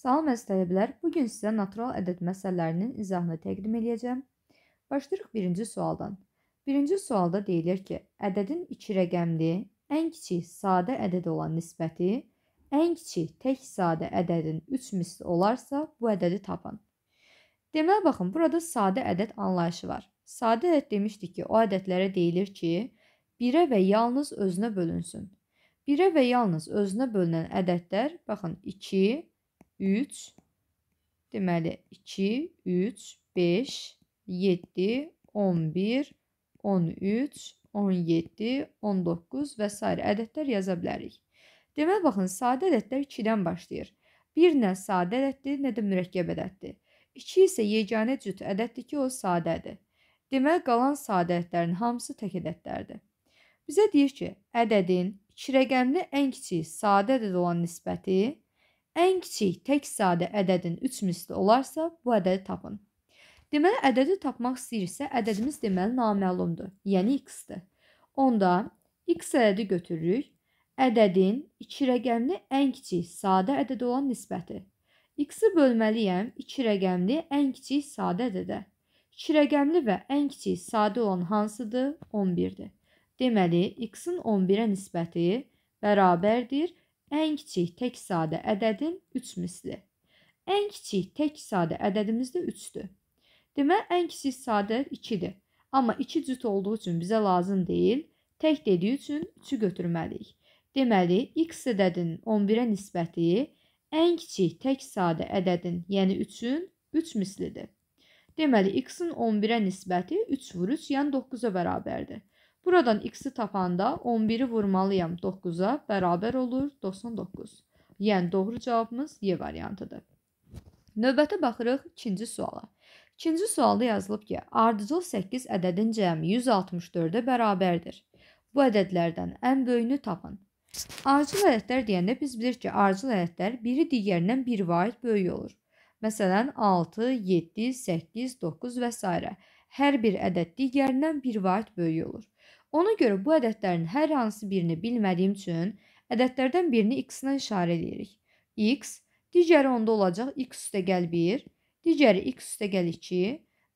Salam əziz tələbələr, bu gün sizə natural ədəd məsələlərinin izahını təqdim edəcəm. Başlayırıq birinci sualdan. Birinci sualda deyilir ki, ədədin 2 rəqəmli ən kiçik sadə ədəd olan nisbəti ən kiçik tək sadə ədədin 3 misli olarsa, bu ədədi tapın. Deməyə baxın, burada sadə ədəd anlayışı var. Sadə ədəd demişdik ki, o ədədlərə deyilir ki, birə və yalnız özünə bölünsün. Birə və yalnız özünə bölünən ədədlər, baxın, 2 3, deməli 2, 3, 5, 7, 11, 13, 17, 19 və s. ədədlər yaza bilərik. Deməli, baxın, sadə ədədlər 2-dən başlayır. 1 nə sadə ədəddir, nə də mürəkkəb ədəddir. 2 isə yeganə cüt ədəddir ki, o sadədir. Deməli, qalan sadə ədədlərin hamısı tək ədədlərdir. Bizə deyir ki, ədədin iki rəqəmli ən kiçik sadə ədəd olan nisbəti ən kiçik tək sadə ədədin 3 misli olarsa, bu ədədi tapın. Deməli, ədədi tapmaq istəyirsə, ədədimiz deməli naməlumdur, yəni x-dir. Onda x ədədi götürürük. Ədədin 2 rəqəmli ən kiçik sadə ədəd olan nisbəti. x-i bölməliyəm 2 rəqəmli ən kiçik sadə ədədə. 2 rəqəmli və ən kiçik sadə olan hansıdır? 11-dir. Deməli, x-in 11-ə nisbəti bərabərdir ən kiçik tək sadə ədədin 3 misli. Ən kiçik tək sadə ədədimiz də 3-dür. Demə ən kiçik sadə 2-dir. Amma 2 cüt olduğu üçün bizə lazım deyil. Tək dediyi üçün 3-ü götürməliyik. Deməli, x ədədinin 11-ə nisbəti ən kiçik tək sadə ədədin, yəni 3-ün 3 mislidir. Deməli, x-in 11-ə nisbəti 3 vur 3, yəni 9-a bərabərdir. Buradan x-i tapanda 11-i vurmalıyam 9-a bərabər olur 99. Yəni doğru cavabımız Y variantıdır. Növbətə baxırıq ikinci suala. İkinci sualda yazılıb ki, ardıcıl 8 ədədin cəmi 164-ə bərabərdir. Bu ədədlərdən ən böyüyünü tapın. Ardıcıl ədədlər deyəndə biz bilirik ki, ardıcıl ədədlər biri digərindən bir vahid böyük olur. Məsələn, 6, 7, 8, 9 və s. hər bir ədəd digərindən bir vahid böyük olur. Ona görə bu ədədlərin hər hansı birini bilmədiyim üçün ədədlərdən birini x-la işarə edirik. x, digəri onda olacaq x üstəgəl 1, digəri x üstəgəl 2,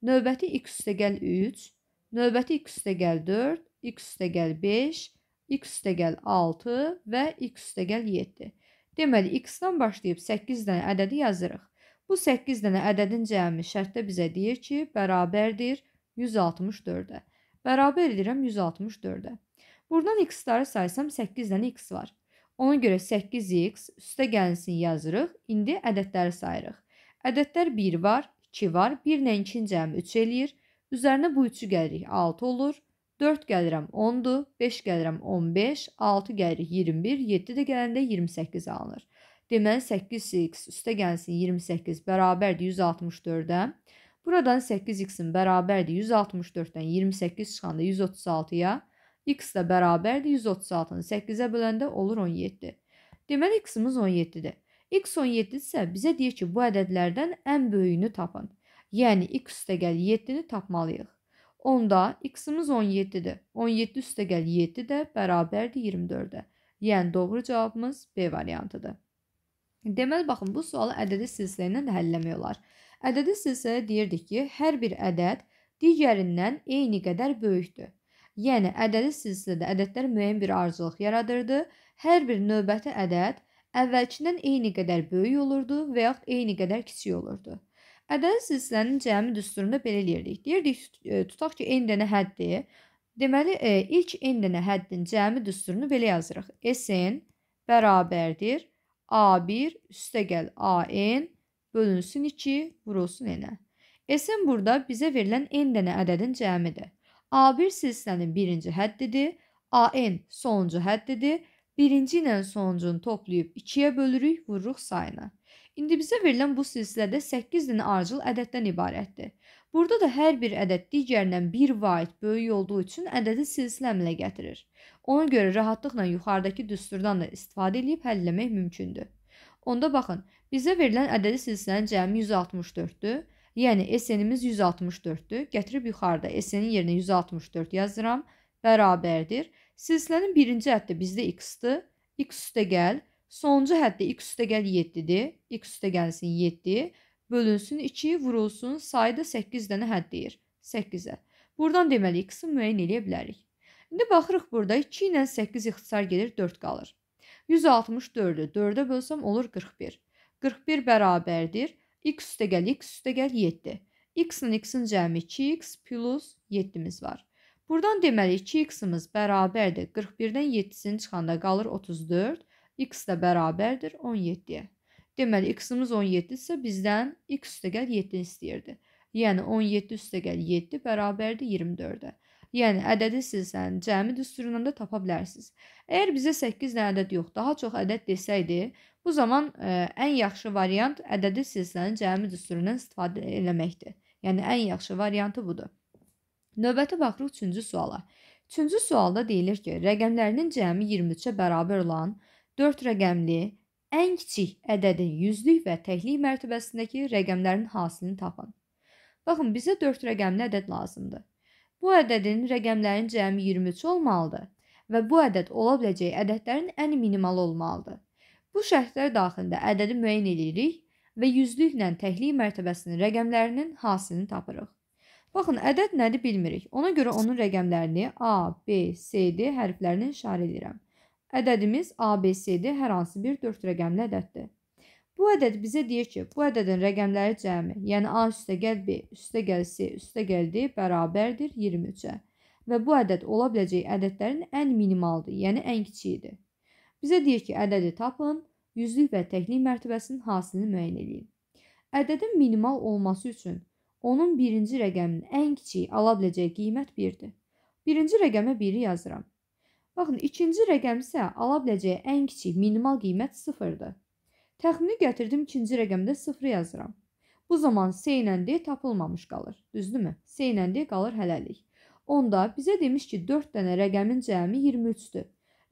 növbəti x üstəgəl 3, növbəti x üstəgəl 4, x üstəgəl 5, x üstəgəl 6 və x üstəgəl 7. Deməli, x-dan başlayıb 8 dənə ədədi yazırıq. Bu 8 dənə ədədin cəmi şərtdə bizə deyir ki, bərabərdir 164-ə. Bərabər edirəm 164-ə. Buradan x-ları saysam 8 dənə x var. Ona görə 8x üstə gəlinsin yazırıq. İndi ədədləri sayırıq. Ədədlər 1 var, 2 var. 1 ilə 2-nin cəmi 3 eləyir. Üzərinə bu 3-ü gəlirik 6 olur. 4 gəlirəm 10-dur, 5 gəlirəm 15, 6 gəlirik 21, 7 də gələndə 28 alınır. Deməli 8x üstə gəlsin 28 bərabərdir 164-ə. Buradan 8x-in bərabərdir 164-dən 28 çıxanda 136-ya, x də bərabərdir 136-nı 8-ə böləndə olur 17. Deməli x-imiz 17-dir. x 17 isə bizə deyir ki, bu ədədlərdən ən böyüyünü tapın. Yəni x üstəgəl 7-ni tapmalıyıq. Onda x-imiz 17-dir. 17 üstəgəl 7 də bərabərdir 24-ə. Yəni doğru cavabımız B variantıdır. Deməli baxın bu sualı ədədi silsilə ilə də həll etmək olar. Ədədi silsəyə deyirdik ki, hər bir ədəd digərindən eyni qədər böyükdür. Yəni ədədi silsilədə ədədlər müəyyən bir arzuluq yaradırdı. Hər bir növbəti ədəd əvvəlkindən eyni qədər böyük olurdu və yaxud eyni qədər kiçik olurdu. Ədədi silsilənin cəmi düsturunda belə eləyirdik. Deyirdik e, tutaq ki, n dənə həddir. Deməli, e, ilk n dənə həddin cəmi düsturunu belə yazırıq. Sn bərabərdir A1 üstəgəl AN bölünsün 2, vurulsun n-ə. S-in burada bizə verilən n dənə ədədin cəmidir. A1 silsilənin birinci həddidir, AN sonuncu həddidir, birinci ilə sonuncunu toplayıb 2-yə bölürük, vururuq sayına. İndi bizə verilən bu silsilədə 8 dənə arcıl ədəddən ibarətdir. Burada da hər bir ədəd digərindən bir vaid böyük olduğu üçün ədədi silsiləmlə gətirir. Ona görə rahatlıqla yuxarıdakı düsturdan da istifadə edib həll etmək mümkündür. Onda baxın, bizə verilən ədədi silsilənin cəmi 164-dür. Yəni SN-imiz 164-dür. Gətirib yuxarıda SN-in yerinə 164 yazıram. Bərabərdir. Silsilənin birinci həddi bizdə x-dir. x üstə gəl. Sonuncu həddi x üstə gəl 7-dir. x üstə gəlsin 7. Bölünsün 2, vurulsun. Sayda 8 dənə hədd deyir. 8-ə. Buradan deməli x-i müəyyən eləyə bilərik. İndi baxırıq burada 2 ilə 8 ixtisar gedir, 4 qalır. 164-ü 4-ə bölsəm olur 41. 41 bərabərdir x üstəgəl x üstəgəl 7. x-in x-in cəmi 2x plus 7-miz var. Buradan deməli 2x-imiz bərabərdir. 41-dən 7-sini çıxanda qalır 34. x də bərabərdir 17-yə. Deməli x-imiz 17 isə bizdən x üstəgəl 7 istəyirdi. Yəni 17 üstəgəl 7 bərabərdir 24-ə yəni ədədi silsən, cəmi düsturundan da tapa bilərsiniz. Əgər bizə 8 dənə ədəd yox, daha çox ədəd desəydi, bu zaman ə, e, ən yaxşı variant ədədi silsən, cəmi düsturundan istifadə eləməkdir. Yəni ən yaxşı variantı budur. Növbəti baxırıq 3-cü suala. 3-cü sualda deyilir ki, rəqəmlərinin cəmi 23-ə bərabər olan 4 rəqəmli ən kiçik ədədin yüzlük və təklik mərtəbəsindəki rəqəmlərin hasilini tapın. Baxın, bizə 4 rəqəmli ədəd lazımdır. Bu ədədin rəqəmlərin cəmi 23 olmalıdır və bu ədəd ola biləcəyi ədədlərin ən minimalı olmalıdır. Bu şərtlər daxilində ədədi müəyyən edirik və yüzlüklə təhliyə mərtəbəsinin rəqəmlərinin hasilini tapırıq. Baxın, ədəd nədir bilmirik. Ona görə onun rəqəmlərini A, B, C, D hərflərini işarə edirəm. Ədədimiz A, B, C, D hər hansı bir 4 rəqəmli ədəddir. Bu ədəd bizə deyir ki, bu ədədin rəqəmləri cəmi, yəni A üstəgəl B üstəgəl C üstəgəldi bərabərdir 23-ə və bu ədəd ola biləcək ədədlərin ən minimaldır, yəni ən kiçiyidir. Bizə deyir ki, ədədi tapın, yüzlük və təklik mərtəbəsinin hasilini müəyyən edin. Ədədin minimal olması üçün onun birinci rəqəminin ən kiçiyi ala biləcəyi qiymət 1-dir. Birinci rəqəmə 1-i yazıram. Baxın, ikinci rəqəm isə ala biləcəyi ən kiçik minimal qiymət 0-dır. Təxmini gətirdim ikinci rəqəmdə 0 yazıram. Bu zaman C ilə D tapılmamış qalır. Düzdürmü? C ilə D qalır hələlik. Onda bizə demiş ki, 4 dənə rəqəmin cəmi 23-dür.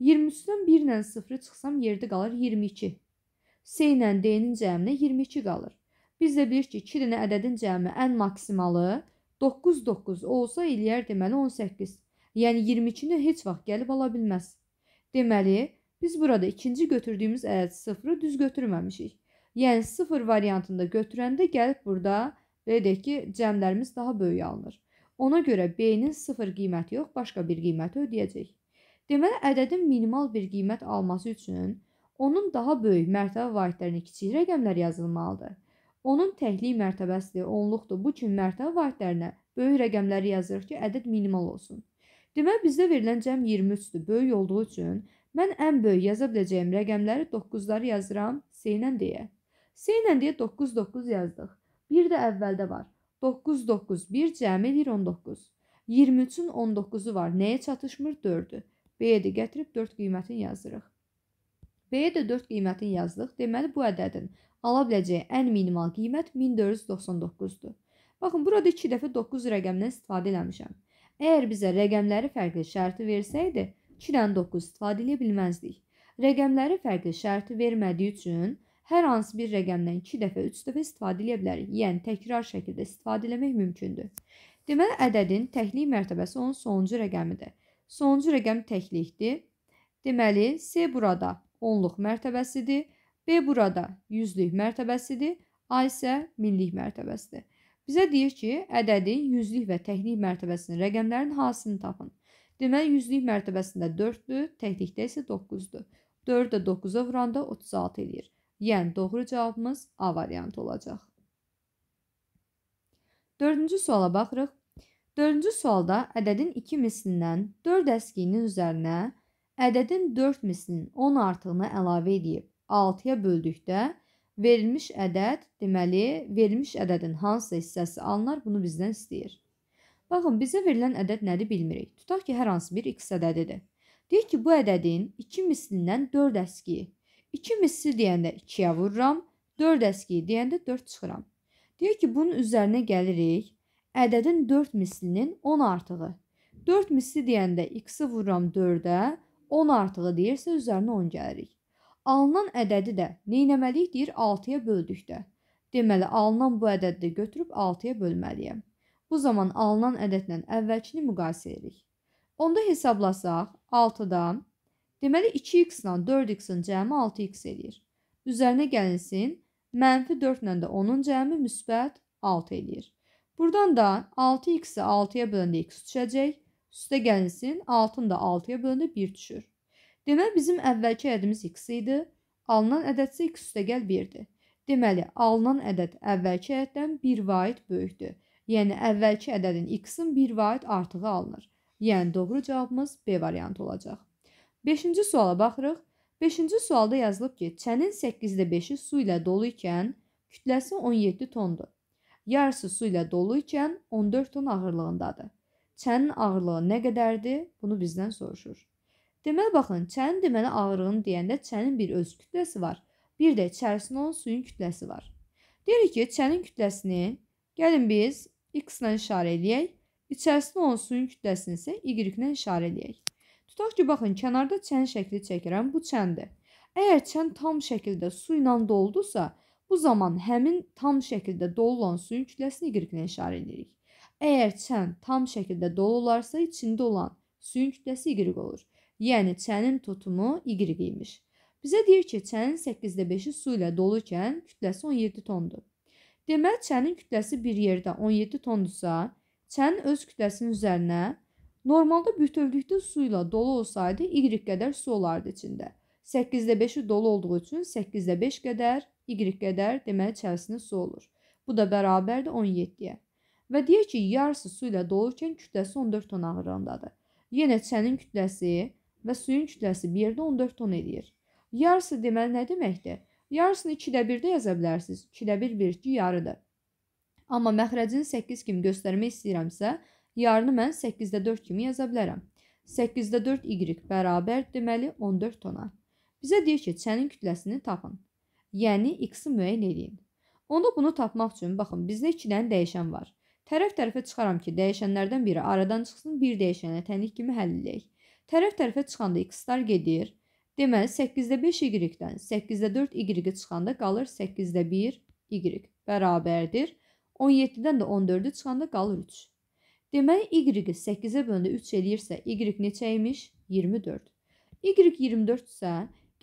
23-dən 1 ilə 0 çıxsam yerdə qalır 22. C ilə D-nin cəminə 22 qalır. Biz də bilirik ki, 2 dənə ədədin cəmi ən maksimalı 9 9 olsa eləyər deməli 18. Yəni 22-ni heç vaxt gəlib ala bilməz. Deməli, Biz burada ikinci götürdüyümüz ədəd sıfırı düz götürməmişik. Yəni sıfır variantında götürəndə gəlib burada belə deyək ki, cəmlərimiz daha böyük alınır. Ona görə B-nin sıfır qiyməti yox, başqa bir qiyməti ödəyəcək. Deməli, ədədin minimal bir qiymət alması üçün onun daha böyük mərtəbə vaidlərinə kiçik rəqəmlər yazılmalıdır. Onun təhliy mərtəbəsi onluqdur. Bu kimi mərtəbə vaidlərinə böyük rəqəmləri yazırıq ki, ədəd minimal olsun. Deməli, bizdə verilən cəm 23-dür. Böyük olduğu üçün Mən ən böyük yaza biləcəyim rəqəmləri 9-ları yazıram, Seynən deyə. Seynən deyə 99 yazdıq. Bir də əvvəldə var. 9 9 1 cəmi edir 19. 23-ün 19-u var. Nəyə çatışmır? 4-ü. B-yə də gətirib 4 qiymətini yazdırıq. B-yə də 4 qiymətini yazdıq. Deməli bu ədədin ala biləcəyi ən minimal qiymət 1499-dur. Baxın, burada 2 dəfə 9 rəqəmindən istifadə eləmişəm. Əgər bizə rəqəmləri fərqli şərti versəydi, 2-dən 9 istifadə edə bilməzdik. Rəqəmləri fərqli şərti vermədiyi üçün hər hansı bir rəqəmdən 2 dəfə, 3 dəfə istifadə edə bilərik. Yəni təkrar şəkildə istifadə etmək mümkündür. Deməli ədədin təklik mərtəbəsi onun sonuncu rəqəmidir. Sonuncu rəqəm təklikdir. Deməli S burada 10-luq mərtəbəsidir, B burada 100-lük mərtəbəsidir, A isə 1000-lik mərtəbəsidir. Bizə deyir ki, ədədin 100-lük və təklik mərtəbəsinin rəqəmlərinin hansını tapın. Deməli yüzlük mərtəbəsində 4-dür, təklikdə isə 9-dur. 4-ü də 9-a vuranda 36 eləyir. Yəni doğru cavabımız A variantı olacaq. 4-cü suala baxırıq. 4-cü sualda ədədin 2 mislindən 4 əskiyinin üzərinə ədədin 4 mislinin 10 artığını əlavə edib 6-ya böldükdə verilmiş ədəd, deməli verilmiş ədədin hansı hissəsi alınır, bunu bizdən istəyir. Baxın, bizə verilən ədəd nədir bilmirik. Tutaq ki, hər hansı bir x ədədidir. Deyək ki, bu ədədin 2 mislindən 4 əskiyi. 2 misli deyəndə 2-yə vururam, 4 əskiyi deyəndə 4 çıxıram. Deyək ki, bunun üzərinə gəlirik. Ədədin 4 mislinin 10 artığı. 4 misli deyəndə x-i vururam 4-ə, 10 artığı deyirsə üzərinə 10 gəlirik. Alınan ədədi də neynəməliyik deyir 6-ya böldükdə. Deməli, alınan bu ədədi də götürüb 6-ya bölməliyəm. Bu zaman alınan ədədlə əvvəlkini müqayisə edirik. Onda hesablasaq 6-dan deməli 2x-dan 4x-in cəmi 6x eləyir. Üzərinə gəlinsin mənfi 4 ilə də onun cəmi müsbət 6 eləyir. Buradan da 6x-i 6-ya böləndə x düşəcək. Üstə gəlinsin 6-ın da 6-ya böləndə 1 düşür. Deməli bizim əvvəlki ədədimiz x idi. Alınan ədəd isə x üstəgəl 1-dir. Deməli alınan ədəd əvvəlki ədəddən 1 vahid böyükdür. Yəni əvvəlki ədədin x-in 1 vaid artığı alınır. Yəni doğru cavabımız B variantı olacaq. 5-ci suala baxırıq. 5-ci sualda yazılıb ki, çənin 8-də 5-i su ilə dolu ikən kütləsi 17 tondur. Yarısı su ilə dolu ikən 14 ton ağırlığındadır. Çənin ağırlığı nə qədərdir? Bunu bizdən soruşur. Deməli baxın, çənin deməli ağırlığını deyəndə çənin bir öz kütləsi var. Bir də içərisində onun suyun kütləsi var. Deyirik ki, çənin kütləsini gəlin biz x-lə işarə eləyək. İçərisində olan suyun kütləsini isə y-lə işarə eləyək. Tutaq ki, baxın, kənarda çən şəkli çəkirəm. Bu çəndir. Əgər çən tam şəkildə su ilə doldursa, bu zaman həmin tam şəkildə dolu olan suyun kütləsini y-lə işarə edirik. Əgər çən tam şəkildə dolu olarsa, içində olan suyun kütləsi y olur. Yəni çənin tutumu y imiş. Bizə deyir ki, çənin 8-də 5-i su ilə dolukən kütləsi 17 tondur. Deməli çənin kütləsi bir yerdə 17 tondursa, çənin öz kütləsinin üzərinə normalda bütövlükdə su ilə dolu olsaydı y qədər su olardı içində. 8-də 5-i dolu olduğu üçün 8-də 5 qədər y qədər deməli içərisində su olur. Bu da bərabərdir 17-yə. Və deyək ki, yarısı su ilə dolurkən kütləsi 14 ton ağırlığındadır. Yenə çənin kütləsi və suyun kütləsi bir yerdə 14 ton eləyir. Yarısı deməli nə deməkdir? Yarısını 2-də 1-də yaza bilərsiniz. 2-də 1 1-2 yarıdır. Amma məxrəcini 8 kimi göstərmək istəyirəmsə, yarını mən 8-də 4 kimi yaza bilərəm. 8-də 4 y bərabər deməli 14 tona. Bizə deyir ki, çənin kütləsini tapın. Yəni x-i müəyyən eləyin. Onda bunu tapmaq üçün baxın, bizdə 2 dənə dəyişən var. Tərəf-tərəfə çıxaram ki, dəyişənlərdən biri aradan çıxsın, bir dəyişənə tənlik kimi həll eləyək. Tərəf-tərəfə çıxanda x-lar gedir. Deməli 8-də 5 y-dən 8-də 4 y çıxanda qalır 8-də 1 y bərabərdir. 17-dən də 14-ü çıxanda qalır 3. Deməli y-i 8-ə böləndə 3 eləyirsə y neçə imiş? 24. Y 24 isə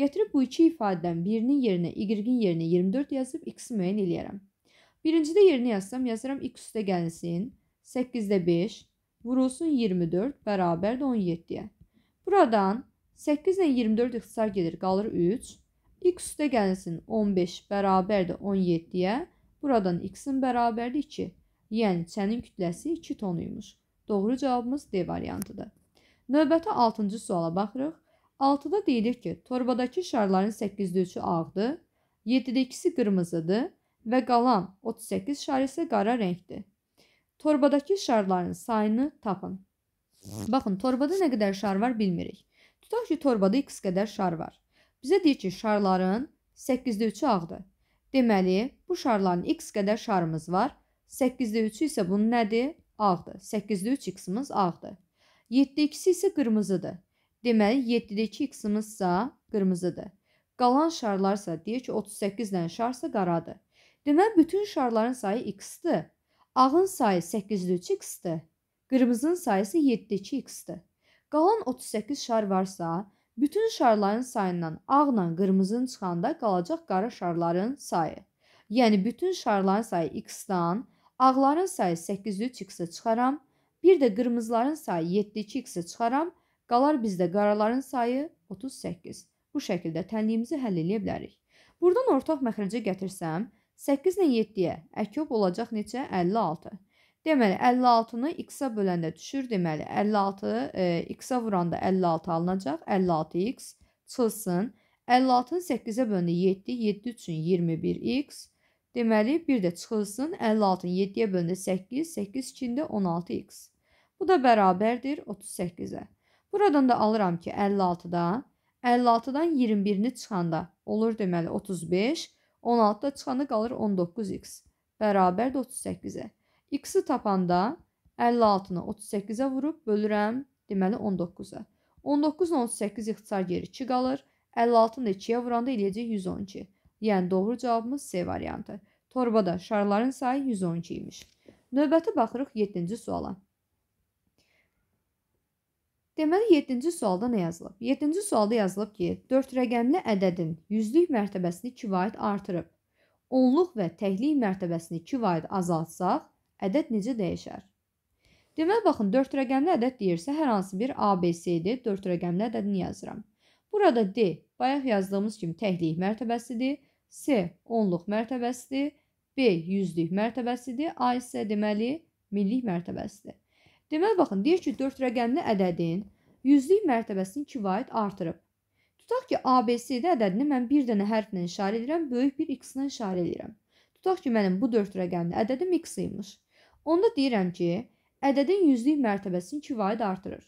Gətirib bu iki ifadədən birinin yerinə y-in yerinə 24 yazıb x-i müəyyən eləyərəm. Birincidə yerinə yazsam, yazıram x üstə gəlsin, 8-də 5, vurulsun 24, bərabərdir 17-yə. Buradan 8 ilə 24 ixtisar gedir, qalır 3. X üstə gəlsin 15 bərabərdir 17-yə. Buradan x-in bərabəri 2. Yəni çənin kütləsi 2 tonuymuş. Doğru cavabımız D variantıdır. Növbəti 6-cı suala baxırıq. 6-da deyilir ki, torbadakı şarların 8-də 3-ü ağdır, 7-də 2-si qırmızıdır və qalan 38 şar isə qara rəngdir. Torbadakı şarların sayını tapın. Baxın, torbada nə qədər şar var bilmirik. Tutaq ki, torbada x qədər şar var. Bizə deyir ki, şarların 8-də 3-ü ağdır. Deməli, bu şarların x qədər şarımız var. 8-də 3-ü isə bunun nədir? Ağdır. 8-də 3x-imiz ağdır. 7-2-si isə qırmızıdır. Deməli, 7-dəki x-imizsa qırmızıdır. Qalan şarlarsa, deyək ki, 38 dənə şarsa qaradır. Deməli, bütün şarların sayı x-dir. Ağın sayı 8-də 3x-dir. Qırmızının sayısı 7-dəki x-dir. Qalan 38 şar varsa, bütün şarların sayından ağla qırmızın çıxanda qalacaq qara şarların sayı. Yəni bütün şarların sayı x-dan, ağların sayı 8 3x-ə çıxaram, bir də qırmızıların sayı 7 2x-ə çıxaram, qalar bizdə qaraların sayı 38. Bu şəkildə tənliyimizi həll edə bilərik. Burdan ortaq məxrəcə gətirsəm, 8 ilə 7-yə əkub olacaq neçə? 56. Deməli 56-nı x-a böləndə düşür. Deməli 56 e, x-a vuranda 56 alınacaq. 56x çıxsın. 56-nı 8-ə böləndə 7, 7 üçün 21x. Deməli bir də çıxılsın. 56-nı 7-yə böləndə 8, 8 2-də 16x. Bu da bərabərdir 38-ə. Buradan da alıram ki 56-da 56-dan 21-ni çıxanda olur deməli 35, 16-da çıxanda qalır 19x. Bərabərdir 38-ə. X-i tapanda 56-nı 38-ə vurub bölürəm, deməli 19-a. 19 ilə 38 ixtisar geri 2 qalır. 56-nı 2-yə vuranda eləyəcək 112. Yəni doğru cavabımız C variantı. Torbada şarların sayı 112 imiş. Növbəti baxırıq 7-ci suala. Deməli 7-ci sualda nə yazılıb? 7-ci sualda yazılıb ki, 4 rəqəmli ədədin yüzlük mərtəbəsini kifayət artırıb, onluq və təklik mərtəbəsini kifayət azaltsaq, ədəd necə dəyişər? Deməli baxın, 4 rəqəmli ədəd deyirsə, hər hansı bir ABC-dir. 4 rəqəmli ədədini yazıram. Burada D bayaq yazdığımız kimi təklik mərtəbəsidir. S onluq mərtəbəsidir. B yüzlük mərtəbəsidir. A isə deməli millik mərtəbəsidir. Deməli baxın, deyir ki, 4 rəqəmli ədədin yüzlük mərtəbəsini 2 vaxt artırıb. Tutaq ki, ABC-də ədədini mən bir dənə hərflə işarə edirəm, böyük bir x-lə işarə edirəm. Tutaq ki, mənim bu 4 rəqəmli ədədim x-imiş. Onda deyirəm ki, ədədin yüzlük mərtəbəsini iki vaid artırır.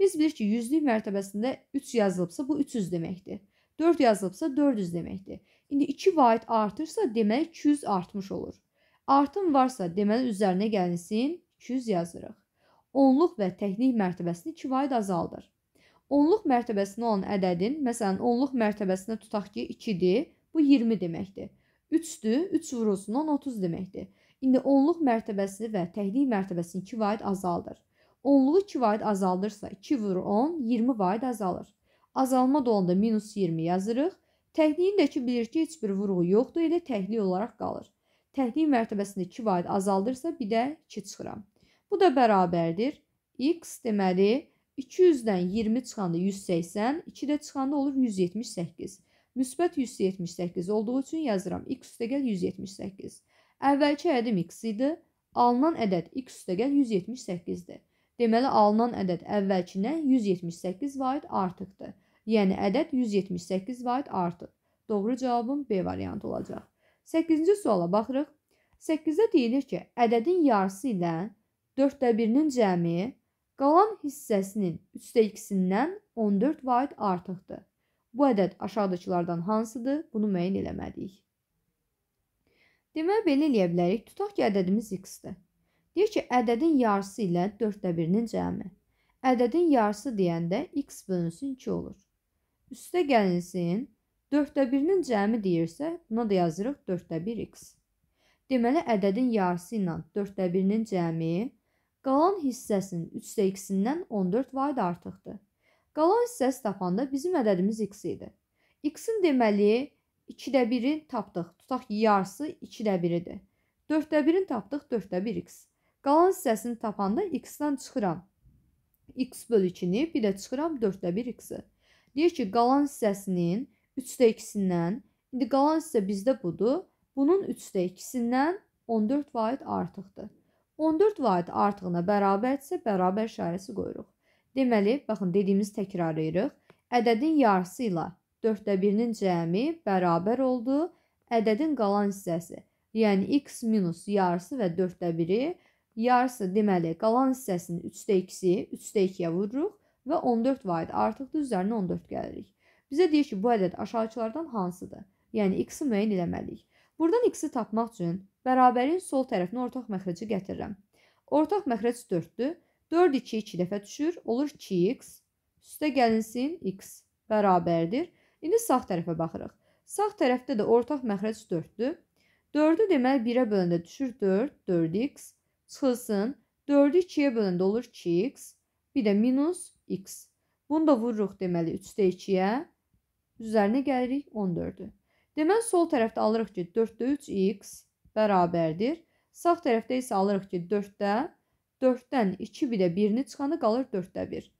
Biz bilirik ki, yüzlük mərtəbəsində 3 yazılıbsa bu 300 deməkdir. 4 yazılıbsa 400 deməkdir. İndi 2 vaid artırsa demək 200 artmış olur. Artım varsa deməli üzərinə gəlinsin 200 yazırıq. Onluq və təklik mərtəbəsini 2 vaid azaldır. Onluq mərtəbəsinə olan ədədin, məsələn, onluq mərtəbəsinə tutaq ki, 2-dir, bu 20 deməkdir. 3-dür, 3 vurulsundan 30 deməkdir. İndi onluq mərtəbəsi və təhlik mərtəbəsini 2 vaid azaldır. Onluğu 2 vaid azaldırsa 2 vur 10 20 vaid azalır. Azalma da onda -20 yazırıq. Təhliyin də ki bilir ki heç bir vurğu yoxdur, elə təhlik olaraq qalır. Təhlik mərtəbəsində 2 vaid azaldırsa bir də 2 çıxıram. Bu da bərabərdir. X deməli 200-dən 20 çıxanda 180, 2 də çıxanda olur 178. Müsbət 178 olduğu üçün yazıram. X üstəgəl 178. Əvvəlki əddim x idi. Alınan ədəd x üstəgəl 178-dir. Deməli alınan ədəd əvvəlkindən 178 vaid artıqdır. Yəni ədəd 178 vaid artıq. Doğru cavabım B variantı olacaq. 8-ci suala baxırıq. 8-də deyilir ki, ədədin yarısı ilə 4də 1-nin cəmi qalan hissəsinin 3də 2-sindən 14 vaid artıqdır. Bu ədəd aşağıdakılardan hansıdır? Bunu müəyyən eləməliyik. Deməli, belə eləyə bilərik. Tutaq ki, ədədimiz x-dir. Deyək ki, ədədin yarısı ilə 4də 1-nin cəmi. Ədədin yarısı deyəndə x bölünsün 2 olur. Üstə gəlinsin, 4də 1-nin cəmi deyirsə, buna da yazırıq 4də 1x. Deməli, ədədin yarısı ilə 4də 1-nin cəmi qalan hissəsinin 3də x-indən 14 vayd artıqdır. Qalan hissəsi tapanda bizim ədədimiz x idi. x-in deməli 2-də 1-i tapdıq. Tutaq ki, yarısı 2-də 1-idir. 4-də 1-ini tapdıq, 4-də 1x. Qalan hissəsini tapanda x-dən çıxıram. x bölü 2-ni, bir də çıxıram 4-də 1x-i. Deyir ki, qalan hissəsinin 3-də 2-sindən, indi qalan hissə bizdə budur, bunun 3-də 2-sindən 14 vaid artıqdır. 14 vaid artığına bərabərdirsə, bərabər işarəsi qoyuruq. Deməli, baxın, dediyimizi təkrarlayırıq. Ədədin yarısı ilə dörddə birinin cəmi bərabər oldu ədədin qalan hissəsi. Yəni x minus yarısı və dörddə biri. Yarısı deməli qalan hissəsinin 3-də 2-si 3-də 2-yə vururuq və 14 vaid artıqdır üzərinə 14 gəlirik. Bizə deyir ki, bu ədəd aşağıçılardan hansıdır? Yəni x-i müəyyən eləməliyik. Burdan x-i tapmaq üçün bərabərin sol tərəfinə ortaq məxrəcə gətirirəm. Ortaq məxrəc 4-dür. 4 2 2 dəfə düşür, olur 2x. Üstə gəlinsin x bərabərdir İndi sağ tərəfə baxırıq. Sağ tərəfdə də ortaq məxrəc 4-dür. 4-ü deməli 1-ə böləndə düşür 4, 4x çıxılsın. 4-ü 2-yə böləndə olur 2x, bir də minus x. Bunu da vururuq deməli 3-də 2-yə. Üzərinə gəlirik 14-ü. Deməli sol tərəfdə alırıq ki, 4-də 3x bərabərdir. Sağ tərəfdə isə alırıq ki, 4-də 4-dən 2 bir də 1-ni çıxanda qalır 4-də 1.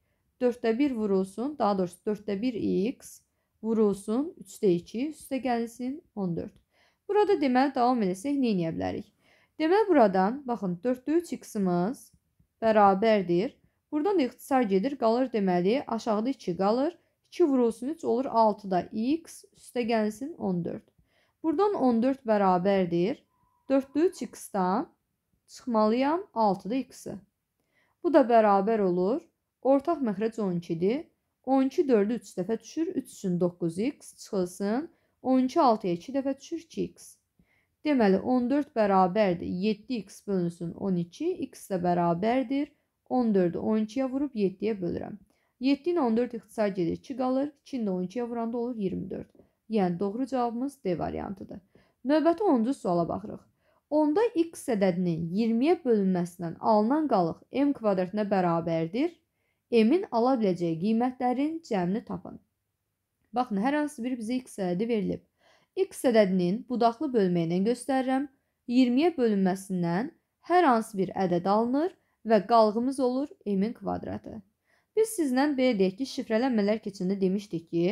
4-də 1 vurulsun, daha doğrusu 4-də 1x vurulsun 3-də 2 üstə gəlsin 14. Burada deməli davam eləsək nə edə bilərik? Deməli buradan baxın 4-də 3 x-imiz bərabərdir. Buradan da ixtisar gedir. Qalır deməli aşağıda 2 qalır. 2 vurulsun 3 olur 6-da x üstə gəlsin 14. Buradan 14 bərabərdir. 4-də 3 x-dan çıxmalıyam 6-da x-i. Bu da bərabər olur. Ortaq məxrəc 12-dir. 12 4-ü 3 dəfə düşür. 3 üçün 9x çıxılsın. 12 6-ya 2 dəfə düşür 2x. Deməli 14 bərabərdir. 7x bölünsün 12. x də bərabərdir. 14-ü 12-yə vurub 7-yə bölürəm. 7 ilə 14 ixtisar gedir 2 qalır. 2 ilə 12-yə vuranda olur 24. Yəni doğru cavabımız D variantıdır. Növbəti 10-cu suala baxırıq. Onda x ədədinin 20-yə bölünməsindən alınan qalıq m kvadratına bərabərdir. M-in ala biləcəyi qiymətlərin cəmini tapın. Baxın, hər hansı bir bizə x ədədi verilib. X ədədinin budaqlı bölməyinə göstərirəm. 20-yə bölünməsindən hər hansı bir ədəd alınır və qalğımız olur m-in kvadratı. Biz sizlə belə deyək ki, şifrələnmələr keçində demişdik ki,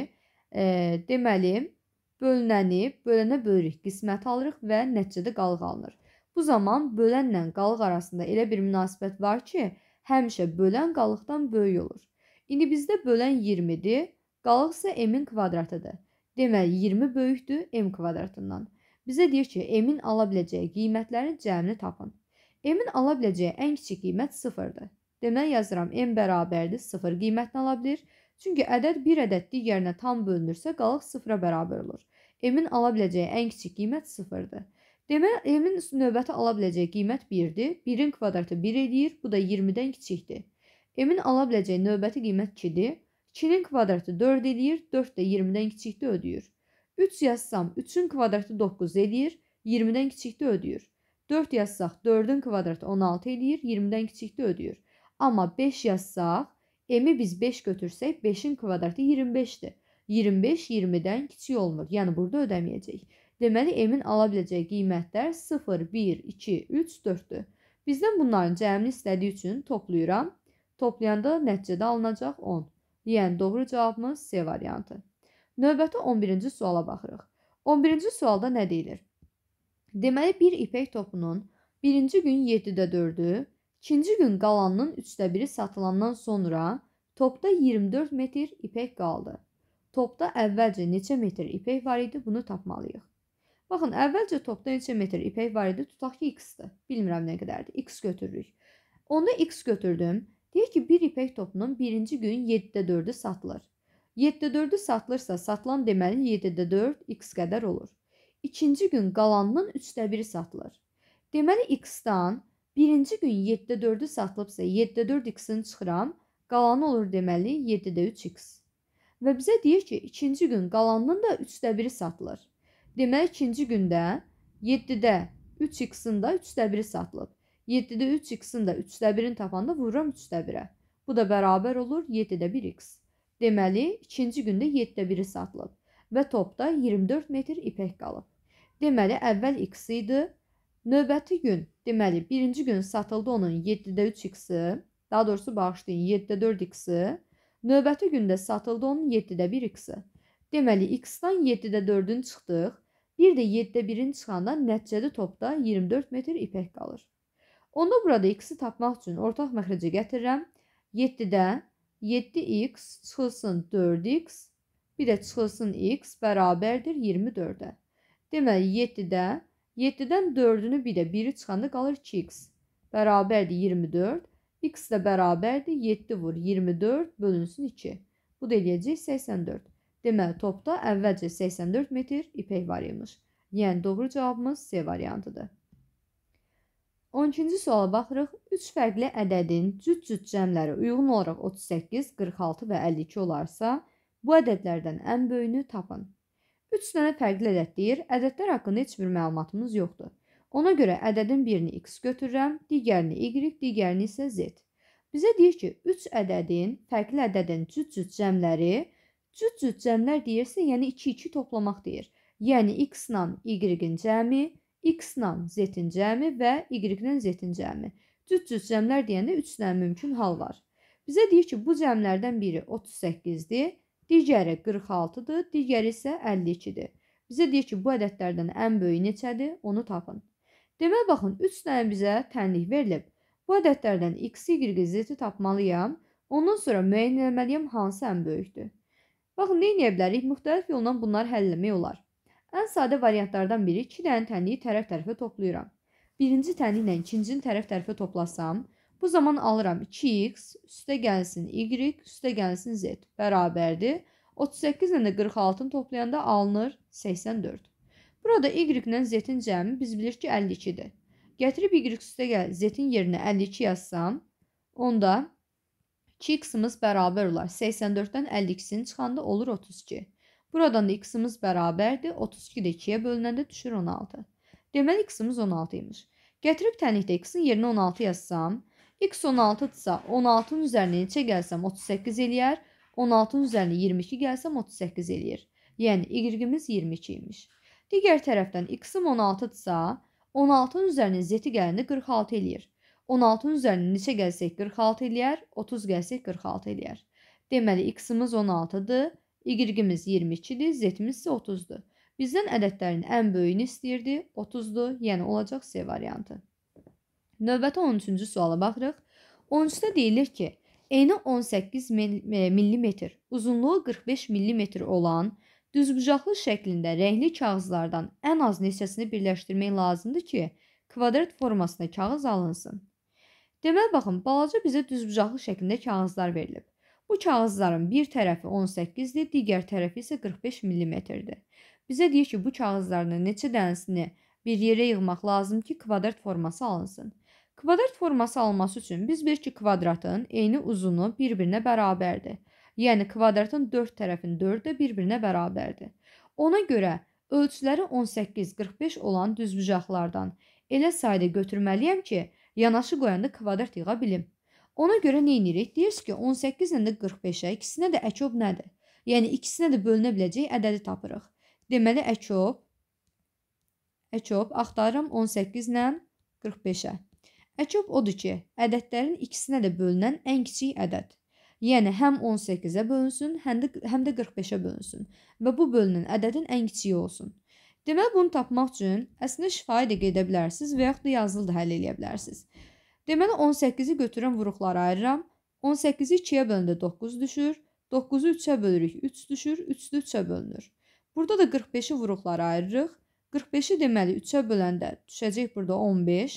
e, deməli bölünəni bölənə bölürük, qismət alırıq və nəticədə qalıq alınır. Bu zaman bölənlə qalıq arasında elə bir münasibət var ki, həmişə bölən qalıqdan böyük olur. İndi bizdə bölən 20-dir, qalıq isə m-in kvadratıdır. Deməli 20 böyükdür m kvadratından. Bizə deyir ki, m-in ala biləcəyi qiymətlərin cəmini tapın. M-in ala biləcəyi ən kiçik qiymət 0-dır. Deməli yazıram m bərabərdir 0 qiymətini ala bilər. Çünki ədəd bir ədəd digərinə tam bölünürsə qalıq 0-a bərabər olur. M-in ala biləcəyi ən kiçik qiymət 0-dır. Demək, M-in növbəti ala biləcəyi qiymət 1-dir. 1-in kvadratı 1 edir. Bu da 20-dən kiçikdir. M-in ala biləcəyi növbəti qiymət 2-dir. 2-nin kvadratı 4 edir. 4 də 20-dən kiçikdir ödəyir. 3 yazsam 3-ün kvadratı 9 edir. 20-dən kiçikdir ödəyir. 4 yazsaq 4-ün kvadratı 16 edir. 20-dən kiçikdir ödəyir. Amma 5 yazsaq, m-i biz 5 götürsək 5-in kvadratı 25-dir. 25 20-dən kiçik olmur. Yəni burada ödəməyəcək. Deməli M-in ala biləcəyi qiymətlər 0, 1, 2, 3, 4-dür. Bizdən bunların cəmini istədiyi üçün toplayıram. Toplayanda nəticədə alınacaq 10. Yəni doğru cavabımız C variantı. Növbəti 11-ci suala baxırıq. 11-ci sualda nə deyilir? Deməli bir ipək topunun birinci gün 7-də 4-ü, ikinci gün qalanının 3də 1-i satılandan sonra topda 24 metr ipək qaldı. Topda əvvəlcə neçə metr ipək var idi, bunu tapmalıyıq. Baxın, əvvəlcə topda neçə metr ipək var idi? Tutaq ki, x-dir. Bilmirəm nə qədərdir. X götürürük. Onda x götürdüm. Deyək ki, bir ipək topunun birinci gün 7-də 4-ü satılır. 7-də 4-ü satılırsa, satılan deməli 7-də 4 x qədər olur. İkinci gün qalanının 3də 1-i satılır. Deməli x-dan birinci gün 7-də 4-ü satılıbsa, 7-də 4 x-ini çıxıram, qalanı olur deməli 7-də 3 x. Və bizə deyir ki, ikinci gün qalanının da 3də 1-i satılır. Demək ikinci gündə 7-də 3x-ın da 3də 1-i satılıb. 7-də 3x-ın da 3də 1-ini tapanda vururam 3də 1-ə. Bu da bərabər olur 7-də 1x. Deməli, ikinci gündə 7-də 1-i satılıb və topda 24 metr ipək qalıb. Deməli, əvvəl x idi. Növbəti gün, deməli, birinci gün satıldı onun 7-də 3x-i, daha doğrusu bağışlayın 7-də 4x-i, növbəti gündə satıldı onun 7-də 1x-i. Deməli, x-dan 7-də 4-ün çıxdıq. Bir də 7-də 1-in çıxanda nəticədə topda 24 metr ipək qalır. Onda burada x-i tapmaq üçün ortaq məxrəcə gətirirəm. 7-də 7x çıxılsın 4x, bir də çıxılsın x bərabərdir 24-ə. Deməli 7-də 7-dən 4-ünü bir də 1-i çıxanda qalır 2x. Bərabərdir 24. X də bərabərdir 7 vur 24 bölünsün 2. Bu da eləyəcək 84. Deməli topda əvvəlcə 84 metr ipək var imiş. Yəni doğru cavabımız C variantıdır. 12-ci suala baxırıq. 3 fərqli ədədin cüt-cüt cəmləri uyğun olaraq 38, 46 və 52 olarsa, bu ədədlərdən ən böyüyünü tapın. 3 dənə fərqli ədəd deyir. Ədədlər haqqında heç bir məlumatımız yoxdur. Ona görə ədədin birini x götürürəm, digərini y, digərini isə z. Bizə deyir ki, 3 ədədin, fərqli ədədin cüt-cüt cəmləri 38, Cüt-cüt cəmlər deyirsə, yəni 2-2 toplamaq deyir. Yəni x-la y-in cəmi, x-la z-in cəmi və y-lə z-in cəmi. Cüt-cüt cəmlər deyəndə 3 dənə mümkün hal var. Bizə deyir ki, bu cəmlərdən biri 38-dir, digəri 46-dır, digəri isə 52-dir. Bizə deyir ki, bu ədədlərdən ən böyüyü neçədir? Onu tapın. Deməli baxın, 3 dənə bizə tənlik verilib. Bu ədədlərdən x, y, z-i tapmalıyam. Ondan sonra müəyyən etməliyəm hansı ən böyükdür. Baxın, nə edə bilərik? Müxtəlif yolla bunları həllləmək olar. Ən sadə variantlardan biri 2 dənə tənliyi tərəf-tərəfə toplayıram. Birinci tənliklə ikincini tərəf-tərəfə toplasam, bu zaman alıram 2x üstə gəlsin y üstə gəlsin z bərabərdir. 38 ilə də 46-nı toplayanda alınır 84. Burada y ilə z-in cəmi biz bilirik ki 52-dir. Gətirib y üstə gəl z-in yerinə 52 yazsam, onda 2x-imiz bərabər olar. 84-dən 50x-ini çıxanda olur 32. Buradan da x-imiz bərabərdir. 32 də 2-yə bölünəndə düşür 16. Deməli x-imiz 16 imiş. Gətirib tənlikdə x-in yerinə 16 yazsam, x 16-dsa 16-nın üzərinə neçə gəlsəm 38 eləyər, 16-nın üzərinə 22 gəlsəm 38 eləyir. Yəni y-imiz 22 imiş. Digər tərəfdən x-im 16-dsa 16-nın üzərinə z-i gələndə 46 eləyir. 16-nın üzərinə neçə gəlsək 46 eləyər, 30 gəlsək 46 eləyər. Deməli x-imiz 16-dır, y-imiz 22-dir, z-imiz isə 30-dur. Bizdən ədədlərin ən böyüyünü istəyirdi, 30-dur, yəni olacaq C variantı. Növbəti 13-cü suala baxırıq. 13-də deyilir ki, eni 18 mm, uzunluğu 45 mm olan düzbucaqlı şəklində rəngli kağızlardan ən az neçəsini birləşdirmək lazımdır ki, kvadrat formasında kağız alınsın. Deməli baxın, balaca bizə düzbucaqlı şəklində kağızlar verilib. Bu kağızların bir tərəfi 18-dir, digər tərəfi isə 45 mm-dir. Bizə deyir ki, bu kağızların neçə dənəsini bir yerə yığmaq lazım ki, kvadrat forması alınsın. Kvadrat forması alması üçün biz bilir ki, kvadratın eyni uzunu bir-birinə bərabərdir. Yəni kvadratın 4 tərəfinin 4-də bir-birinə bərabərdir. Ona görə ölçüləri 18-45 olan düzbucaqlardan elə sayda götürməliyəm ki, Yanaşı qoyanda kvadrat yığa bilim. Ona görə nə edirik? Deyirsiniz ki, 18-lə də 45-ə, ikisinə də əkob nədir? Yəni ikisinə də bölünə biləcək ədədi tapırıq. Deməli əkob əkob axtarıram 18-lə 45-ə. Əkob odur ki, ədədlərin ikisinə də bölünən ən kiçik ədəd. Yəni həm 18-ə bölünsün, həm də həm də 45-ə bölünsün və bu bölünən ədədin ən kiçiyi olsun. Deməli bunu tapmaq üçün əslində şifahi də qeyd edə bilərsiniz və yaxud da yazılı da həll eləyə bilərsiniz. Deməli 18-i götürən vuruqlara ayırıram. 18-i 2-yə böləndə 9 düşür. 9-u 3-ə bölürük, 3 düşür, 3-də 3-ə bölünür. Burada da 45-i vuruqlara ayırırıq. 45-i deməli 3-ə böləndə düşəcək burada 15.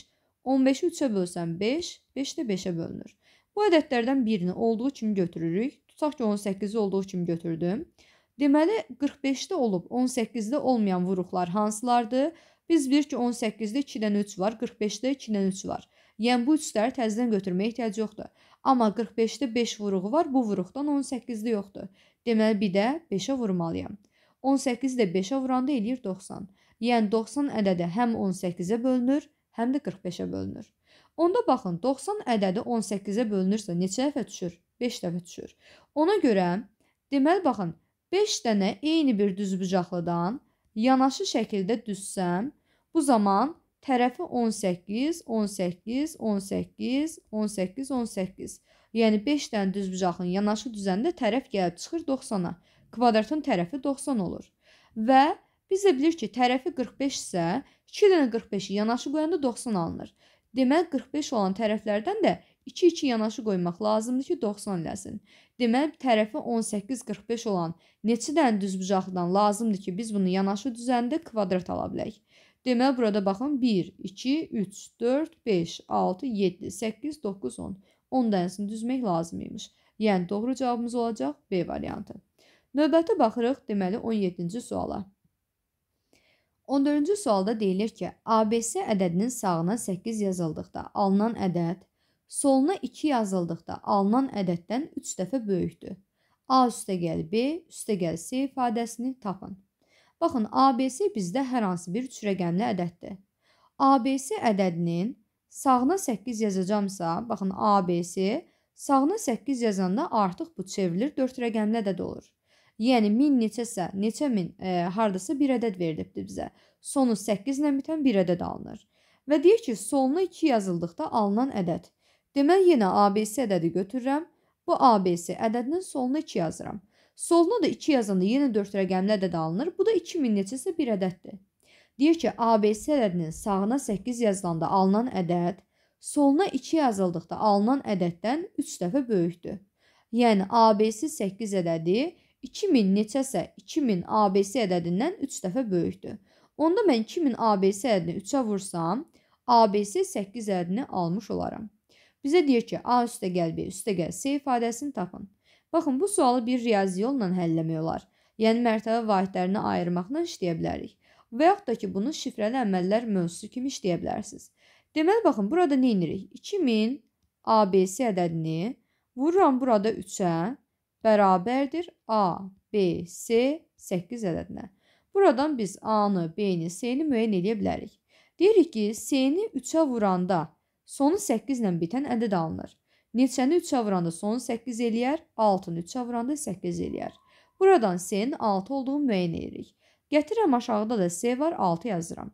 15-i 3-ə bölsəm 5, 5 də 5-ə bölünür. Bu ədədlərdən birini olduğu kimi götürürük. Tutaq ki 18-i olduğu kimi götürdüm. Deməli 45-də olub 18-də olmayan vuruqlar hansılardır? Biz bilirik ki 18-də 2-dən 3 var, 45-də 2-dən 3 var. Yəni bu üçləri təzədən götürməyə ehtiyac yoxdur. Amma 45-də 5 vuruğu var, bu vuruqdan 18-də yoxdur. Deməli bir də 5-ə vurmalıyam. 18-i də 5-ə vuranda eləyir 90. Yəni 90 ədədi həm 18-ə bölünür, həm də 45-ə bölünür. Onda baxın, 90 ədədi 18-ə bölünürsə neçə dəfə düşür? 5 dəfə düşür. Ona görə deməli baxın, 5 dənə eyni bir düzbucaqlıdan yanaşı şəkildə düzsəm, bu zaman tərəfi 18, 18, 18, 18, 18. Yəni 5 dənə düzbucaqlının yanaşı düzəndə tərəf gəlib çıxır 90-a. Kvadratın tərəfi 90 olur. Və biz də bilir ki, tərəfi 45 isə 2 dənə 45-i yanaşı qoyanda 90 alınır. Demək 45 olan tərəflərdən də 2-2 yanaşı qoymaq lazımdır ki, 90 eləsin. Deməli, tərəfi 18-45 olan neçə dənə düzbucaqlıdan lazımdır ki, biz bunu yanaşı düzəndə kvadrat ala bilək? Deməli, burada baxın 1, 2, 3, 4, 5, 6, 7, 8, 9, 10. 10 dənəsini düzmək lazım imiş. Yəni doğru cavabımız olacaq B variantı. Növbətə baxırıq, deməli 17-ci suala. 14-cü sualda deyilir ki, ABC ədədinin sağına 8 yazıldıqda alınan ədəd Soluna 2 yazıldıqda alınan ədəddən 3 dəfə böyükdür. A üstəgəl B üstəgəl C ifadəsini tapın. Baxın, ABC bizdə hər hansı bir 3 rəqəmli ədəddir. ABC ədədinin sağına 8 yazacağamsa, baxın, ABC sağına 8 yazanda artıq bu çevrilir 4 rəqəmli ədəd olur. Yəni 1000 neçəsə, neçə min e, hardasa bir ədəd verilibdi bizə. Sonu 8 ilə bitən bir ədəd alınır. Və deyir ki, soluna 2 yazıldıqda alınan ədəd 1 Deməli yenə ABC ədədi götürürəm. Bu ABC ədədinin soluna 2 yazıram. Soluna da 2 yazanda yenə 4 rəqəmli ədəd alınır. Bu da 2000 neçəsə bir ədəddir. Deyir ki, ABC ədədinin sağına 8 yazılanda alınan ədəd soluna 2 yazıldıqda alınan ədəddən 3 dəfə böyükdür. Yəni ABC 8 ədədi 2000 neçəsə 2000 ABC ədədindən 3 dəfə böyükdür. Onda mən 2000 ABC ədədini 3-ə vursam, ABC 8 ədədini almış olaram. Bizə deyir ki, A üstə gəl B üstə gəl C ifadəsini tapın. Baxın, bu sualı bir riyazi yolla həllləmək olar. Yəni mərtəbə vahidlərini ayırmaqla işləyə bilərik. Və yaxud da ki, bunu şifrəli əməllər mövzusu kimi işləyə bilərsiniz. Deməli baxın, burada nə edirik? 2000 ABC ədədini vururam burada 3-ə bərabərdir A, B, C 8 ədədinə. Buradan biz A-nı, B-ni, C-ni müəyyən edə bilərik. Deyirik ki, C-ni 3-ə vuranda Sonu 8 ilə bitən ədəd alınır. Neçəni 3-ə vuranda sonu 8 eləyər, 6-nı 3-ə vuranda 8 eləyər. Buradan C-nin 6 olduğunu müəyyən edirik. Gətirəm aşağıda da C var, 6 yazıram.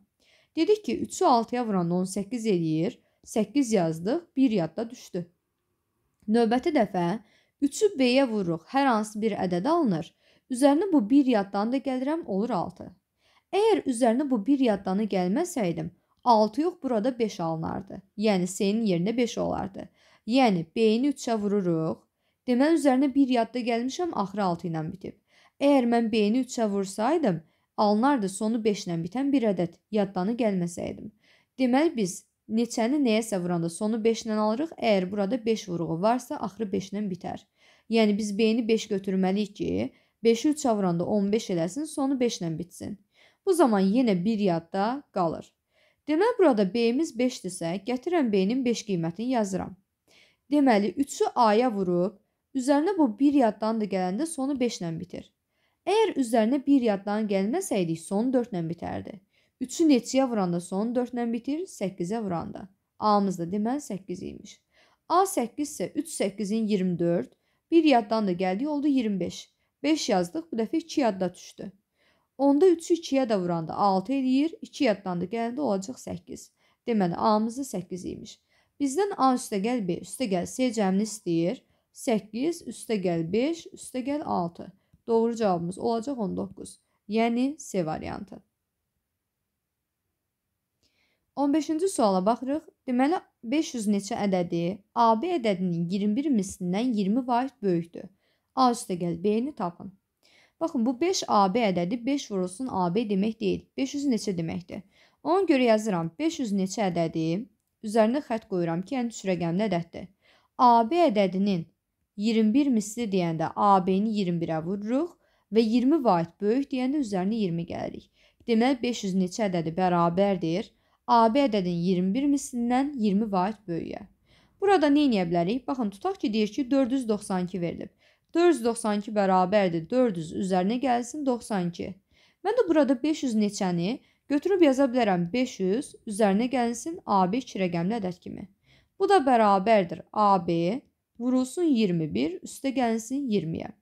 Dedik ki, 3-ü 6-ya vuranda 18 eləyir. 8 yazdıq, 1 yadda düşdü. Növbəti dəfə 3-ü B-yə vururuq. Hər hansı bir ədəd alınır. Üzərinə bu 1 yaddan da gəlirəm, olur 6. Əgər üzərinə bu 1 yaddanı gəlməsəydim, 6 yox burada 5 alınardı. Yəni C-nin yerinə 5 olardı. Yəni B-ni 3-ə vururuq. Deməli üzərinə 1 yadda gəlmişəm, axırı 6 ilə bitib. Əgər mən B-ni 3-ə vursaydım, alınardı sonu 5 ilə bitən bir ədəd. Yaddanı gəlməsəydim. Deməli biz neçəni nəyəsə vuranda sonu 5 ilə alırıq. Əgər burada 5 vuruğu varsa, axırı 5 ilə bitər. Yəni biz B-ni 5 götürməliyik ki, 5-i 3-ə vuranda 15 eləsin, sonu 5 ilə bitsin. Bu zaman yenə bir yadda qalır. Deməli, burada B-imiz 5-dirsə, gətirəm B-nin 5 qiymətini yazıram. Deməli, 3-ü A-ya vurub, üzərinə bu 1 yaddan da gələndə sonu 5 ilə bitir. Əgər üzərinə 1 yaddan gəlməsəydik, sonu 4 ilə bitərdi. 3-ü neçəyə vuranda sonu 4 ilə bitir, 8-ə vuranda. A-mız da deməli 8 imiş. A 8 isə 3 8-in 24, 1 yaddan da gəldi, oldu 25. 5 yazdıq, bu dəfə 2 yadda düşdü. Onda 3-ü 2-yə də vuranda 6 eləyir, 2 yaddan da gəldi olacaq 8. Deməli A-mızı 8 imiş. Bizdən A üstə gəl B üstə gəl C cəmini istəyir. 8 üstə gəl 5 üstə gəl 6. Doğru cavabımız olacaq 19. Yəni C variantı. 15-ci suala baxırıq. Deməli 500 neçə ədədi? AB ədədinin 21 mislindən 20 vaxt böyükdür. A üstə gəl B-ni tapın. Baxın, bu 5AB ədədi 5 vurulsun AB demək deyil. 500 neçə deməkdir? Ona görə yazıram 500 neçə ədədi, üzərində xətt qoyuram ki, yəni üç rəqəmli ədəddir. AB ədədinin 21 misli deyəndə AB-ni 21-ə vururuq və 20 vaxt böyük deyəndə üzərinə 20 gəlirik. Deməli 500 neçə ədədi bərabərdir? AB ədədinin 21 mislindən 20 vaxt böyüyə. Burada nə edə bilərik? Baxın, tutaq ki, deyir ki, 492 verilib. 492 bərabərdir 400 üzərinə gəlsin 92. Mən də burada 500 neçəni götürüb yaza bilərəm 500 üzərinə gəlsin AB 2 rəqəmli ədəd kimi. Bu da bərabərdir AB vurulsun 21 üstə gəlsin 20-yə.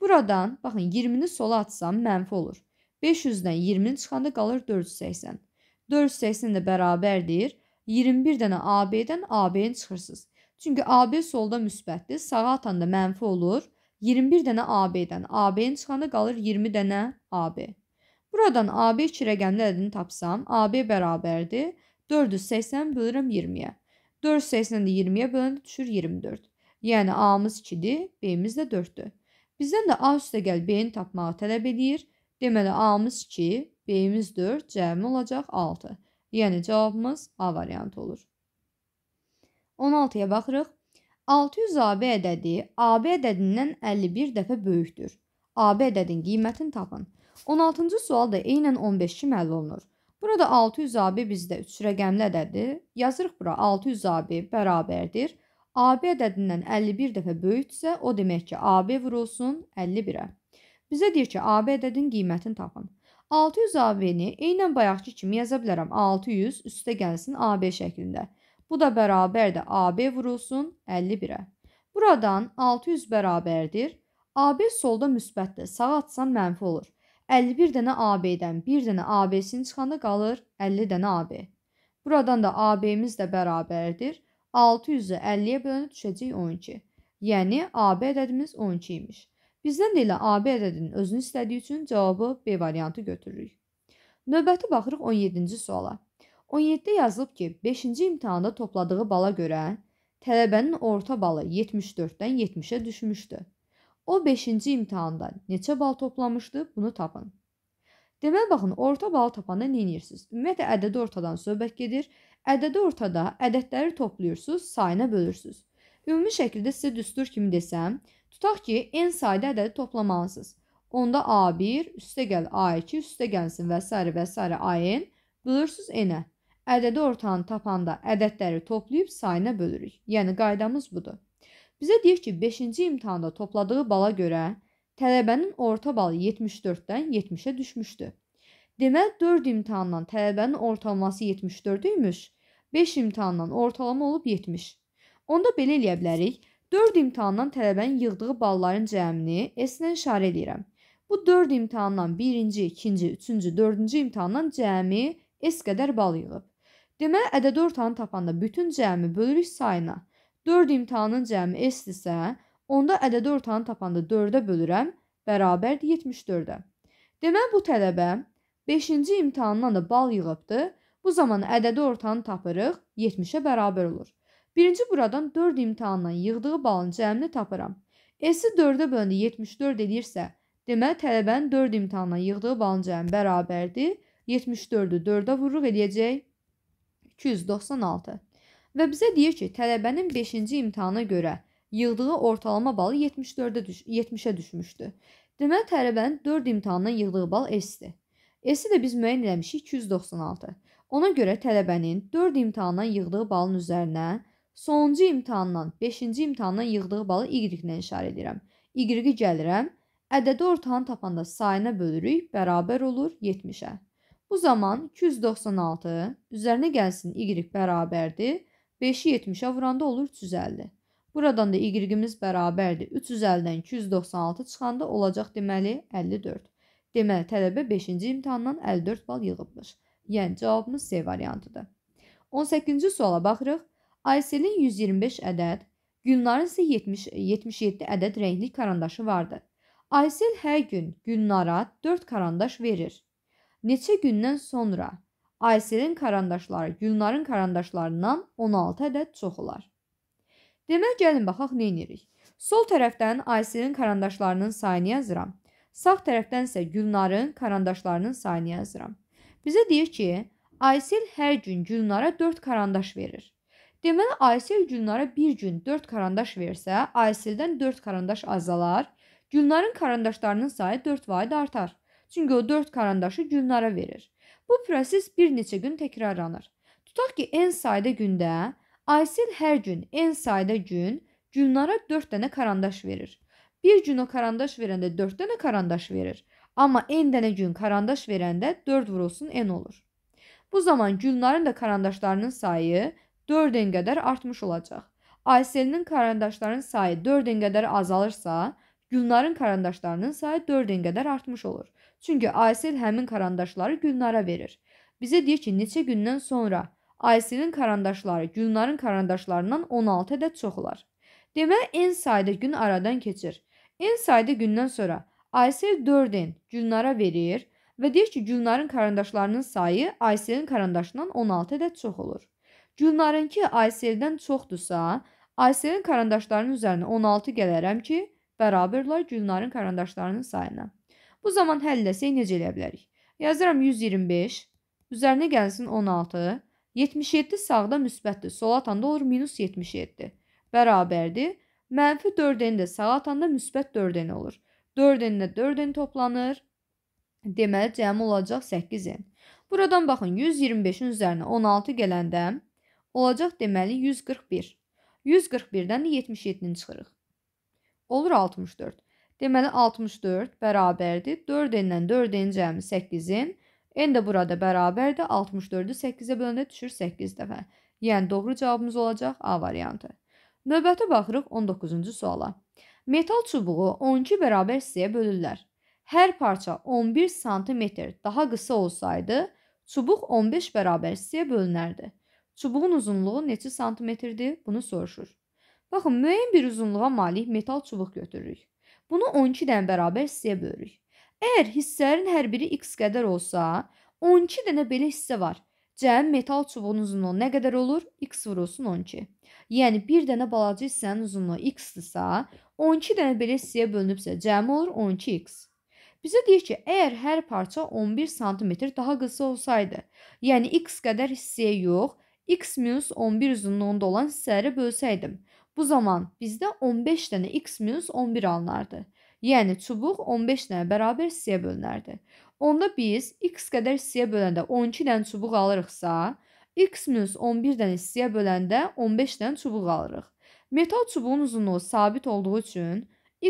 Buradan baxın 20-ni sola atsam mənfi olur. 500-dən 20-ni çıxanda qalır 480. 480 də bərabərdir 21 dənə AB-dən AB-ni çıxırsınız. Çünki AB solda müsbətdir, sağa atanda mənfi olur. 21 dənə AB-dən, AB-nin çıxanda qalır 20 dənə AB. Buradan AB 2 rəqəmli ədədini tapsam, AB bərabərdir 480 bölürəm 20-yə. 480 də 20-yə bölündə düşür 24. Yəni A-mız 2-dir, B-miz də 4-dür. Bizdən də A üstə gəl B-ni tapmağı tələb edir. Deməli A-mız 2, B-miz 4, cəmi olacaq 6. Yəni cavabımız A variantı olur. 16-ya baxırıq. 600 AB ədədi AB ədədindən 51 dəfə böyükdür. AB ədədin qiymətini tapın. 16-cı sual da eynən 15 kimi həll olunur. Burada 600 AB bizdə 3 rəqəmli ədəddir. Yazırıq bura 600 AB bərabərdir. AB ədədindən 51 dəfə böyükdürsə, o demək ki, AB vurulsun 51-ə. Bizə deyir ki, AB ədədinin qiymətini tapın. 600 AB-ni eynən bayaqçı kimi yaza bilərəm. 600 üstə gəlsin AB şəklində. Bu da bərabər də AB vurulsun 51-ə. Buradan 600 bərabərdir. AB solda müsbətdir, sağa atsam mənfi olur. 51 dənə AB-dən 1 dənə ABC-ni çıxanda qalır 50 dənə AB. Buradan da AB-miz də bərabərdir. 600-ü 50-yə bölünüb düşəcək 12. Yəni AB ədədimiz 12 imiş. Bizdən də elə AB ədədinin özünü istədiyi üçün cavabı B variantı götürürük. Növbəti baxırıq 17-ci suala. 17-də yazılıb ki, 5-ci imtahanda topladığı bala görə tələbənin orta balı 74-dən 70-ə düşmüşdü. O 5-ci imtahanda neçə bal toplamışdı? Bunu tapın. Deməli baxın, orta balı tapanda nə edirsiniz? Ümumiyyətlə ədədi ortadan söhbət gedir. Ədədi ortada ədədləri toplayırsınız, sayına bölürsünüz. Ümumi şəkildə sizə düstur kimi desəm, tutaq ki, n sayda ədədi toplamalısınız. Onda A1 üstəgəl A2 üstə gəlsin və s. və s. AN bölürsüz n-ə ədədi ortağını tapanda ədədləri toplayıb sayına bölürük. Yəni qaydamız budur. Bizə deyək ki, 5-ci imtahanda topladığı bala görə tələbənin orta balı 74-dən 70-ə düşmüşdü. Deməli 4 imtahandan tələbənin ortalaması 74 imiş. 5 imtahandan ortalama olub 70. Onda belə eləyə bilərik. 4 imtahandan tələbənin yığdığı balların cəmini S-lə işarə edirəm. Bu 4 imtahandan 1-ci, 2-ci, 3-cü, 4-cü imtahandan cəmi S qədər bal yığıb. Deməli ədədi ortanı tapanda bütün cəmi bölürük sayına. 4 imtahanın cəmi s-dirsə, onda ədədi ortanı tapanda 4-ə bölürəm, bərabərdir 74-ə. Deməli bu tələbə 5-ci imtahandan da bal yığıbdı. Bu zaman ədədi ortanı tapırıq, 70-ə bərabər olur. Birinci buradan 4 imtahandan yığdığı balın cəmini tapıram. S-i 4-ə böləndə 74 edirsə, deməli tələbənin 4 imtahandan yığdığı balın cəmi bərabərdir. 74-ü 4-ə vururuq eləyəcək 296 və bizə deyir ki, tələbənin 5-ci imtahana görə yığdığı ortalama balı 74-ə düş 70-ə düşmüşdü. Deməli tələbənin 4 imtahandan yığdığı bal S-dir. S-i də biz müəyyən eləmişik 296. Ona görə tələbənin 4 imtahandan yığdığı balın üzərinə sonuncu imtahandan 5-ci imtahandan yığdığı balı y-lə işarə edirəm. Y-i gəlirəm, ədədi ortadan tapanda sayına bölürük, bərabər olur 70-ə. Bu zaman 296 üzərinə gəlsin y bərabərdir. 5-i 70-ə vuranda olur 350. Buradan da y-imiz bərabərdir. 350-dən 296 çıxanda olacaq deməli 54. Deməli tələbə 5-ci imtahandan 54 bal yığıbmış. Yəni cavabımız C variantıdır. 18-ci suala baxırıq. Ayselin 125 ədəd, Gülnarın isə 70 77 ədəd rəngli karandaşı vardı. Aysel hər gün Gülnara 4 karandaş verir. Neçə gündən sonra Ayselin karandaşları Gülnarın karandaşlarından 16 ədəd çox olar. Demək gəlin baxaq nə edirik. Sol tərəfdən Ayselin karandaşlarının sayını yazıram. Sağ tərəfdən isə Gülnarın karandaşlarının sayını yazıram. Bizə deyir ki, Aysel hər gün Gülnara 4 karandaş verir. Deməli Aysel Gülnara bir gün 4 karandaş versə, Ayseldən 4 karandaş azalar, Gülnarın karandaşlarının sayı 4 vayd artar. Çünki o dörd karandaşı Gülnara verir. Bu proses bir neçə gün təkrarlanır. Tutaq ki, n sayda gündə Aysel hər gün n sayda gün Gülnara 4 dənə karandaş verir. Bir gün o karandaş verəndə 4 dənə karandaş verir. Amma n dənə gün karandaş verəndə 4 vurulsun n olur. Bu zaman Gülnarın da karandaşlarının sayı 4n qədər artmış olacaq. Ayselinin karandaşlarının sayı 4n qədər azalırsa, Gülnarın karandaşlarının sayı 4n qədər artmış olur. Çünki Aysel həmin karandaşları Gülnara verir. Bizə deyir ki, neçə gündən sonra Ayselin karandaşları Gülnarın karandaşlarından 16 ədəd çoxlar. Deməli, n sayda gün aradan keçir. N sayda gündən sonra Aysel 4-n Gülnara verir və deyir ki, Gülnarın karandaşlarının sayı Ayselin karandaşından 16 ədəd çox olur. Gülnarınki Ayseldən çoxdursa, Ayselin karandaşlarının üzərinə 16 gələrəm ki, bərabərlər Gülnarın karandaşlarının sayına. Bu zaman həlləsək necə eləyə bilərik? Yazıram 125, üzərinə gəlsin 16, 77 sağda müsbətdir, sola atanda olur minus 77. Bərabərdir, mənfi 4-eni də sağa atanda müsbət 4-eni olur. 4-eni də 4-eni toplanır, deməli cəmi olacaq 8-en. Buradan baxın, 125-in üzərinə 16 gələndə olacaq deməli 141. 141-dən də 77-ni çıxırıq. Olur 64. Deməli 64 bərabərdir. 4n-dən 4n cəmi 8-in. n də burada bərabərdir. 64-ü 8-ə böləndə düşür 8 dəfə. Yəni doğru cavabımız olacaq A variantı. Növbətə baxırıq 19-cu suala. Metal çubuğu 12 bərabər hissəyə bölürlər. Hər parça 11 sm daha qısa olsaydı, çubuq 15 bərabər hissəyə bölünərdi. Çubuğun uzunluğu neçə santimetrdir? Bunu soruşur. Baxın, müəyyən bir uzunluğa malik metal çubuq götürürük. Bunu 12-dən bərabər hissəyə bölürük. Əgər hissələrin hər biri x qədər olsa, 12 dənə belə hissə var. Cəmi metal çubuğunun uzunluğu nə qədər olur? X vurulsun 12. Yəni bir dənə balaca hissənin uzunluğu x-dirsə, 12 dənə belə hissəyə bölünübsə cəmi olur 12x. Bizə deyir ki, əgər hər parça 11 sm daha qısa olsaydı, yəni x qədər hissəyə yox, x-11 uzunluğunda olan hissələrə bölsəydim, Bu zaman bizdə 15 dənə x minus 11 alınardı. Yəni çubuq 15 dənə bərabər hissəyə bölünərdi. Onda biz x qədər hissəyə böləndə 12 dənə çubuq alırıqsa, x minus 11 dənə hissəyə böləndə 15 dənə çubuq alırıq. Metal çubuğun uzunluğu sabit olduğu üçün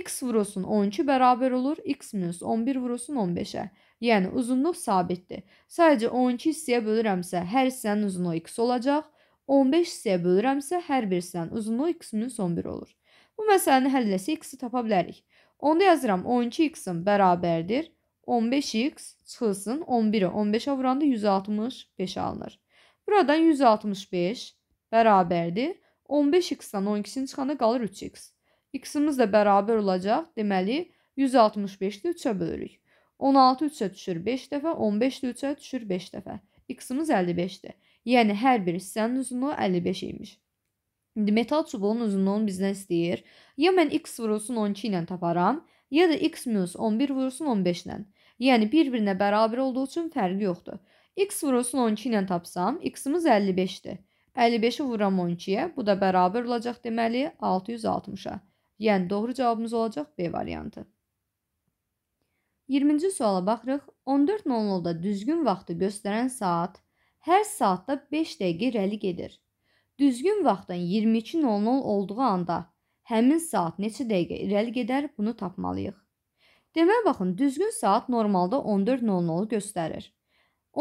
x vurulsun 12 bərabər olur x minus 11 vurulsun 15-ə. Yəni uzunluq sabitdir. Sadəcə 12 hissəyə bölürəmsə hər hissənin uzunluğu x olacaq. 15 hissəyə bölürəmsə, hər bir hissənin uzunluğu x-nin son 1 olur. Bu məsələni həll etsə x-i tapa bilərik. Onda yazıram 12x-in bərabərdir 15x çıxılsın 11-i 15-ə vuranda 165 alınır. Buradan 165 bərabərdir 15x-dən 12-ni çıxanda qalır 3x. X-imiz də bərabər olacaq. Deməli 165-də 3-ə bölürük. 16 3-ə düşür 5 dəfə, 15 də 3-ə düşür 5 dəfə. X-imiz 55-dir. Yəni hər bir hissənin uzunluğu 55 imiş. İndi metal çubuğun uzunluğunu bizdən istəyir. Ya mən x vurulsun 12 ilə taparam, ya da x minus 11 vurulsun 15 ilə. Yəni bir-birinə bərabər olduğu üçün fərqi yoxdur. x vurulsun 12 ilə tapsam, x-imiz 55-dir. 55-i vuram 12-yə, bu da bərabər olacaq deməli 660-a. Yəni doğru cavabımız olacaq B variantı. 20-ci suala baxırıq. 14:00-da düzgün vaxtı göstərən saat hər saatda 5 dəqiqə irəli gedir. Düzgün vaxtdan 22:00 olduğu anda həmin saat neçə dəqiqə irəli gedər bunu tapmalıyıq. Demə baxın, düzgün saat normalda 14:00-u göstərir.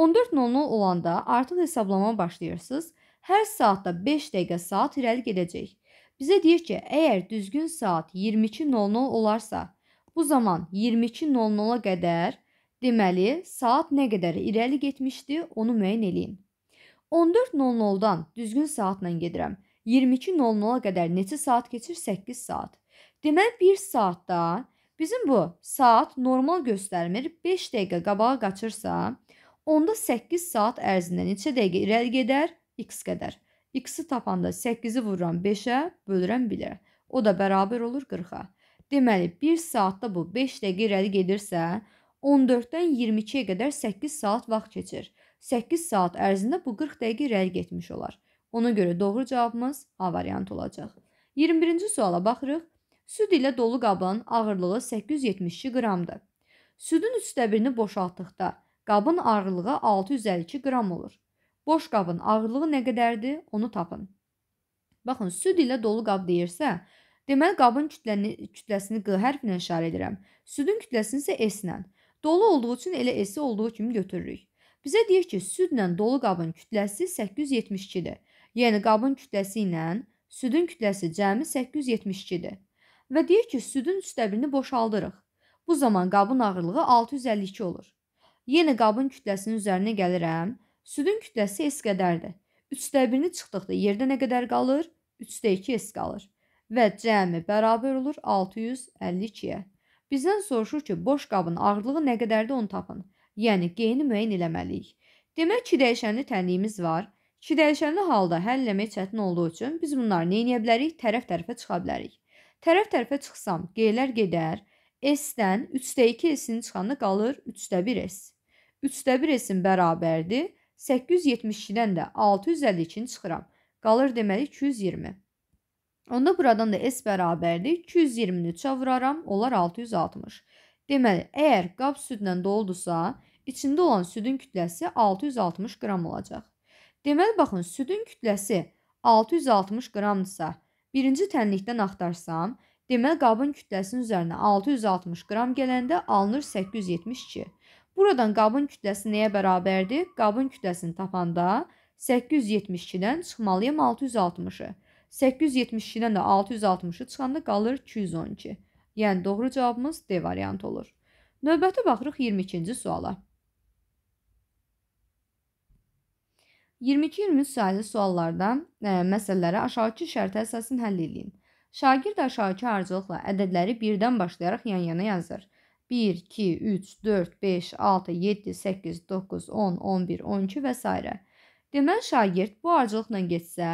14:00 olanda artıq hesablama başlayırsınız. Hər saatda 5 dəqiqə saat irəli gedəcək. Bizə deyir ki, əgər düzgün saat 22:00 olarsa, bu zaman 22:00-a qədər Deməli, saat nə qədər irəli getmişdi, onu müəyyən eləyin. 14:00-dan düzgün saatla gedirəm. 22:00-a qədər neçə saat keçir? 8 saat. Deməli 1 saatda bizim bu saat normal göstərmir. 5 dəqiqə qabağa qaçırsa, onda 8 saat ərzində neçə dəqiqə irəli gedər? X qədər. X-i tapanda 8-i vururam 5-ə, bölürəm 1-ə. O da bərabər olur 40-a. Deməli 1 saatda bu 5 dəqiqə irəli gedirsə, 14-dən 22-yə qədər 8 saat vaxt keçir. 8 saat ərzində bu 40 dəqiqə irəli getmiş olar. Ona görə doğru cavabımız A variantı olacaq. 21-ci suala baxırıq. Süd ilə dolu qabın ağırlığı 872 qramdır. Südün 3/1-ni boşaltdıqda qabın ağırlığı 652 qram olur. Boş qabın ağırlığı nə qədərdir? Onu tapın. Baxın, süd ilə dolu qab deyirsə, deməli qabın kütləni, kütləsini Q hərfi ilə işarə edirəm. Südün kütləsini isə S ilə. Dolu olduğu üçün elə esi olduğu kimi götürürük. Bizə deyir ki, südlə dolu qabın kütləsi 872-dir. Yəni qabın kütləsi ilə südün kütləsi cəmi 872-dir. Və deyir ki, südün 3/4-ni boşaldırıq. Bu zaman qabın ağırlığı 652 olur. Yenə qabın kütləsinin üzərinə gəlirəm. Südün kütləsi S qədərdir. 3/1-ni çıxdıqda yerdə nə qədər qalır? 3/2 S qalır və cəmi bərabər olur 652-yə. Bizdən soruşur ki, boş qabın ağırlığı nə qədərdir onu tapın. Yəni geyini müəyyən eləməliyik. Demək ki, dəyişənli tənliyimiz var. Ki dəyişənli halda həll etmək çətin olduğu üçün biz bunları nə edə bilərik? Tərəf-tərəfə çıxa bilərik. Tərəf-tərəfə çıxsam, G-lər gedər. S-dən 3/2 S-in çıxanda qalır 3/1 S. 3/1 S-in bərabərdir 872-dən də 652-ni çıxıram. Qalır deməli 220. Onda buradan da S bərabərdir. 220-ni 3-ə vuraram, olar 660. Deməli, əgər qab südlə doldursa, içində olan südün kütləsi 660 qram olacaq. Deməli, baxın, südün kütləsi 660 qramdırsa, birinci tənlikdən axtarsam, deməli, qabın kütləsinin üzərinə 660 qram gələndə alınır 872. Buradan qabın kütləsi nəyə bərabərdir? Qabın kütləsini tapanda 872-dən çıxmalıyam 660-ı. 872-dən də 660-ı çıxanda qalır 212. Yəni doğru cavabımız D variantı olur. Növbəti baxırıq 22-ci suala. 22-23 saylı suallarda ə, e, məsələlərə aşağıdakı şərtə əsasən həll edin. Şagird aşağıdakı ardıcıllıqla ədədləri 1-dən başlayaraq yan-yana yazır. 1, 2, 3, 4, 5, 6, 7, 8, 9, 10, 11, 12 və s. Deməli şagird bu ardıcıllıqla getsə,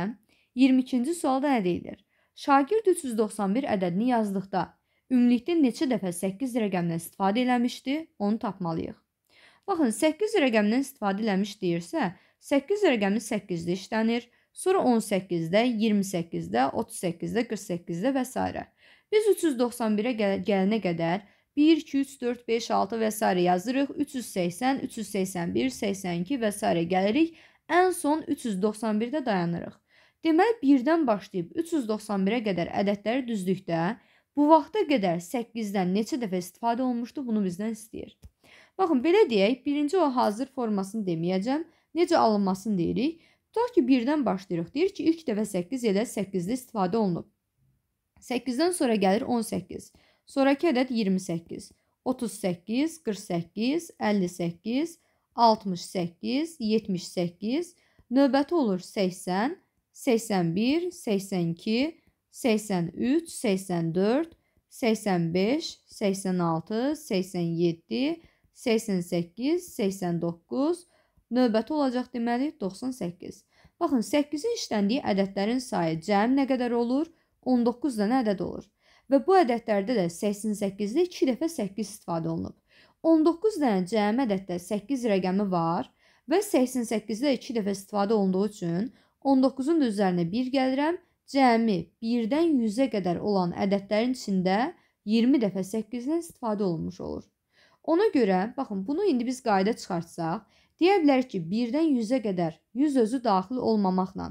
22-ci sualda nə deyilir? Şagird 391 ədədini yazdıqda ümumilikdə neçə dəfə 8 rəqəmdən istifadə eləmişdi, onu tapmalıyıq. Baxın, 8 rəqəmdən istifadə eləmiş deyirsə, 8 rəqəmi 8-də işlənir, sonra 18-də, 28-də, 38-də, 48-də və s. Biz 391-ə gəl gələnə qədər 1, 2, 3, 4, 5, 6 və s. yazırıq, 380, 381, 82 və s. gəlirik, ən son 391-də dayanırıq. Deməli, 1-dən başlayıb 391-ə qədər ədədləri düzdükdə bu vaxta qədər 8-dən neçə dəfə istifadə olmuşdu, bunu bizdən istəyir. Baxın, belə deyək, birinci o hazır formasını deməyəcəm. Necə alınmasını deyirik? Tutaq ki, 1-dən başlayırıq. Deyir ki, ilk dəfə 8 ədəd 8-də istifadə olunub. 8-dən sonra gəlir 18. Sonrakı ədəd 28, 38, 48, 58, 68, 78, növbəti olur 80, 81, 82, 83, 84, 85, 86, 87, 88, 89, növbəti olacaq deməli 98. Baxın, 8-in işləndiyi ədədlərin sayı cəm nə qədər olur? 19 dənə ədəd olur. Və bu ədədlərdə də 88-də 2 dəfə 8 istifadə olunub. 19 dənə cəm ədəddə 8 rəqəmi var və 88-də 2 dəfə istifadə olunduğu üçün 19-un da üzərinə 1 gəlirəm. Cəmi 1-dən 100-ə qədər olan ədədlərin içində 20 dəfə 8-dən istifadə olunmuş olur. Ona görə, baxın, bunu indi biz qayda çıxartsaq, deyə bilərik ki, 1-dən 100-ə qədər 100 özü daxil olmamaqla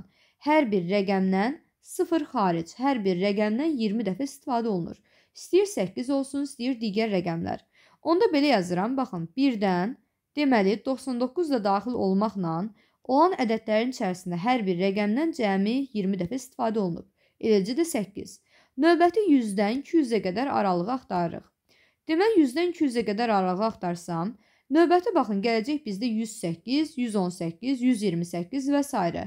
hər bir rəqəmdən 0 xaric, hər bir rəqəmdən 20 dəfə istifadə olunur. İstəyir 8 olsun, istəyir digər rəqəmlər. Onda belə yazıram, baxın, 1-dən, deməli 99 da daxil olmaqla Olan ədədlərin içərisində hər bir rəqəmdən cəmi 20 dəfə istifadə olunub. Eləcə də 8. Növbəti 100-dən 200-ə qədər aralığı axtarırıq. Deməli 100-dən 200-ə qədər aralığı axtarsam, növbəti baxın gələcək bizdə 108, 118, 128 və s.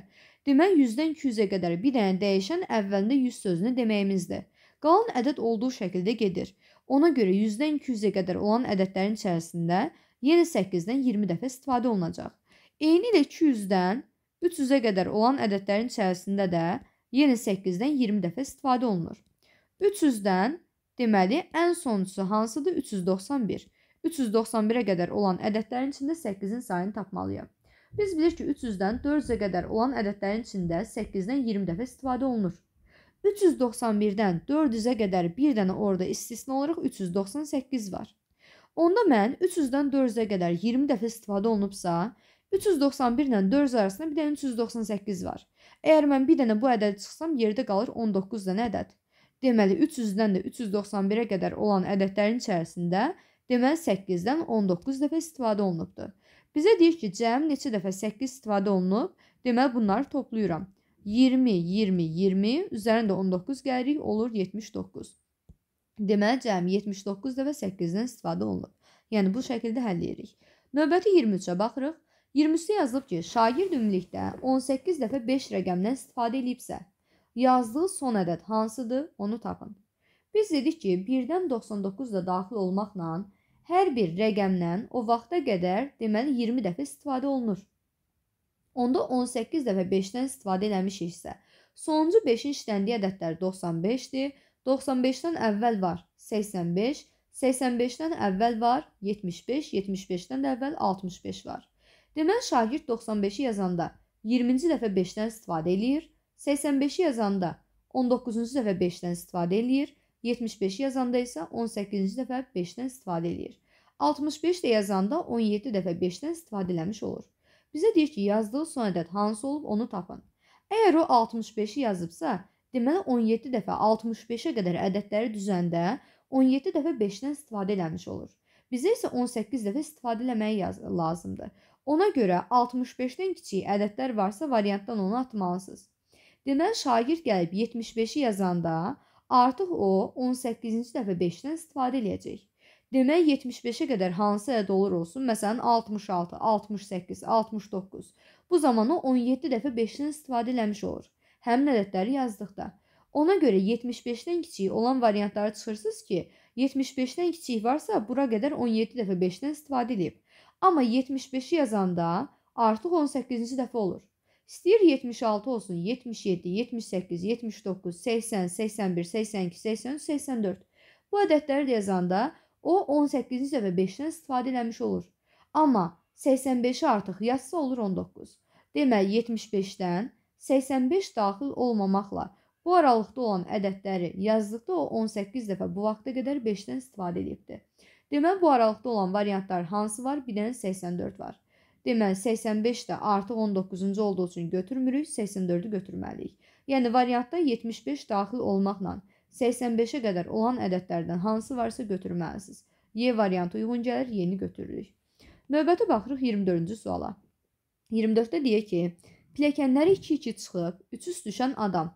Deməli 100-dən 200-ə qədər bir dənə dəyişən əvvəlində 100 sözünü deməyimizdir. Qalan ədəd olduğu şəkildə gedir. Ona görə 100-dən 200-ə qədər olan ədədlərin içərisində yenə 8-dən 20 dəfə istifadə olunacaq. Eynilə 200-dən 300-ə qədər olan ədədlərin içərisində də yenə 8-dən 20 dəfə istifadə olunur. 300-dən deməli ən sonuncusu hansıdır? 391. 391-ə qədər olan ədədlərin içində 8-in sayını tapmalıyıq. Biz bilirik ki, 300-dən 400-ə qədər olan ədədlərin içində 8-dən 20 dəfə istifadə olunur. 391-dən 400-ə qədər bir dənə orada istisna olaraq 398 var. Onda mən 300-dən 400-ə qədər 20 dəfə istifadə olunubsa, 391 ilə 400 arasında bir dənə 398 var. Əgər mən bir dənə bu ədədi çıxsam, yerdə qalır 19 dənə ədəd. Deməli 300-dən də 391-ə qədər olan ədədlərin içərisində deməli 8-dən 19 dəfə istifadə olunubdur. Bizə deyir ki, cəm neçə dəfə 8 istifadə olunub? Deməli bunları toplayıram. 20, 20, 20 üzərində 19 gəlirik, olur 79. Deməli cəmi 79 dəfə 8-dən istifadə olunub. Yəni bu şəkildə həll edirik. Növbəti 23-ə baxırıq. 23-də yazılıb ki, şagird ümumilikdə 18 dəfə 5 rəqəmdən istifadə edibsə, yazdığı son ədəd hansıdır, onu tapın. Biz dedik ki, 1-dən 99 da daxil olmaqla hər bir rəqəmdən o vaxta qədər, deməli 20 dəfə istifadə olunur. Onda 18 dəfə 5-dən istifadə eləmişiksə, sonuncu 5-in işləndiyi ədədlər 95-dir. 95-dən əvvəl var 85, 85-dən əvvəl var 75, 75-dən də əvvəl 65 var. Deməli şagird 95-i yazanda 20-ci dəfə 5-dən istifadə eləyir, 85-i yazanda 19-cu dəfə 5-dən istifadə eləyir, 75-i yazanda isə 18-ci dəfə 5-dən istifadə eləyir. 65 də yazanda 17 dəfə 5-dən istifadə eləmiş olur. Bizə deyir ki, yazdığı son ədəd hansı olub onu tapın. Əgər o 65-i yazıbsa, deməli 17 dəfə 65-ə qədər ədədləri düzəndə 17 dəfə 5-dən istifadə eləmiş olur. Bizə isə 18 dəfə istifadə eləmək lazımdır. Ona görə 65-dən kiçik ədədlər varsa, variantdan onu atmalısınız. Deməli, şagird gəlib 75-i yazanda artıq o 18-ci dəfə 5-dən istifadə eləyəcək. Demək 75-ə qədər hansı ədəd olur olsun, məsələn 66, 68, 69. Bu zaman o 17 dəfə 5-dən istifadə eləmiş olur. Həmin ədədləri yazdıqda. Ona görə 75-dən kiçik olan variantları çıxırsınız ki, 75-dən kiçik varsa, bura qədər 17 dəfə 5-dən istifadə edib. Amma 75-i yazanda artıq 18-ci dəfə olur. İstəyir 76 olsun, 77, 78, 79, 80, 81, 82, 83, 84. Bu ədədləri də yazanda o 18-ci dəfə 5-dən istifadə eləmiş olur. Amma 85-i artıq yazsa olur 19. Deməli 75-dən 85 daxil olmamaqla bu aralıqda olan ədədləri yazdıqda o 18 dəfə bu vaxta qədər 5-dən istifadə edibdi. Deməli bu aralıqda olan variantlar hansı var? Bir dənə 84 var. Deməli 85 də artıq 19-cu olduğu üçün götürmürük, 84-ü götürməliyik. Yəni variantda 75 daxil olmaqla 85-ə qədər olan ədədlərdən hansı varsa götürməlisiniz. Y variantı uyğun gəlir, yeni götürürük. Növbəti baxırıq 24-cü suala. 24-də deyək ki, pilləkənləri 2-2 çıxıb, 3 üst düşən adam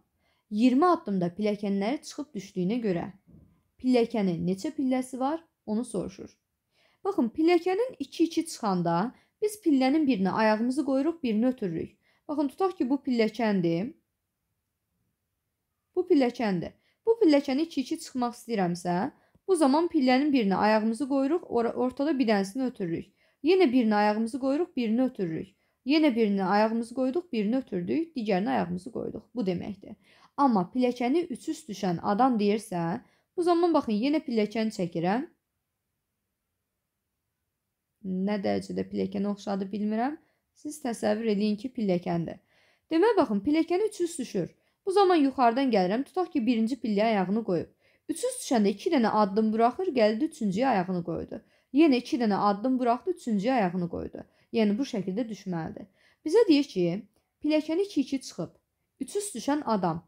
20 addımda pilləkənləri çıxıb düşdüyünə görə pilləkənin neçə pilləsi var? Onu soruşur. Baxın, pilləkənin 2-2 çıxanda biz pillənin birinə ayağımızı qoyuruq, birini ötürürük. Baxın, tutaq ki, bu pilləkəndir. Bu pilləkəndir. Bu pilləkəni 2-2 çıxmaq istəyirəmsə, bu zaman pillənin birinə ayağımızı qoyuruq, or ortada bir dənəsini ötürürük. Yenə birinə ayağımızı qoyuruq, birini ötürürük. Yenə birinə ayağımızı qoyduq, birini ötürdük, digərinə ayağımızı qoyduq. Bu deməkdir. Amma pilləkəni üç-üst düşən adam deyirsə, bu zaman baxın, yenə pilləkəni çəkirəm. Nə dərəcədə pilləkənə oxşadı bilmirəm. Siz təsəvvür eləyin ki, pilləkəndir. Demə baxın, pilləkəni üç üz düşür. Bu zaman yuxarıdan gəlirəm, tutaq ki, birinci pilləyə ayağını qoyub. Üç üz düşəndə 2 dənə addım buraxır, gəldi 3-cüyə ayağını qoydu. Yenə 2 dənə addım buraxdı, 3-cüyə ayağını qoydu. Yəni bu şəkildə düşməlidir. Bizə deyir ki, pilləkəni 2-2 çıxıb. 3 üz düşən adam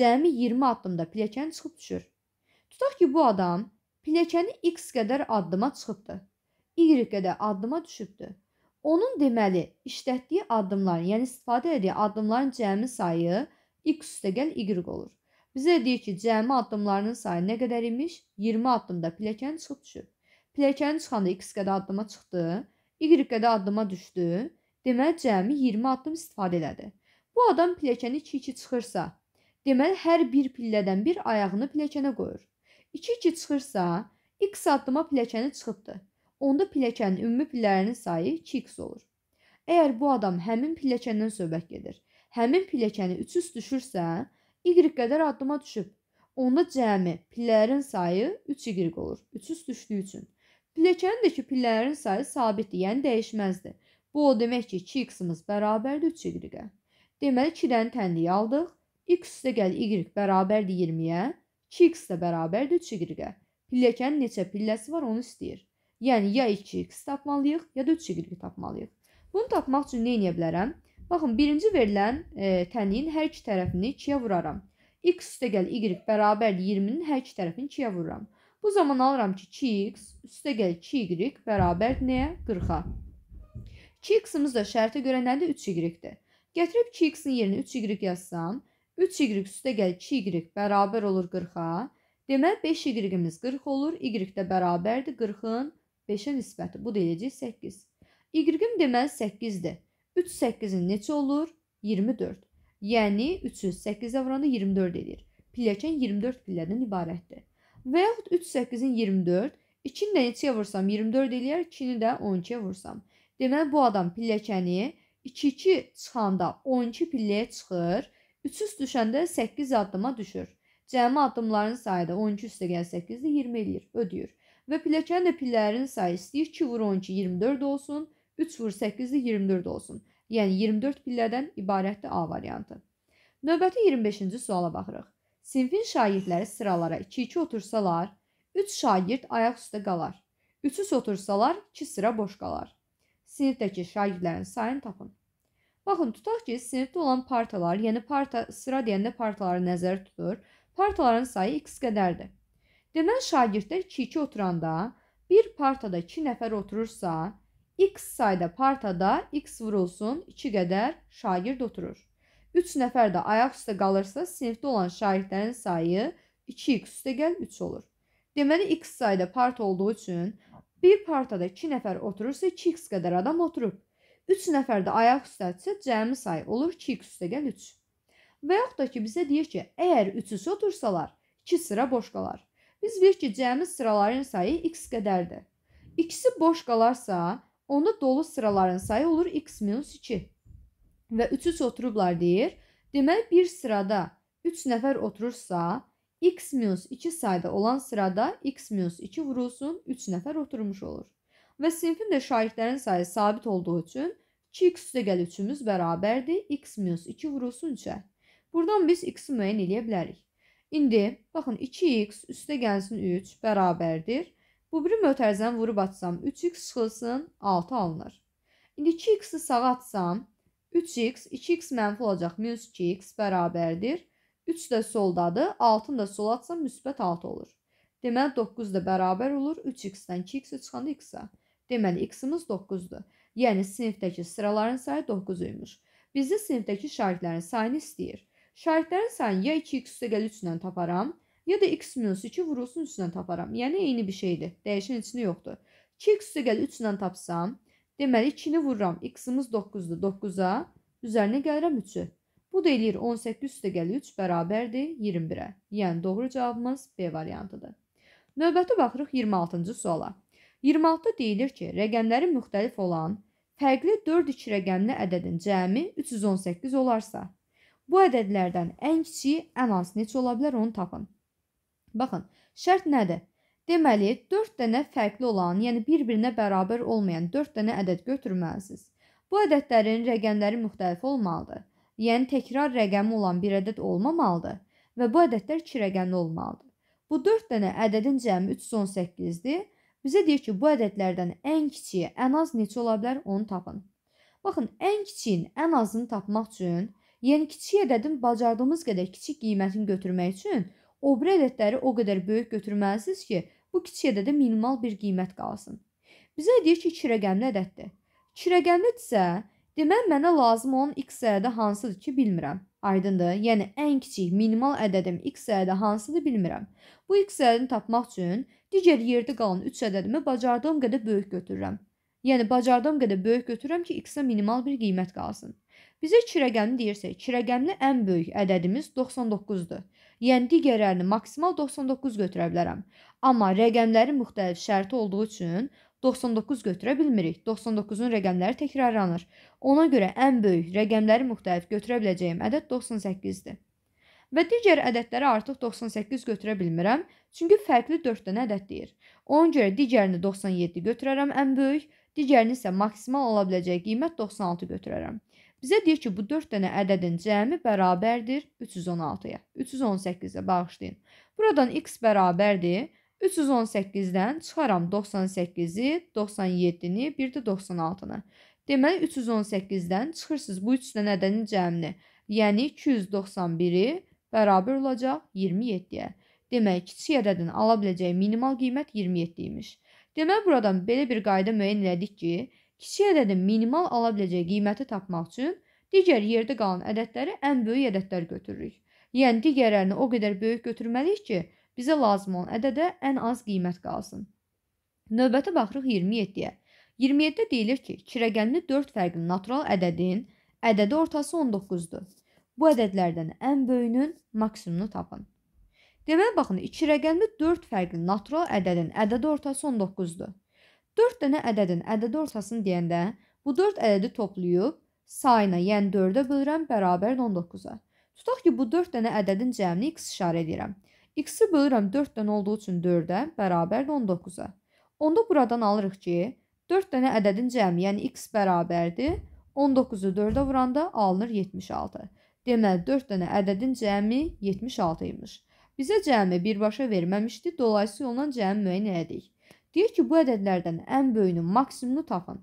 cəmi 20 addımda pilləkəni çıxıb düşür. Tutaq ki, bu adam pilləkəni x qədər addıma çıxıbdı. Y qədər addıma düşübdür. Onun deməli işlətdiyi addımların, yəni istifadə etdiyi addımların cəmi sayı x üstəgəl y olur. Bizə deyir ki, cəmi addımlarının sayı nə qədər imiş? 20 addımda pilləkən çıxıb düşüb. Pilləkən çıxanda x qədər addıma çıxdı, y qədər addıma düşdü. Deməli cəmi 20 addım istifadə elədi. Bu adam pilləkəni 2-2 çıxırsa, deməli hər bir pillədən bir ayağını pilləkənə qoyur. 2-2 çıxırsa, x addıma pilləkəni çıxıbdı. Onda pilləkənin ümumi pillələrinin sayı 2x olur. Əgər bu adam həmin pilləkəndən söhbət gedir, həmin pilləkəni 3x düşürsə, y qədər addıma düşüb. Onda cəmi pillərin sayı 3y olur. 3x düşdüyü üçün. Pilləkənin də ki pillərin sayı sabitdir, yəni dəyişməzdir. Bu o demək ki, 2x-imiz bərabərdir 3y-ə. Deməli 2-dən tənliyi aldıq. x üstə gəl y bərabərdir 20-yə. 2x də bərabərdir 3y-ə. Pilləkənin neçə pilləsi var, onu istəyir. Yəni ya 2x tapmalıyıq, ya da 3y tapmalıyıq. Bunu tapmaq üçün nə edə bilərəm? Baxın, birinci verilən e, tənin hər iki tərəfini 2-yə vuraram. x üstəgəl y bərabər 20-nin hər iki tərəfini 2-yə vururam. Bu zaman alıram ki, 2x üstəgəl 2y bərabər nəyə? 40-a. 2x-imiz də şərtə görə nədir? 3y-dir. Gətirib 2x-in yerinə 3y yazsam, 3y üstəgəl 2y bərabər olur 40-a. Demək 5y-imiz 40 olur, y də bərabərdir 40-ın 5-ə nisbəti. Bu da eləyəcək 8. Y-in deməli 8-dir. 3 8-in neçə olur? 24. Yəni 3-ü 8-ə vuranda 24 edir. Pilləkən 24 pillədən ibarətdir. Və yaxud 3 8-in 24, 2-ni də neçəyə vursam 24 eləyər, 2-ni də 12-yə vursam. Deməli bu adam pilləkəni 2 2 çıxanda 12 pilləyə çıxır. 300 düşəndə 8 addıma düşür. Cəmi addımların sayı da 12 üstə gəl 8-dir, 20 eləyir, ödəyir və pilləkən də pillərin sayı istəyir 2 vur 12 24 olsun, 3 vur 8 də 24 olsun. Yəni 24 pillədən ibarətdir A variantı. Növbəti 25-ci suala baxırıq. Sinfin şagirdləri sıralara 2-2 otursalar, 3 şagird ayaq üstə qalar. 3-üz otursalar, 2 sıra boş qalar. Sinifdəki şagirdlərin sayını tapın. Baxın, tutaq ki, sinifdə olan partalar, yəni parta sıra deyəndə partaları nəzərdə tutulur. Partaların sayı x qədərdir. Denən şagirdlər iki-iki oturanda bir partada 2 nəfər oturursa, x sayda partada x vurulsun 2 qədər şagird oturur. 3 nəfər də ayaq üstə qalırsa, sinifdə olan şagirdlərin sayı 2x üstə gəl 3 olur. Deməli x sayda part olduğu üçün bir partada 2 nəfər oturursa 2x qədər adam oturub. 3 nəfər də ayaq üstədirsə cəmi sayı olur 2x üstə gəl 3. Və yaxud da ki bizə deyir ki, əgər 3-üsü otursalar, 2 sıra boş qalar. Biz bir ki, cəmi sıraların sayı x qədərdir. İkisi boş qalarsa, onda dolu sıraların sayı olur x-2. Və 3-3 oturublar deyir. Demək bir sırada 3 nəfər oturursa, x-2 sayda olan sırada x-2 vurulsun, 3 nəfər oturmuş olur. Və sinfin də şagirdlərin sayı sabit olduğu üçün 2x üstəgəl 3-ümüz bərabərdir, x-2 vurulsun 3-ə. Buradan biz x-i müəyyən eləyə bilərik. İndi baxın 2x üstə gəlsin 3 bərabərdir. Bu biri mötərizəni vurub atsam 3x çıxılsın 6 alınır. İndi 2x-i sağa atsam 3x 2x mənfi olacaq minus 2x bərabərdir. 3 də soldadır. 6-nı da sola atsam müsbət 6 olur. Deməli 9 da bərabər olur 3x-dən 2x-i çıxanda x-ə. Deməli x-imiz 9-dur. Yəni sinifdəki sıraların sayı 9 imiş. Bizdə sinifdəki şagirdlərin sayını istəyir. Şahidlərin sayını ya 2x üstəgəl 3 ilə taparam, ya da x minus 2 vurulsun 3 ilə taparam. Yəni eyni bir şeydir. Dəyişən içində yoxdur. 2x üstəgəl 3 ilə tapsam, deməli 2-ni vururam. x-imiz 9-dur. 9-a üzərinə gəlirəm 3-ü. Bu da eləyir 18 üstəgəl 3 bərabərdir 21-ə. Yəni doğru cavabımız B variantıdır. Növbəti baxırıq 26-cı suala. 26-da deyilir ki, rəqəmləri müxtəlif olan fərqli 4 iki rəqəmli ədədin cəmi 318 olarsa, Bu ədədlərdən ən kiçiyi ən az neçə ola bilər onu tapın. Baxın, şərt nədir? Deməli, 4 dənə fərqli olan, yəni bir-birinə bərabər olmayan 4 dənə ədəd götürməlisiniz. Bu ədədlərin rəqəmləri müxtəlif olmalıdır. Yəni təkrar rəqəmi olan bir ədəd olmamalıdır və bu ədədlər 2 rəqəmli olmalıdır. Bu 4 dənə ədədin cəmi 318-dir. Bizə deyir ki, bu ədədlərdən ən kiçiyi ən az neçə ola bilər onu tapın. Baxın, ən kiçiyin ən azını tapmaq üçün Yəni kiçik ədədin bacardığımız qədər kiçik qiymətini götürmək üçün o biri ədədləri o qədər böyük götürməlisiniz ki, bu kiçik ədədə minimal bir qiymət qalsın. Bizə deyir ki, 2 rəqəmli ədəddir. 2 rəqəmli isə deməli mənə lazım olan x ədədi hansıdır ki, bilmirəm. Aydındır? Yəni ən kiçik minimal ədədim x ədədi hansıdır bilmirəm. Bu x ədədini tapmaq üçün digər yerdə qalan 3 ədədimi bacardığım qədər böyük götürürəm. Yəni bacardığım qədər böyük götürürəm ki, x-ə minimal bir qiymət qalsın. Bizə 2 rəqəmini deyirsə, 2 rəqəmli ən böyük ədədimiz 99-dur. Yəni digərlərini maksimal 99 götürə bilərəm. Amma rəqəmlərin müxtəlif şərti olduğu üçün 99 götürə bilmirik. 99-un rəqəmləri təkrarlanır. Ona görə ən böyük rəqəmləri müxtəlif götürə biləcəyim ədəd 98-dir. Və digər ədədləri artıq 98 götürə bilmirəm, çünki fərqli 4 dənə ədəd deyir. Ona görə digərini 97 götürərəm ən böyük, digərini isə maksimal ola biləcək qiymət 96 götürərəm. Bizə deyir ki, bu 4 dənə ədədin cəmi bərabərdir 316-ya. 318-ə bağışlayın. Buradan x bərabərdir 318-dən çıxaram 98-i, 97-ni, bir də 96-nı. Deməli 318-dən çıxırsınız bu 3 dənə ədədin cəmini. Yəni 291-i bərabər olacaq 27-yə. Demək, kiçik ədədin ala biləcəyi minimal qiymət 27 imiş. Deməli buradan belə bir qayda müəyyən elədik ki, kiçik ədədin minimal ala biləcəyi qiyməti tapmaq üçün digər yerdə qalan ədədləri ən böyük ədədlər götürürük. Yəni digərlərini o qədər böyük götürməliyik ki, bizə lazım olan ədədə ən az qiymət qalsın. Növbəti baxırıq 27-yə. 27-də deyilir ki, 2 rəqəmli 4 fərqli natural ədədin ədədi ortası 19-dur. Bu ədədlərdən ən böyüyünün maksimumunu tapın. Deməli baxın, 2 rəqəmli 4 fərqli natural ədədin ədədi ortası 19-dur. 4 dənə ədədin ədədi ortasını deyəndə bu 4 ədədi toplayıb sayına, yəni 4-ə bölürəm, bərabər 19-a. Tutaq ki, bu 4 dənə ədədin cəmini x işarə edirəm. x-i bölürəm 4 dənə olduğu üçün 4-ə, bərabər 19-a. Onda buradan alırıq ki, 4 dənə ədədin cəmi, yəni x bərabərdir. 19-u 4-ə vuranda alınır 76. Deməli 4 dənə ədədin cəmi 76 imiş. Bizə cəmi birbaşa verməmişdi, dolayısıyla ondan cəmi müəyyən elədik. Deyir ki, bu ədədlərdən ən böyüyünün maksimumunu tapın.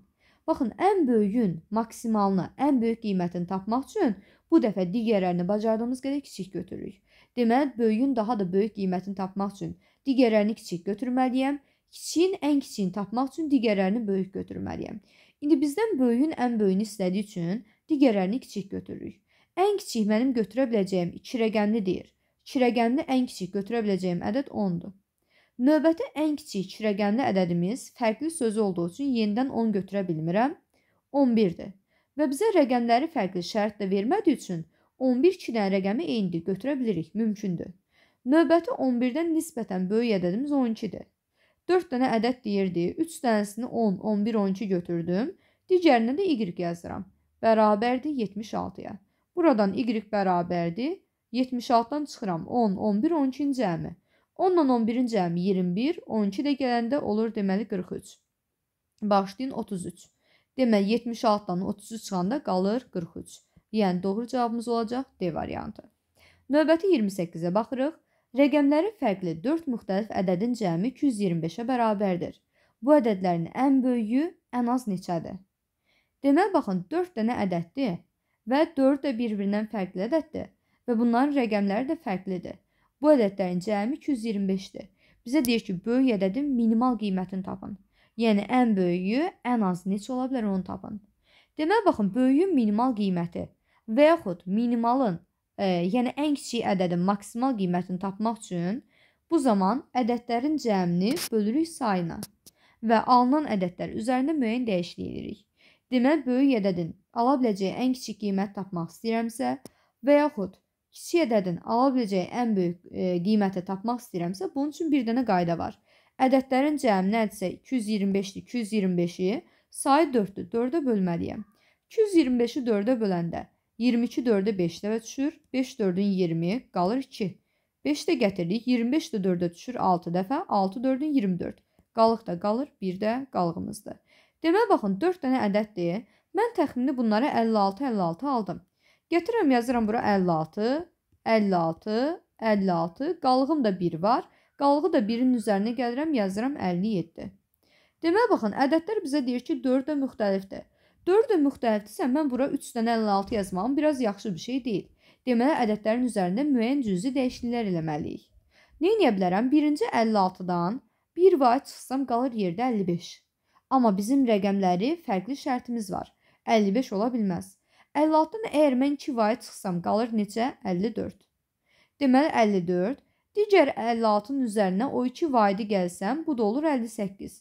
Baxın, ən böyüyün maksimalını, ən böyük qiymətini tapmaq üçün bu dəfə digərlərini bacardığımız qədər kiçik götürürük. Deməli, böyüyün daha da böyük qiymətini tapmaq üçün digərlərini kiçik götürməliyəm. Kiçiyin ən kiçiyini tapmaq üçün digərlərini böyük götürməliyəm. İndi bizdən böyüyün ən böyüyünü istədiyi üçün digərlərini kiçik götürürük. Ən kiçik mənim götürə biləcəyim 2 rəqəmlidir. 2 rəqəmli ən kiçik götürə biləcəyim ədəd 10-dur. Növbəti ən kiçik 2 rəqəmli ədədimiz fərqli sözü olduğu üçün yenidən 10 götürə bilmirəm. 11-dir. Və bizə rəqəmləri fərqli şərtlə vermədiyi üçün 11 2 dənə rəqəmi eynidir, götürə bilirik, mümkündür. Növbəti 11-dən nisbətən böyük ədədimiz 12-dir. 4 dənə ədəd deyirdi. 3 dənəsini 10, 11, 12 götürdüm. Digərinə də y yazıram. Bərabərdir 76-ya. Buradan y bərabərdir 76-dan çıxıram 10, 11, 12-ci cəmi. 10 ilə 11-in cəmi 21, 12 də gələndə olur deməli 43. Başlayın 33. Deməli 76-dan 33 çıxanda qalır 43. Yəni doğru cavabımız olacaq D variantı. Növbəti 28-ə baxırıq. Rəqəmləri fərqli 4 müxtəlif ədədin cəmi 225-ə bərabərdir. Bu ədədlərin ən böyüyü ən az neçədir? Deməli baxın 4 dənə ədəddir və 4 də bir-birindən fərqli ədəddir və bunların rəqəmləri də fərqlidir. Bu ədədlərin cəmi 225-dir. Bizə deyir ki, böyük ədədin minimal qiymətini tapın. Yəni ən böyüyü ən az neçə ola bilər onu tapın. Deməli baxın, böyüyün minimal qiyməti və yaxud minimalın, e, yəni ən kiçik ədədin maksimal qiymətini tapmaq üçün bu zaman ədədlərin cəmini bölürük sayına və alınan ədədlər üzərində müəyyən dəyişiklik edirik. Deməli böyük ədədin ala biləcəyi ən kiçik qiymət tapmaq istəyirəmsə və yaxud kiçik ədədin ala biləcəyi ən böyük e, qiymətə tapmaq istəyirəmsə, bunun üçün bir dənə qayda var. Ədədlərin cəmi nədirsə 225-dir, 225-i sayı 4-dür, 4-ə bölməliyəm. 225-i 4-ə böləndə 22 4-ə 5-lərə düşür, 5 4-ün 20 qalır 2. 5 də gətirdik, 25 də 4-ə düşür 6 dəfə, 6 4-ün 24. Qalıq da qalır, bir də qalığımızdır. Deməli baxın 4 dənə ədəddir. Mən təxmini bunları 56 56 aldım. Gətirirəm, yazıram bura 56, 56, 56. Qalığım da 1 var. Qalığı da 1-in üzərinə gəlirəm, yazıram 57. Deməli baxın, ədədlər bizə deyir ki, 4 də müxtəlifdir. 4 də müxtəlifdirsə, mən bura 3 dən 56 yazmağım biraz yaxşı bir şey deyil. Deməli ədədlərin üzərində müəyyən cüzi dəyişikliklər eləməliyik. Nə edə bilərəm? Birinci 56-dan 1 vay çıxsam qalır yerdə 55. Amma bizim rəqəmləri fərqli şərtimiz var. 55 ola bilməz. 56-dan əgər mən 2 vay çıxsam, qalır neçə? 54. Deməli 54. Digər 56-nın üzərinə o 2 vaydı gəlsəm, bu da olur 58.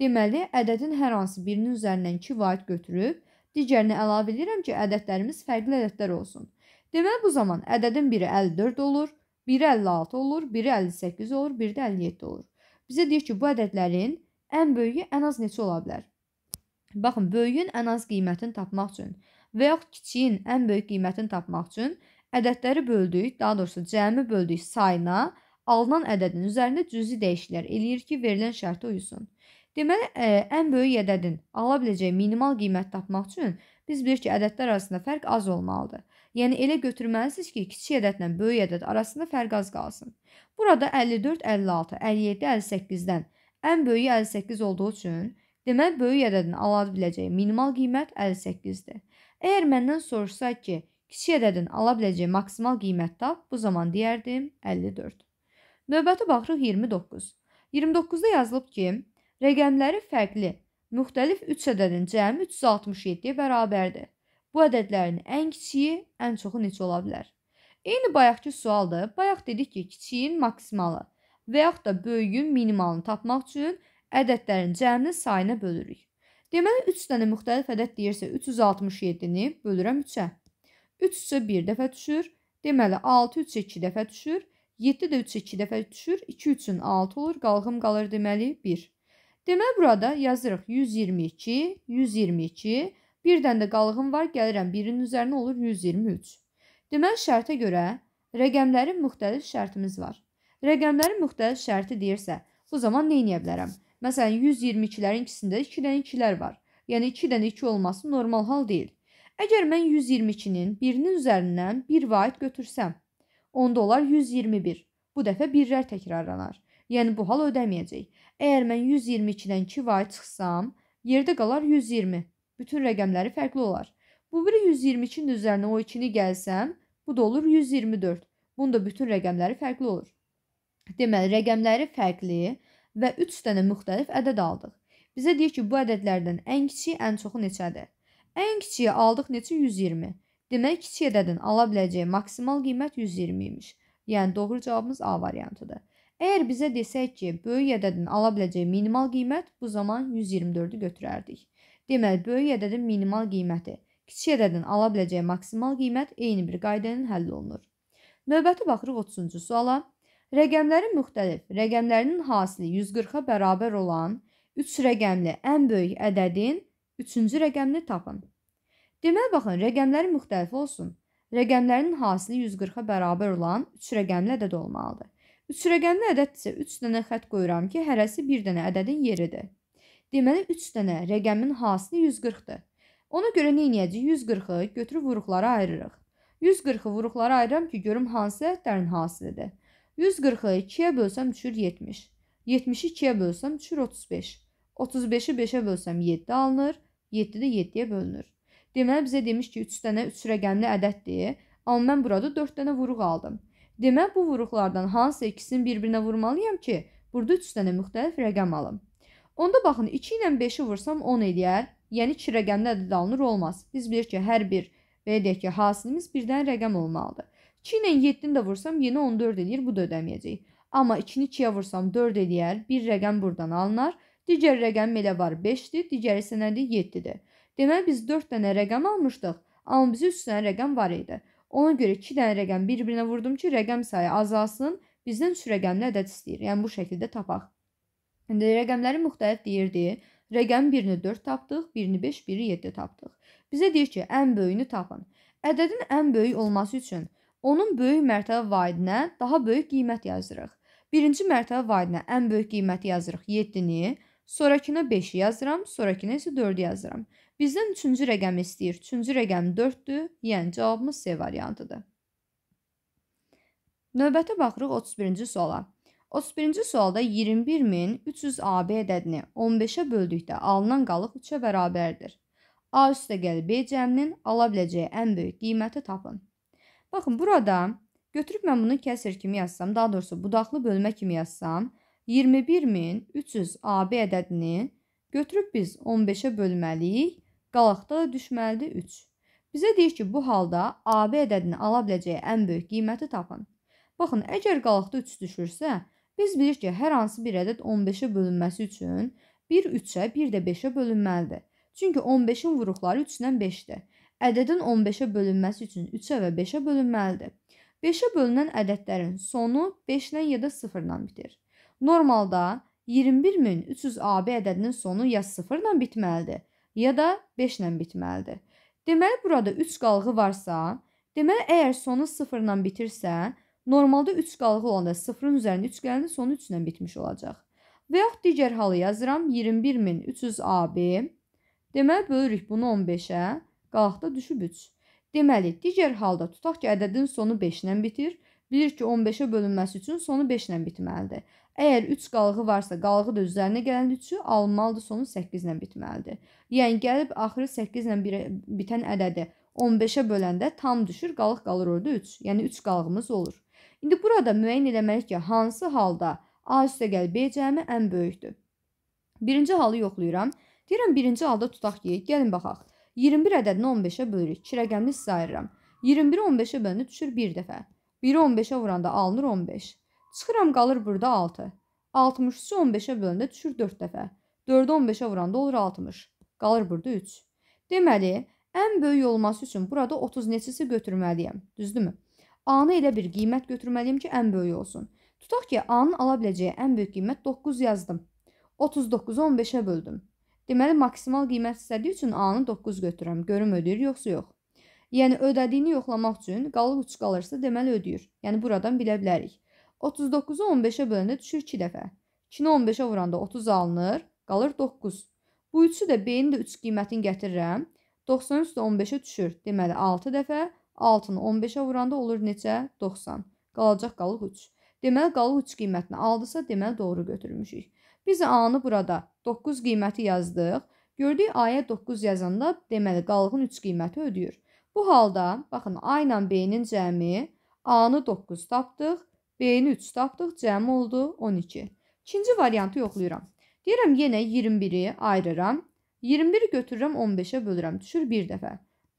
Deməli, ədədin hər hansı birinin üzərindən 2 vayt götürüb, digərini əlavə edirəm ki, ədədlərimiz fərqli ədədlər olsun. Deməli, bu zaman ədədin biri 54 olur, biri 56 olur, biri 58 olur, biri də 57 olur. Bizə deyir ki, bu ədədlərin ən böyüyü ən az neçə ola bilər? Baxın, böyüyün ən az qiymətini tapmaq üçün və yaxud kiçiyin ən böyük qiymətini tapmaq üçün ədədləri böldük, daha doğrusu cəmi böldük sayına, alınan ədədin üzərində cüzi dəyişikliklər eləyir ki, verilən şərtə uysun. Deməli, e, ən böyük ədədin ala biləcəyi minimal qiymət tapmaq üçün biz bilirik ki, ədədlər arasında fərq az olmalıdır. Yəni elə götürməlisiniz ki, kiçik ədədlə böyük ədəd arasında fərq az qalsın. Burada 54, 56, 57, 58-dən ən böyüyü 58 olduğu üçün deməli böyük ədədin ala biləcəyi minimal qiymət 58-dir. Əgər məndən soruşsa ki, kiçik ədədin ala biləcəyi maksimal qiymət tap, bu zaman deyərdim 54. Növbəti baxırıq 29. 29-da yazılıb ki, rəqəmləri fərqli müxtəlif 3 ədədin cəmi 367-yə bərabərdir. Bu ədədlərin ən kiçiyi, ən çoxu neçə ola bilər? Eyni bayaqki sualdır. Bayaq dedik ki, kiçiyin maksimalı və yaxud da böyüyün minimalını tapmaq üçün ədədlərin cəmini sayına bölürük. Deməli 3 dənə müxtəlif ədəd deyirsə 367-ni bölürəm 3-ə. 3 üsə 1 dəfə düşür. Deməli 6 3 2 dəfə düşür. 7 də 3 2 dəfə düşür. 2 üçün 6 olur. Qalğım qalır deməli 1. Deməli burada yazırıq 122, 122. Bir dənə də qalğım var. Gəlirəm 1-in üzərinə olur 123. Deməli şərtə görə rəqəmlərin müxtəlif şərtimiz var. Rəqəmlərin müxtəlif şərti deyirsə, bu zaman nə edə bilərəm? Məsələn 122-lərin ikisində 2 dənə 2-lər var. Yəni 2 dənə 2 olması normal hal deyil. Əgər mən 122-nin birinin üzərindən bir vahid götürsəm, onda olar 121. Bu dəfə birlər təkrarlanar. Yəni bu hal ödəməyəcək. Əgər mən 122-dən 2 vahid çıxsam, yerdə qalar 120. Bütün rəqəmləri fərqli olar. Bu biri 122-nin üzərinə o 2-ni gəlsəm, bu da olur 124. Bunun da bütün rəqəmləri fərqli olur. Deməli, rəqəmləri fərqli və 3 dənə müxtəlif ədəd aldıq. Bizə deyir ki, bu ədədlərdən ən kiçiyi ən çoxu neçədir? Ən kiçiyi aldıq neçə 120. Demək kiçik ədədin ala biləcəyi maksimal qiymət 120 imiş. Yəni doğru cavabımız A variantıdır. Əgər bizə desək ki, böyük ədədin ala biləcəyi minimal qiymət bu zaman 124-ü götürərdik. Deməli, böyük ədədin minimal qiyməti kiçik ədədin ala biləcəyi maksimal qiymət eyni bir qayda ilə həll olunur. Növbəti baxırıq 30-cu suala. Rəqəmləri müxtəlif, rəqəmlərinin hasili 140-a bərabər olan 3 rəqəmli ən böyük ədədin 3-cü rəqəmini tapın. Deməyə baxın, rəqəmləri müxtəlif olsun. Rəqəmlərin hasili 140-a bərabər olan 3 rəqəmli ədəd olmalıdır. 3 rəqəmli ədəd isə 3 dənə xətt qoyuram ki, hərəsi 1 dənə ədədin yeridir. Deməli 3 dənə rəqəmin hasili 140-dır. Ona görə nə edəcəyik? 140-ı götürüb vuruqlara ayırırıq. 140-ı vuruqlara ayıram ki, görüm hansı ədədlərin hasilidir. 140-ı 2-yə bölsəm düşür 70. 70-i 2-yə bölsəm düşür 35. 35-i 5-ə bölsəm 7 alınır, 7 də 7-yə bölünür. Deməli bizə demiş ki, 3 dənə 3 rəqəmli ədəddir, amma mən burada 4 dənə vuruq aldım. Deməli bu vuruqlardan hansı ikisini bir-birinə vurmalıyam ki, burada 3 dənə müxtəlif rəqəm alım. Onda baxın 2 ilə 5-i vursam 10 eləyər. Yəni 2 rəqəmli ədəd alınır olmaz. Biz bilirik ki, hər bir belə deyək ki, hasilimiz birdən rəqəm olmalıdır. 2 ilə 7-ni də vursam yenə 14 eləyir, bu da ödəməyəcək. Amma 2-ni 2-yə vursam 4 eləyər, bir rəqəm burdan alınır. Digər rəqəmim elə var 5-dir, digəri isə nədir? 7-dir. Deməli biz 4 dənə rəqəm almışdıq, amma bizə 3 dənə rəqəm var idi. Ona görə 2 dənə rəqəm bir-birinə vurdum ki, rəqəm sayı azalsın, bizdən 3 rəqəmli ədəd istəyir. Yəni bu şəkildə tapaq. İndi rəqəmləri müxtəlif deyirdi. Rəqəm 1-ni 4 tapdıq, 1-ni 5, 1-i 7 tapdıq. Bizə deyir ki, ən böyüyünü tapın. Ədədin ən böyük olması üçün Onun böyük mərtəbə vaidinə daha böyük qiymət yazırıq. Birinci mərtəbə vaidinə ən böyük qiyməti yazırıq 7-ni, sonrakına 5-i yazıram, sonrakına isə 4-ü yazıram. Bizdən üçüncü rəqəmi istəyir. Üçüncü rəqəm 4-dür, yəni cavabımız C variantıdır. Növbətə baxırıq 31-ci suala. 31-ci sualda 21300 AB ədədini 15-ə böldükdə alınan qalıq 3-ə bərabərdir. A üstə gəl B cəminin ala biləcəyi ən böyük qiyməti tapın. Baxın burada götürüb mən bunu kəsr kimi yazsam, daha doğrusu budaqlı bölmə kimi yazsam, 21300 AB ədədini götürüb biz 15-ə bölməliyik. Qalıqda düşməlidir 3. Bizə deyir ki, bu halda AB ədədini ala biləcəyi ən böyük qiyməti tapın. Baxın, əgər qalıqda 3 düşürsə, biz bilirik ki, hər hansı bir ədəd 15-ə bölünməsi üçün 1 3-ə, 1 də 5-ə bölünməlidir. Çünki 15-in vuruqları 3-dən 5-dir ədədin 15-ə bölünməsi üçün 3-ə və 5-ə bölünməlidir. 5-ə bölünən ədədlərin sonu 5-lə ya da 0-la bitir. Normalda 21300 AB ədədinin sonu ya 0-la bitməlidir, ya da 5-lə bitməlidir. Deməli burada 3 qalığı varsa, deməli əgər sonu 0-la bitirsə, normalda 3 qalığı olanda 0-ın üzərinə 3 gələndə sonu 3-lə bitmiş olacaq. Və yaxud digər halı yazıram 21300 AB. Deməli bölürük bunu 15-ə qalaqda düşüb 3. Deməli, digər halda tutaq ki, ədədin sonu 5-lə bitir. Bilir ki, 15-ə bölünməsi üçün sonu 5-lə bitməlidir. Əgər 3 qalığı varsa, qalığı da üzərinə gələn 3-ü almalıdır, sonu 8-lə bitməlidir. Yəni gəlib axırı 8-lə bitən ədədi 15-ə böləndə tam düşür, qalıq qalır orada 3. Yəni 3 qalığımız olur. İndi burada müəyyən eləməliyik ki, hansı halda A üstəgəl B cəmi ən böyükdür. Birinci halı yoxlayıram. Deyirəm birinci halda tutaq ki, gəlin baxaq. 21 ədədini 15-ə bölürük. 2 rəqəmli sizə ayırıram. 21-i 15-ə bölünür, düşür 1 dəfə. 1-i 15-ə vuranda alınır 15. Çıxıram, qalır burada 6. 63-ü 15-ə bölündə düşür 4 dəfə. 4-ü 15-ə vuranda olur 60. Qalır burada 3. Deməli, ən böyük olması üçün burada 30 neçisi götürməliyəm, düzdürmü? A-nı elə bir qiymət götürməliyəm ki, ən böyük olsun. Tutaq ki, A-nın ala biləcəyi ən böyük qiymət 9 yazdım. 39-u 15-ə böldüm. Deməli maksimal qiymət istədiyi üçün A-nı 9 götürürəm. Görüm ödəyir yoxsa yox. Yəni ödədiyini yoxlamaq üçün qalıq 3 qalırsa deməli ödəyir. Yəni buradan bilə bilərik. 39-u 15-ə böləndə düşür 2 dəfə. 2-ni 15-ə vuranda 30 alınır, qalır 9. Bu üçü də B-ni də 3 qiymətini gətirirəm. 90 üstə 15-ə düşür. Deməli 6 dəfə 6-nı 15-ə vuranda olur neçə? 90. Qalacaq qalıq 3. Deməli qalıq 3 qiymətini aldısa, deməli doğru götürmüşük. Biz A-nı burada 9 qiyməti yazdıq. Gördük A-ya 9 yazanda deməli qalığın 3 qiyməti ödəyir. Bu halda baxın A ilə B-nin cəmi A-nı 9 tapdıq, B-ni 3 tapdıq, cəmi oldu 12. İkinci variantı yoxlayıram. Deyirəm yenə 21-i ayırıram. 21-i götürürəm 15-ə bölürəm. Düşür bir dəfə.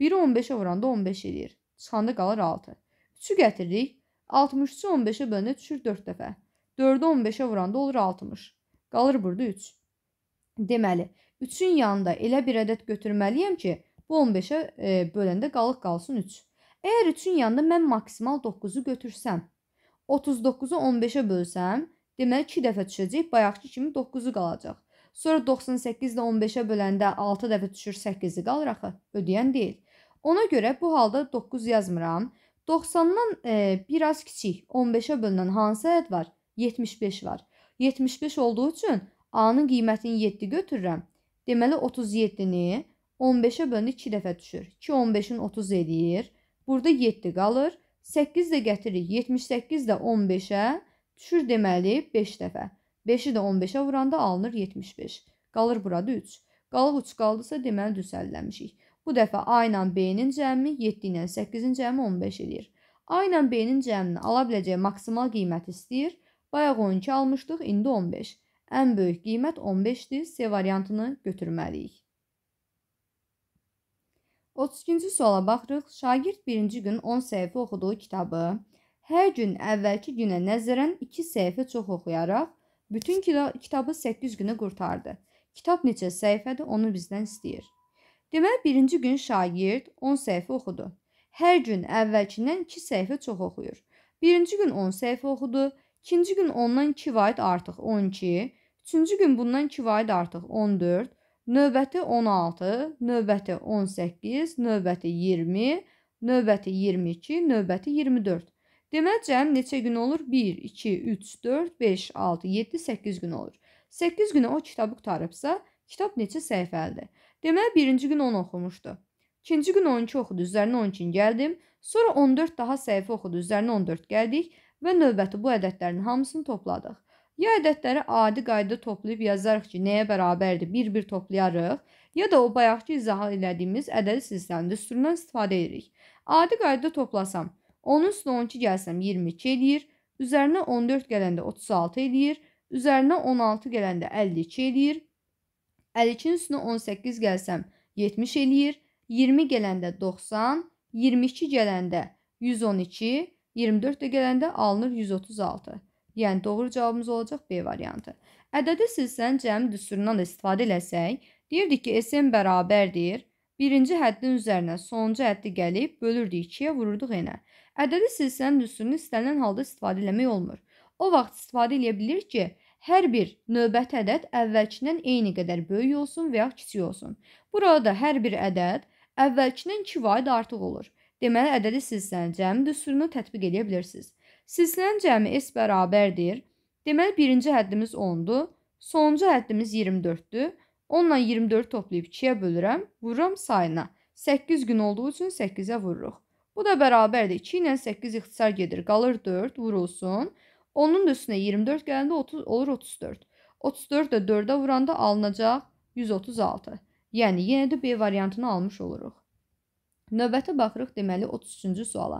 1-i 15-ə vuranda 15 edir. Çıxanda qalır 6. 3-ü gətiririk. 63-ü 15-ə böləndə düşür 4 dəfə. 4-ü 15-ə vuranda olur 60. Qalır burada 3. Deməli, 3-ün yanında elə bir ədəd götürməliyəm ki, bu 15-ə e, böləndə qalıq qalsın 3. Əgər 3-ün yanında mən maksimal 9-u götürsəm, 39-u 15-ə bölsəm, deməli 2 dəfə düşəcək, bayaqki kimi 9-u qalacaq. Sonra 98 ilə 15-ə böləndə 6 dəfə düşür 8-i qalır axı, ödəyən deyil. Ona görə bu halda 9 yazmıram. 90-dan e, biraz kiçik 15-ə bölünən hansı ədəd var? 75 var. 75 olduğu üçün A-nın qiymətini 7 götürürəm. Deməli 37-ni 15-ə bölünü 2 dəfə düşür. 2 15-in 30 edir. Burada 7 qalır. 8 də gətirir. 78 də 15-ə düşür deməli 5 dəfə. 5-i də 15-ə vuranda alınır 75. Qalır burada 3. Qalıq 3 qaldısa deməli düz əlləmişik. Bu dəfə A ilə B-nin cəmi 7 ilə 8-in cəmi 15 edir. A ilə B-nin cəmini ala biləcəyi maksimal qiymət istəyir. Bayaq 12 almışdıq, indi 15. Ən böyük qiymət 15-dir. C variantını götürməliyik. 32-ci suala baxırıq. Şagird birinci gün 10 səhifə oxuduğu kitabı hər gün əvvəlki günə nəzərən 2 səhifə çox oxuyaraq bütün kitabı 8 günə qurtardı. Kitab neçə səhifədir, onu bizdən istəyir. Deməli, birinci gün şagird 10 səhifə oxudu. Hər gün əvvəlkindən 2 səhifə çox oxuyur. Birinci gün 10 səhifə oxudu, İkinci gün ondan 2 vahid artıq 12, üçüncü gün bundan 2 vahid artıq 14, növbəti 16, növbəti 18, növbəti 20, növbəti 22, növbəti 24. Deməli cəm neçə gün olur? 1, 2, 3, 4, 5, 6, 7, 8 gün olur. 8 günə o kitabı qutarıbsa, kitab neçə səhifəlidir? Deməli birinci gün 10 oxumuşdu. İkinci gün 12 oxudu, üzərinə 12 gəldim. Sonra 14 daha səhifə oxudu, üzərinə 14 gəldik və növbəti bu ədədlərin hamısını topladıq. Ya ədədləri adi qaydada toplayıb yazarıq ki, nəyə bərabərdir, bir-bir toplayarıq, ya da o bayaqcı izah elədiyimiz ədədi silsilənin düsturundan istifadə edirik. Adi qaydada toplasam, onun üstünə 12 gəlsəm 22 eləyir, üzərinə 14 gələndə 36 eləyir, üzərinə 16 gələndə 52 eləyir, 52-nin üstünə 18 gəlsəm 70 eləyir, 20 gələndə 90, 22 gələndə 112, 24 də gələndə alınır 136. Yəni doğru cavabımız olacaq B variantı. Ədədi silsən cəmi düsturundan da istifadə eləsək, deyirdik ki, SN bərabərdir. Birinci həddin üzərinə sonuncu həddi gəlib bölürdük 2-yə, vururduq n-ə. Ədədi silsən düsturunu istənilən halda istifadə eləmək olmur. O vaxt istifadə eləyə bilir ki, hər bir növbəti ədəd əvvəlkindən eyni qədər böyük olsun və ya kiçik olsun. Burada hər bir ədəd əvvəlkindən 2 vaid artıq olur. Deməli, ədədi silsilənin cəmi düsturunu tətbiq edə bilirsiniz. Silsilənin cəmi S bərabərdir. Deməli, birinci həddimiz 10-dur. Sonuncu həddimiz 24-dür. 10 ilə 24 toplayıb 2-yə bölürəm, vururam sayına. 8 gün olduğu üçün 8-ə vururuq. Bu da bərabərdir. 2 ilə 8 ixtisar gedir. Qalır 4, vurulsun. Onun da üstünə 24 gələndə 30 olur 34. 34 də 4-ə vuranda alınacaq 136. Yəni yenə də B variantını almış oluruq. Növbəti baxırıq deməli 33-cü suala.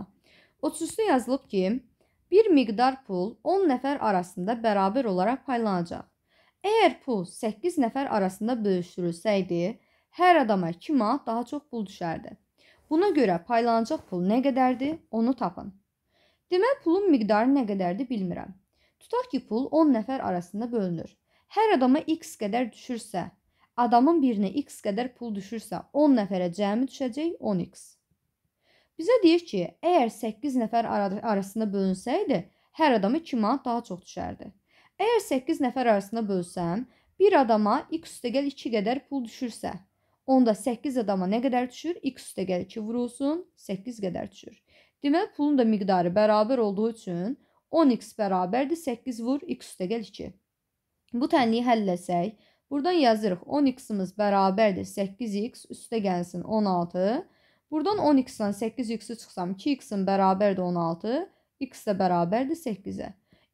33-də yazılıb ki, bir miqdar pul 10 nəfər arasında bərabər olaraq paylanacaq. Əgər pul 8 nəfər arasında bölüşdürülsəydi, hər adama 2 manat daha çox pul düşərdi. Buna görə paylanacaq pul nə qədərdir, onu tapın. Deməli pulun miqdarı nə qədərdir bilmirəm. Tutaq ki, pul 10 nəfər arasında bölünür. Hər adama x qədər düşürsə, adamın birinə x qədər pul düşürsə, 10 nəfərə cəmi düşəcək 10x. Bizə deyir ki, əgər 8 nəfər arasında bölünsəydi, hər adama 2 manat daha çox düşərdi. Əgər 8 nəfər arasında bölsəm, bir adama x üstəgəl 2 qədər pul düşürsə, onda 8 adama nə qədər düşür? x üstəgəl 2 vurulsun, 8 qədər düşür. Deməli pulun da miqdarı bərabər olduğu üçün 10x bərabərdir 8 vur x üstəgəl 2. Bu tənliyi həll etsək, Buradan yazırıq 10x-imiz bərabərdir 8x, üstə gəlsin 16. Buradan 10x-dən 8x-i çıxsam 2x-in bərabərdir 16, x də bərabərdir 8-ə.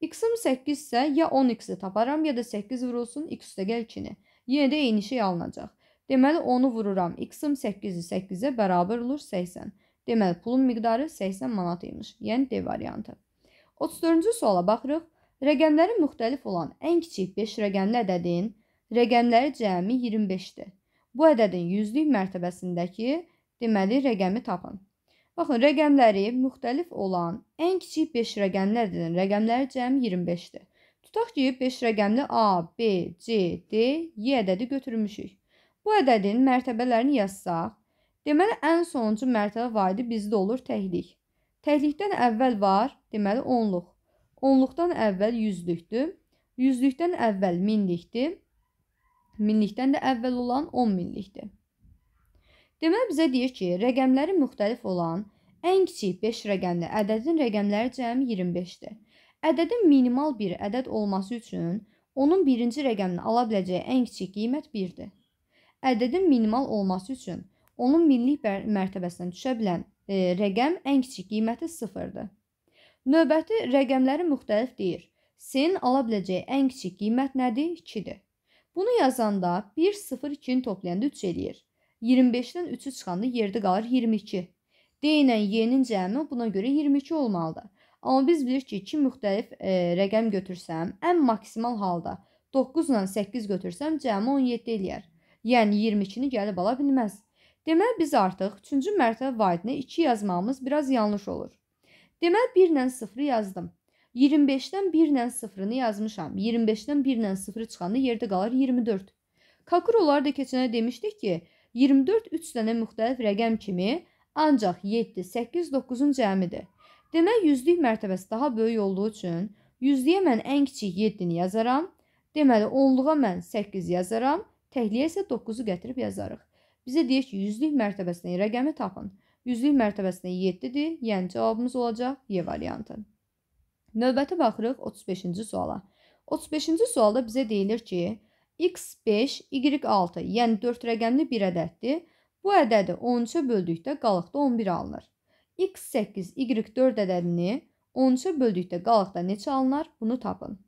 x-im 8 isə ya 10x-i taparam, ya da 8 vurulsun, x üstə gəl 2-ni. Yenə də eyni şey alınacaq. Deməli 10-u vururam, x-im 8-i 8-ə bərabər olur 80. Deməli pulun miqdarı 80 manat imiş. Yəni D variantı. 34-cü suala baxırıq. Rəqəmləri müxtəlif olan ən kiçik 5 rəqəmli ədədin Rəqəmləri cəmi 25-dir. Bu ədədin yüzlük mərtəbəsindəki deməli rəqəmi tapın. Baxın, rəqəmləri müxtəlif olan ən kiçik 5 rəqəmli ədədin rəqəmləri cəmi 25-dir. Tutaq ki, 5 rəqəmli A, B, C, D, Y ədədi götürmüşük. Bu ədədin mərtəbələrini yazsaq, deməli ən sonuncu mərtəbə vaidi bizdə olur təhlik. Təhlikdən əvvəl var, deməli onluq. Onluqdan əvvəl yüzlükdür. Yüzlükdən əvvəl minlikdir minlikdən də əvvəl olan 10 minlikdir. Deməli bizə deyir ki, rəqəmləri müxtəlif olan ən kiçik 5 rəqəmli ədədin rəqəmləri cəmi 25-dir. Ədədin minimal bir ədəd olması üçün onun birinci rəqəmini ala biləcəyi ən kiçik qiymət 1-dir. Ədədin minimal olması üçün onun minlik mərtəbəsindən düşə bilən e, rəqəm ən kiçik qiyməti 0-dır. Növbəti rəqəmləri müxtəlif deyir. C-nin ala biləcəyi ən kiçik qiymət nədir? 2-dir. Bunu yazanda 1 0 2-ni toplayanda 3 eləyir. 25-dən 3-ü çıxanda yerdə qalır 22. D ilə Y-nin cəmi buna görə 22 olmalıdır. Amma biz bilirik ki, iki müxtəlif e, rəqəm götürsəm, ən maksimal halda 9 ilə 8 götürsəm cəmi 17 eləyər. Yəni 22-ni gəlib ala bilməz. Deməli biz artıq 3-cü mərtəbə vaidinə 2 yazmağımız biraz yanlış olur. Deməli 1 ilə 0 yazdım. 25-dən 1 ilə 0-ını yazmışam. 25-dən 1 ilə 0 çıxanda yerdə qalar 24. Kakurolar da keçənə demişdik ki, 24 3 dənə müxtəlif rəqəm kimi, ancaq 7, 8, 9-un cəmidir. Demək, yüzlük mərtəbəsi daha böyük olduğu üçün yüzlüyə mən ən kiçik 7-ni yazaram. Deməli, onluğa mən 8 yazaram, təhliyə isə 9-u gətirib yazarıq. Bizə deyir ki, yüzlük mərtəbəsinə rəqəmi tapın. Yüzlük mərtəbəsinə 7-dir, yəni cavabımız olacaq Y variantı. Növbəti baxırıq 35-ci suala. 35-ci sualda bizə deyilir ki, x5, y6, yəni 4 rəqəmli bir ədəddir. Bu ədədi 13-ə böldükdə qalıqda 11 alınır. x8, y4 ədədini 13-ə böldükdə qalıqda neçə alınar? Bunu tapın.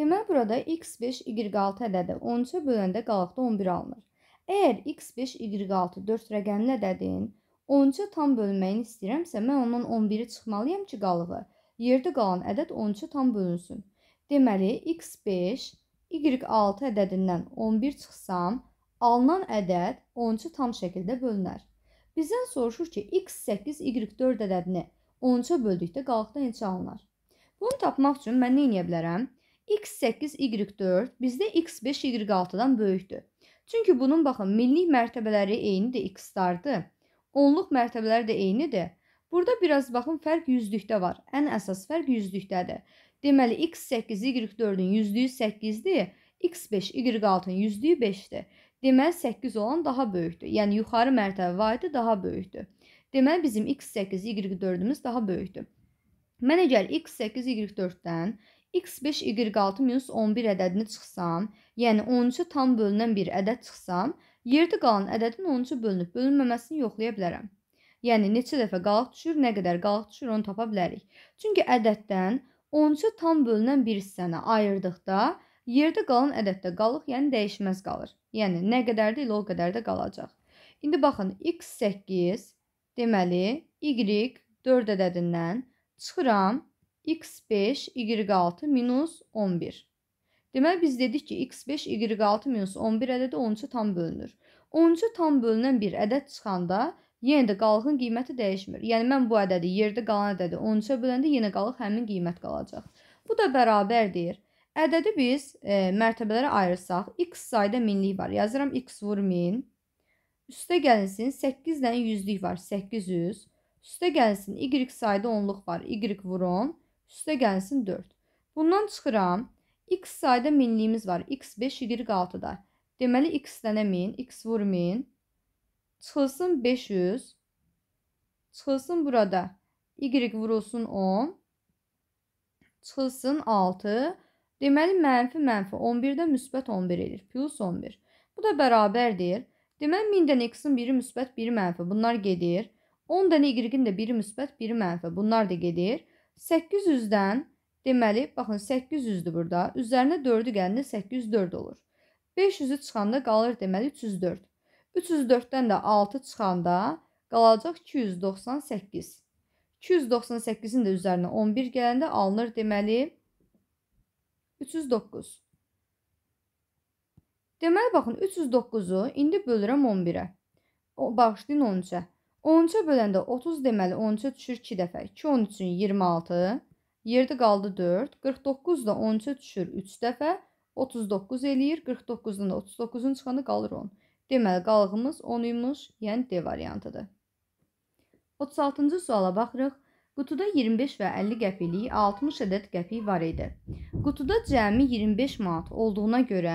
Demək burada x5, y6 ədədi 13-ə böləndə qalıqda 11 alınır. Əgər x5, y6 4 rəqəmli ədədin 13-ə tam bölünməyini istəyirəmsə, mən ondan 11-i çıxmalıyam ki, qalığı Yerdə qalan ədəd 13-ə tam bölünsün. Deməli, x5, y6 ədədindən 11 çıxsam, alınan ədəd 13-ə tam şəkildə bölünər. Bizdən soruşur ki, x8, y4 ədədini 13-ə böldükdə qalıqda neçə alınar? Bunu tapmaq üçün mən nə edə bilərəm? x8, y4 bizdə x5, y6-dan böyükdür. Çünki bunun baxın, millilik mərtəbələri eynidir, x-dardır. Onluq mərtəbələri də eynidir. Burada biraz baxın, fərq yüzlükdə var. Ən əsas fərq yüzlükdədir. Deməli, x8, y4-ün yüzlüyü 8-dir, x5, y6-ın yüzlüyü 5-dir. Deməli, 8 olan daha böyükdür. Yəni, yuxarı mərtəbə vahidi daha böyükdür. Deməli, bizim x8, y4-ümüz daha böyükdür. Mənə gəl x8, y4-dən x5, y6 minus 11 ədədini çıxsam, yəni 13-ü tam bölünən bir ədəd çıxsam, yerdə qalan ədədin 13-ü bölünüb bölünməməsini yoxlaya bilərəm. Yəni neçə dəfə qalıq düşür, nə qədər qalıq düşür onu tapa bilərik. Çünki ədəddən 13-ə tam bölünən bir hissəni ayırdıqda yerdə qalan ədəddə qalıq, yəni dəyişməz qalır. Yəni nə qədərdir elə o qədər də qalacaq. İndi baxın x 8 deməli y 4 ədədindən çıxıram x 5 y 6 minus 11. Deməli biz dedik ki x5 y6 minus 11 ədədi 13-ə tam bölünür. 13-ə tam bölünən bir ədəd çıxanda yenə də qalığın qiyməti dəyişmir. Yəni mən bu ədədi yerdə qalan ədədi 13-ə böləndə yenə qalıq həmin qiymət qalacaq. Bu da bərabərdir. Ədədi biz e, mərtəbələrə ayırsaq, x sayda minlik var. Yazıram x vur 1000. Üstə gəlinsin 8 dənə yüzlük var. 800. Üstə gəlinsin y sayda onluq var. y vur 10. Üstə gəlinsin 4. Bundan çıxıram. x sayda minliyimiz var. x 5, y 6-da. Deməli x dənə 1000, x vur 1000. Çıxılsın 500. Çıxılsın burada. Y vurulsun 10. Çıxılsın 6. Deməli, mənfi mənfi 11-də müsbət 11 edir. Plus 11. Bu da bərabərdir. Deməli, 1000 dənə x-in biri müsbət, biri mənfi. Bunlar gedir. 10 dənə y-in də biri müsbət, biri mənfi. Bunlar da gedir. 800-dən deməli, baxın 800-dür burada. Üzərinə 4-ü gələndə 804 olur. 500-ü çıxanda qalır deməli 304. 304-dən də 6 çıxanda qalacaq 298. 298-in də üzərinə 11 gələndə alınır deməli 309. Deməli baxın 309-u indi bölürəm 11-ə. Bağışlayın 13-ə. 13-ə böləndə 30 deməli 13-ə düşür 2 dəfə. 2 13-ün 26, yerdə qaldı 4. 49 da 13-ə düşür 3 dəfə. 39 eləyir. 49-dan da 39-un çıxanda qalır 10. Deməli, qalığımız 10-ymuş, yəni D variantıdır. 36-cı suala baxırıq. Qutuda 25 və 50 qəpiklik 60 ədəd qəpik var idi. Qutuda cəmi 25 manat olduğuna görə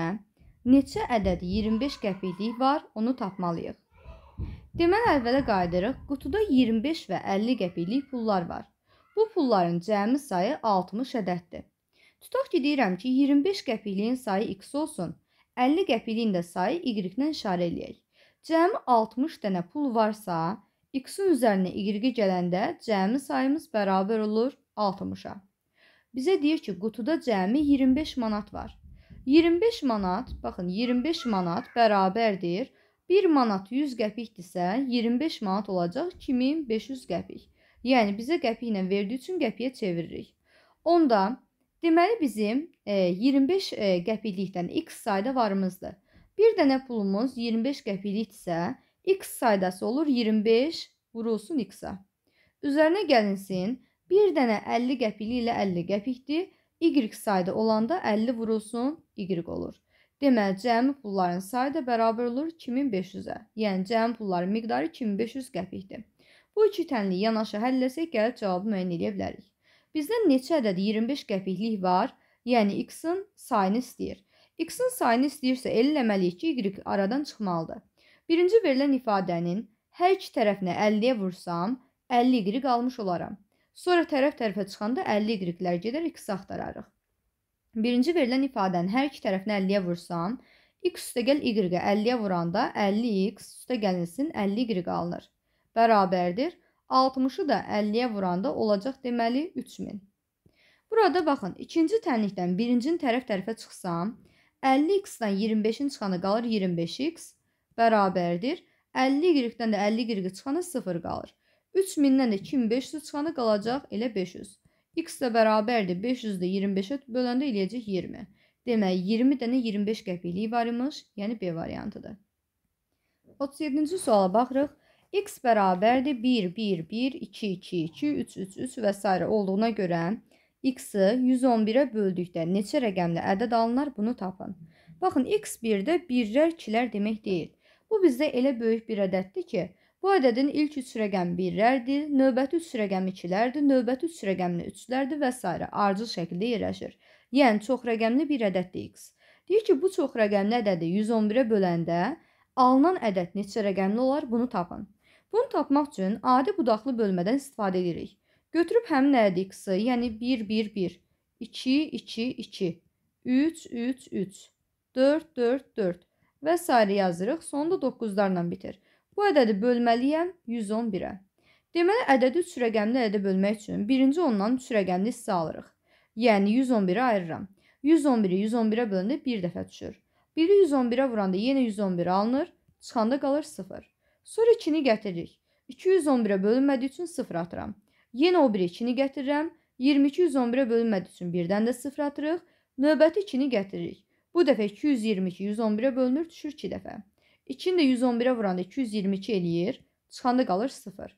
neçə ədəd 25 qəpiklik var, onu tapmalıyıq. Deməli, əvvələ qayıdırıq. Qutuda 25 və 50 qəpiklik pullar var. Bu pulların cəmi sayı 60 ədəddir. Tutaq ki, deyirəm ki, 25 qəpikliyin sayı x olsun. 50 qəpikliyin də sayı y-dən işarə eləyək. Cəmi 60 dənə pul varsa, x-in üzərinə y gələndə cəmi sayımız bərabər olur 60-a. Bizə deyir ki, qutuda cəmi 25 manat var. 25 manat, baxın, 25 manat bərabərdir 1 manat 100 qəpikdirsə, 25 manat olacaq 2500 qəpik. Yəni bizə qəpiklə verdiyi üçün qəpiyə çeviririk. Onda Deməli bizim 25 e, e, qəpiklikdən x sayda varımızdır. Bir dənə pulumuz 25 qəpiklikdirsə, x saydası olur 25 vurulsun x-a. Üzərinə gəlinsin, bir dənə 50 qəpiklik ilə 50 qəpikdir. Y sayda olanda 50 vurulsun y olur. Deməli cəmi pulların sayı da bərabər olur 2500-ə. Yəni cəmi pulların miqdarı 2500 qəpikdir. Bu iki tənliyi yanaşı həll etsək, gəlib cavabı müəyyən edə bilərik. Bizdən neçə ədəd 25 qəpiklik var, yəni x-in sayını istəyir. X-in sayını istəyirsə el eləməliyik ki, y aradan çıxmalıdır. Birinci verilən ifadənin hər iki tərəfinə 50-yə vursam, 50 y almış olaram. Sonra tərəf-tərəfə çıxanda 50 y-lər gedər, x axtararıq. Birinci verilən ifadənin hər iki tərəfinə 50-yə vursam, x üstəgəl y-ə 50-yə vuranda 50x üstəgəlsin 50 y alınır. Bərabərdir 60-ı da 50-yə vuranda olacaq deməli 3000. Burada baxın, ikinci tənlikdən birincinin tərəf-tərəfə çıxsam, 50x-dan 25-in çıxanı qalır 25x bərabərdir. 50y-dən də 50y çıxanı 0 qalır. 3000-dən də 2500 çıxanı qalacaq elə 500. x də bərabərdir 500-də 25-ə böləndə eləyəcək 20. Demək 20 dənə 25 qəpiklik var imiş, yəni B variantıdır. 37-ci suala baxırıq. X bərabərdir 1, 1, 1, 2, 2, 2, 3, 3, 3 və s. olduğuna görə X-i 111-ə böldükdə neçə rəqəmli ədəd alınar bunu tapın. Baxın, X 1-də 1-lər, 2-lər demək deyil. Bu bizdə elə böyük bir ədəddir ki, Bu ədədin ilk 3 rəqəmi 1-lərdir, növbəti 3 rəqəmi 2-lərdir, növbəti 3 rəqəmli 3-lərdir və s. ardıcıl şəkildə yerləşir. Yəni çox rəqəmli bir ədəddir x. Deyir ki, bu çox rəqəmli ədədi 111-ə böləndə alınan ədəd neçə rəqəmli olar? Bunu tapın. Bunu tapmaq üçün adi budaqlı bölmədən istifadə edirik. Götürüb həmin ədiksi, yəni 1, 1, 1, 2, 2, 2, 3, 3, 3, 4, 4, 4 və s. yazırıq. Sonda 9-larla bitir. Bu ədədi bölməliyəm 111-ə. Deməli, ədədi 3 rəqəmli ədədə bölmək üçün birinci ondan 3 rəqəmli hissə alırıq. Yəni 111-i ayırıram. 111-i 111-ə bölündə 1 dəfə düşür. Biri 111-ə vuranda yenə 111 alınır, çıxanda qalır 0. Sonra 2-ni gətiririk. 211-ə bölünmədiyi üçün 0 atıram. Yenə o 1-i 2-ni gətirirəm. 22 111-ə bölünmədiyi üçün birdən də 0 atırıq. Növbəti 2-ni gətiririk. Bu dəfə 222 111-ə bölünür, düşür 2 dəfə. 2-ni də 111-ə vuranda 222 eləyir. Çıxanda qalır 0.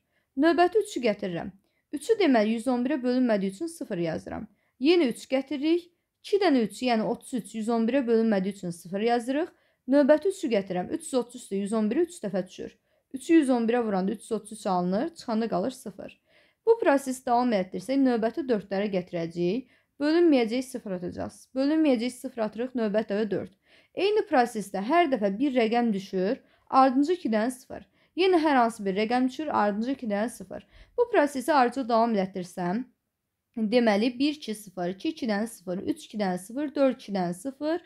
Növbəti 3-ü gətirirəm. 3-ü deməli 111-ə bölünmədiyi üçün 0 yazıram. Yenə 3 gətiririk. 2 dənə 3, yəni 33 111-ə bölünmədiyi üçün 0 yazırıq. Növbəti 3-ü gətirəm. 333-də 111-i 3 dəfə düşür. 3-ü 111-ə vuranda 333 alınır, çıxanda qalır 0. Bu proses davam etdirsək, növbəti 4-lərə gətirəcəyik. Bölünməyəcək 0 atacağız. Bölünməyəcək 0 atırıq, növbət dəfə 4. Eyni prosesdə hər dəfə bir rəqəm düşür, ardınca 2-dən 0. Yenə hər hansı bir rəqəm düşür, ardınca 2-dən 0. Bu prosesi ardıcıl davam etdirsəm, deməli 1 2 0, 2 2-dən 0, 3 2-dən 0, 4 2-dən 0,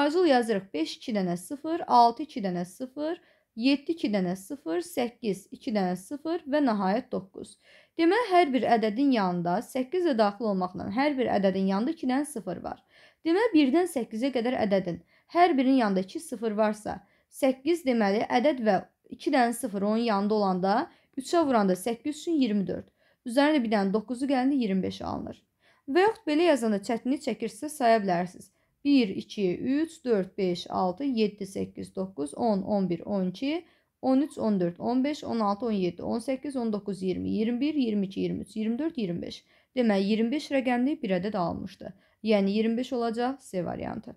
ardıcıl yazırıq 5 2 dənə 0, 6 2 dənə 0, 7 2 dənə 0, 8 2 dənə 0 və nəhayət 9. Deməli hər bir ədədin yanında 8 də daxil olmaqla hər bir ədədin yanında 2 dənə 0 var. Deməli 1-dən 8-ə qədər ədədin hər birinin yanında 2 0 varsa, 8 deməli ədəd və 2 dənə 0 onun yanında olanda 3-ə vuranda 8 üçün 24. Üzərinə bir dənə 9-u gələndə 25 alınır. Və yaxud belə yazanda çətinlik çəkirsə saya bilərsiniz. 1, 2, 3, 4, 5, 6, 7, 8, 9, 10, 11, 12, 13, 14, 15, 16, 17, 18, 19, 20, 21, 22, 23, 24, 25. Deməli 25 rəqəmli bir ədəd almışdı. Yəni 25 olacaq C variantı.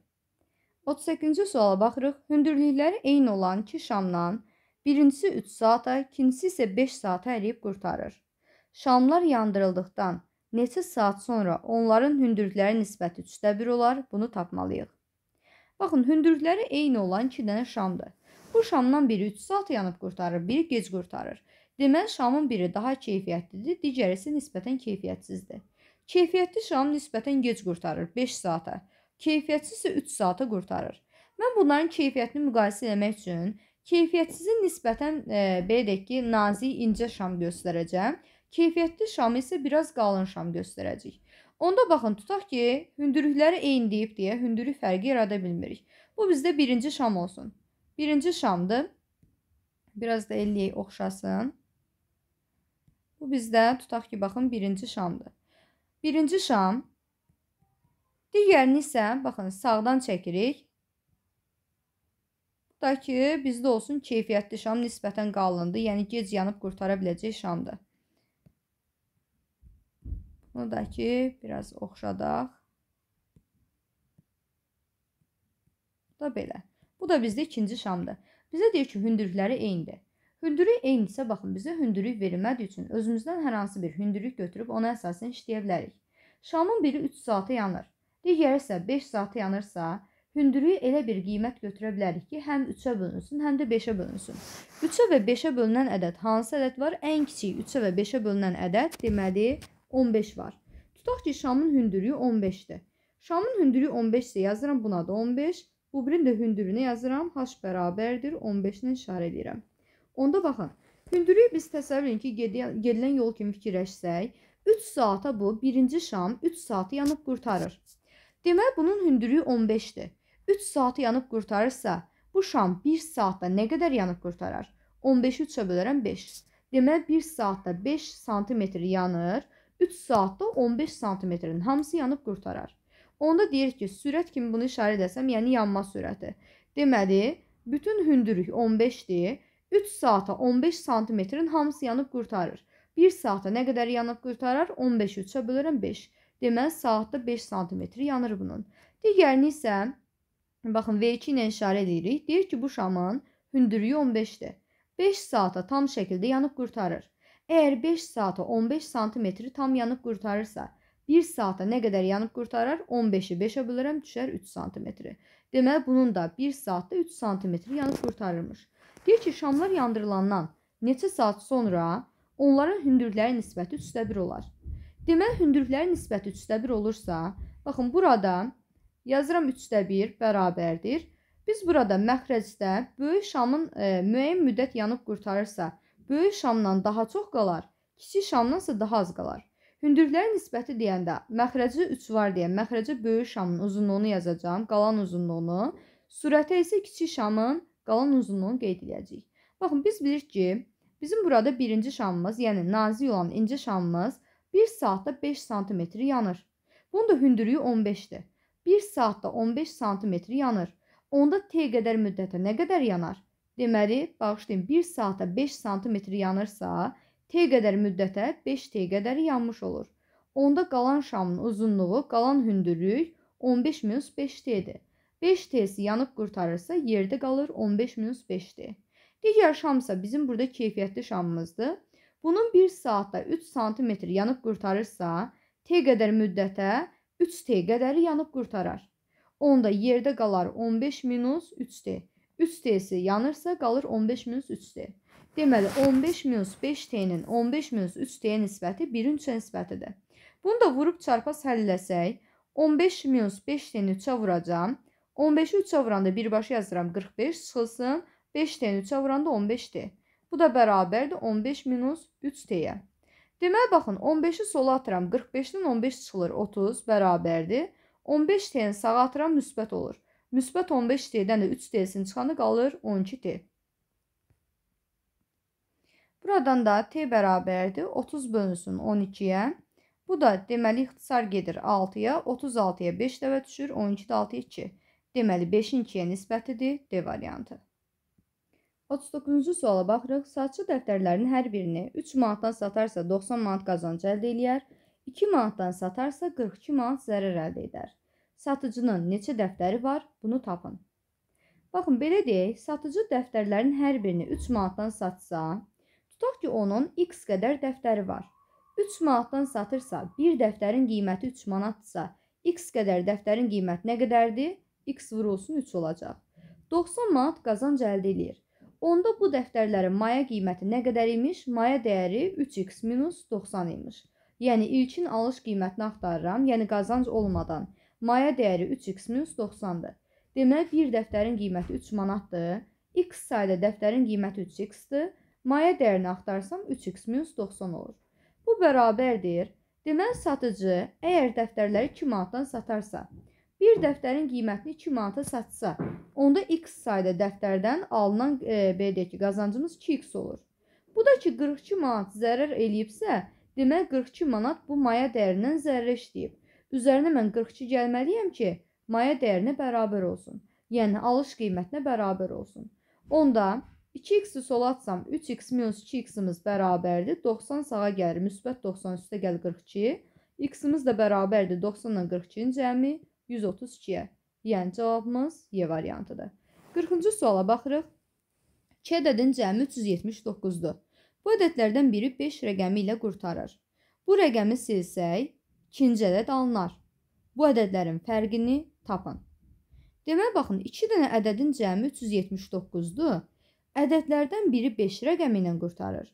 38-ci suala baxırıq. Hündürlükləri eyni olan iki şamdan birincisi 3 saata, ikincisi isə 5 saata əriyib qurtarır. Şamlar yandırıldıqdan neçə saat sonra onların hündürlükləri nisbəti 3də 1 olar, bunu tapmalıyıq. Baxın, hündürlükləri eyni olan 2 dənə şamdır. Bu şamdan biri 3 saat yanıb qurtarır, biri gec qurtarır. Deməli şamın biri daha keyfiyyətlidir, digərisi nisbətən keyfiyyətsizdir. Keyfiyyətli şam nisbətən gec qurtarır, 5 saata. Keyfiyyətsiz isə 3 saata qurtarır. Mən bunların keyfiyyətini müqayisə etmək üçün keyfiyyətsizin nisbətən e, belə deyək ki, nazik incə şam göstərəcəm. Keyfiyyətli şamı isə biraz qalın şam göstərəcəyik. Onda baxın, tutaq ki, hündürlükləri eyni deyib deyə hündürlük fərqi yarada bilmirik. Bu bizdə birinci şam olsun. Birinci şamdır. Biraz da elliyək oxşasın. Bu bizdə tutaq ki, baxın, birinci şamdır. Birinci şam. Digərini isə, baxın, sağdan çəkirik. Bu da ki, bizdə olsun keyfiyyətli şam nisbətən qalındır, yəni gec yanıb qurtara biləcək şamdır. Bunu da ki, biraz oxşadaq. Bu da belə. Bu da bizdə ikinci şamdır. Bizə deyir ki, hündürlükləri eynidir. Hündürlük eynidirsə, baxın, bizə hündürlük verilmədiyi üçün özümüzdən hər hansı bir hündürlük götürüb ona əsasən işləyə bilərik. Şamın biri 3 saata yanır. Digəri isə 5 saata yanırsa, hündürlüyü elə bir qiymət götürə bilərik ki, həm 3-ə bölünsün, həm də 5-ə bölünsün. 3-ə və 5-ə bölünən ədəd hansı ədəd var? Ən kiçik 3-ə və 5-ə bölünən ədəd deməli 15 var. Tutaq ki, Şamın hündürlüyü 15-dir. Şamın hündürlüyü 15-sə yazıram, buna da 15. Bu birin də hündürlüyünə yazıram, h bərabərdir 15-lə işarə edirəm. Onda baxın, hündürlüyü biz təsəvvür edin ki, gedilən yol kimi fikirləşsək, 3 saata bu birinci şam 3 saatı yanıb qurtarır. Demək bunun hündürlüyü 15-dir. 3 saatı yanıb qurtarırsa, bu şam 1 saatda nə qədər yanıb qurtarar? 15-i 3-ə bölərəm 5. Demək 1 saatda 5 sm yanır. 3 saatda 15 santimetrin hamısı yanıb qurtarar. Onda deyirik ki, sürət kimi bunu işarə edəsəm, yəni yanma sürəti. Deməli, bütün hündürlük 15-dir. 3 saata 15 santimetrin hamısı yanıb qurtarır. 1 saata nə qədər yanıb qurtarar? 15-i 3-ə bölürəm 5. Deməli, saatda 5 santimetri yanır bunun. Digərini isə, baxın, V2 ilə işarə edirik. Deyir ki, bu şamın hündürlüyü 15-dir. 5 saata tam şəkildə yanıb qurtarır. Əgər 5 saata 15 sm tam yanıb qurtarırsa, 1 saata nə qədər yanıb qurtarar? 15-i 5-ə bölərəm, düşər 3 sm. Deməli, bunun da 1 saatda 3 sm yanıb qurtarırmış. Deyir ki, şamlar yandırılandan neçə saat sonra onların hündürlükləri nisbəti 3-1 olar. Deməli, hündürlüklərin nisbəti 3-1 olursa, baxın, burada yazıram 3-1 bərabərdir. Biz burada məxrəcdə böyük şamın e, müəyyən müddət yanıb qurtarırsa, Böyük Şamdan daha çox qalar, kiçik Şamdan isə daha az qalar. Hündürlərin nisbəti deyəndə məxrəci 3 var deyə məxrəcə böyük Şamın uzunluğunu yazacağam, qalan uzunluğunu, sürətə isə kiçik Şamın qalan uzunluğunu qeyd edəcəyik. Baxın, biz bilirik ki, bizim burada birinci Şamımız, yəni nazik olan inci Şamımız 1 saatda 5 sm yanır. Bunun da hündürlüyü 15-dir. 1 saatda 15 sm yanır. Onda T qədər müddətə nə qədər yanar? Deməli, bağışlayın, 1 saata 5 sm yanırsa, t qədər müddətə 5t qədəri yanmış olur. Onda qalan şamın uzunluğu, qalan hündürlük 15 minus 5t-dir. 5t-si yanıb qurtarırsa, yerdə qalır 15 minus 5t. Digər şam isə bizim burada keyfiyyətli şamımızdır. Bunun 1 saatda 3 sm yanıb qurtarırsa, t qədər müddətə 3t qədəri yanıb qurtarar. Onda yerdə qalar 15 minus 3t. 3T-si yanırsa qalır 15 minus 3T. Deməli 15 minus 5T-nin 15 minus 3T-yə nisbəti 1-in 3-ə nisbətidir. Bunu da vurub çarpaz həll eləsək, 15 minus 5T-ni 3-ə vuracam. 15-i 3-ə vuranda birbaşa yazıram 45 çıxılsın. 5T-ni 3-ə vuranda 15T. Bu da bərabərdir 15 minus 3T-yə. Deməli baxın 15-i sola atıram 45-dən 15 çıxılır 30 bərabərdir. 15T-ni sağa atıram müsbət olur. Müsbət 15D-dən də 3D-sini çıxanda qalır 12D. Buradan da T bərabərdir 30 bölünsün 12-yə. Bu da deməli ixtisar gedir 6-ya, 36-ya 5 dəvə düşür, 12-də 6-ya 2. Deməli 5-in 2-yə nisbətidir D variantı. 39-cu suala baxırıq. Satçı dəftərlərinin hər birini 3 manatdan satarsa 90 manat qazanc əldə eləyər, 2 manatdan satarsa 42 manat zərər əldə edər. Satıcının neçə dəftəri var? Bunu tapın. Baxın, belə deyək, satıcı dəftərlərin hər birini 3 manatdan satsa, tutaq ki, onun x qədər dəftəri var. 3 manatdan satırsa, bir dəftərin qiyməti 3 manatdsa, x qədər dəftərin qiyməti nə qədərdir? x vurulsun 3 olacaq. 90 manat qazanc əldə edir. Onda bu dəftərlərin maya qiyməti nə qədər imiş? Maya dəyəri 3x minus 90 imiş. Yəni ilkin alış qiymətini axtarıram, yəni qazanc olmadan Maya dəyəri 3x 90-dır. Deməli, bir dəftərin qiyməti 3 manatdır. X sayda dəftərin qiyməti 3x-dir. Maya dəyərini axtarsam 3x 90 olur. Bu bərabərdir. Deməli, satıcı əgər dəftərləri 2 manatdan satarsa, bir dəftərin qiymətini 2 manata satsa, onda x sayda dəftərdən alınan e, belə deyək ki, qazancımız 2x olur. Bu da ki 42 manat zərər eləyibsə, demək 42 manat bu maya dəyərindən zərrə işləyib. Üzərinə mən 42 gəlməliyəm ki, maya dəyərinə bərabər olsun. Yəni alış qiymətinə bərabər olsun. Onda 2x-i sola atsam 3x minus 2x-imiz bərabərdir. 90 sağa gəlir, müsbət 90 üstə gəl 42. x-imiz də bərabərdir 90 ilə 42-nin cəmi 132-yə. Yəni cavabımız Y variantıdır. 40-cı suala baxırıq. 2 ədədin cəmi 379-dur. Bu ədədlərdən biri 5 rəqəmi ilə qurtarır. Bu rəqəmi silsək, ikinci ədəd alınar. Bu ədədlərin fərqini tapın. Deməyə baxın, 2 dənə ədədin cəmi 379-dur. Ədədlərdən biri 5 rəqəmi ilə qurtarır.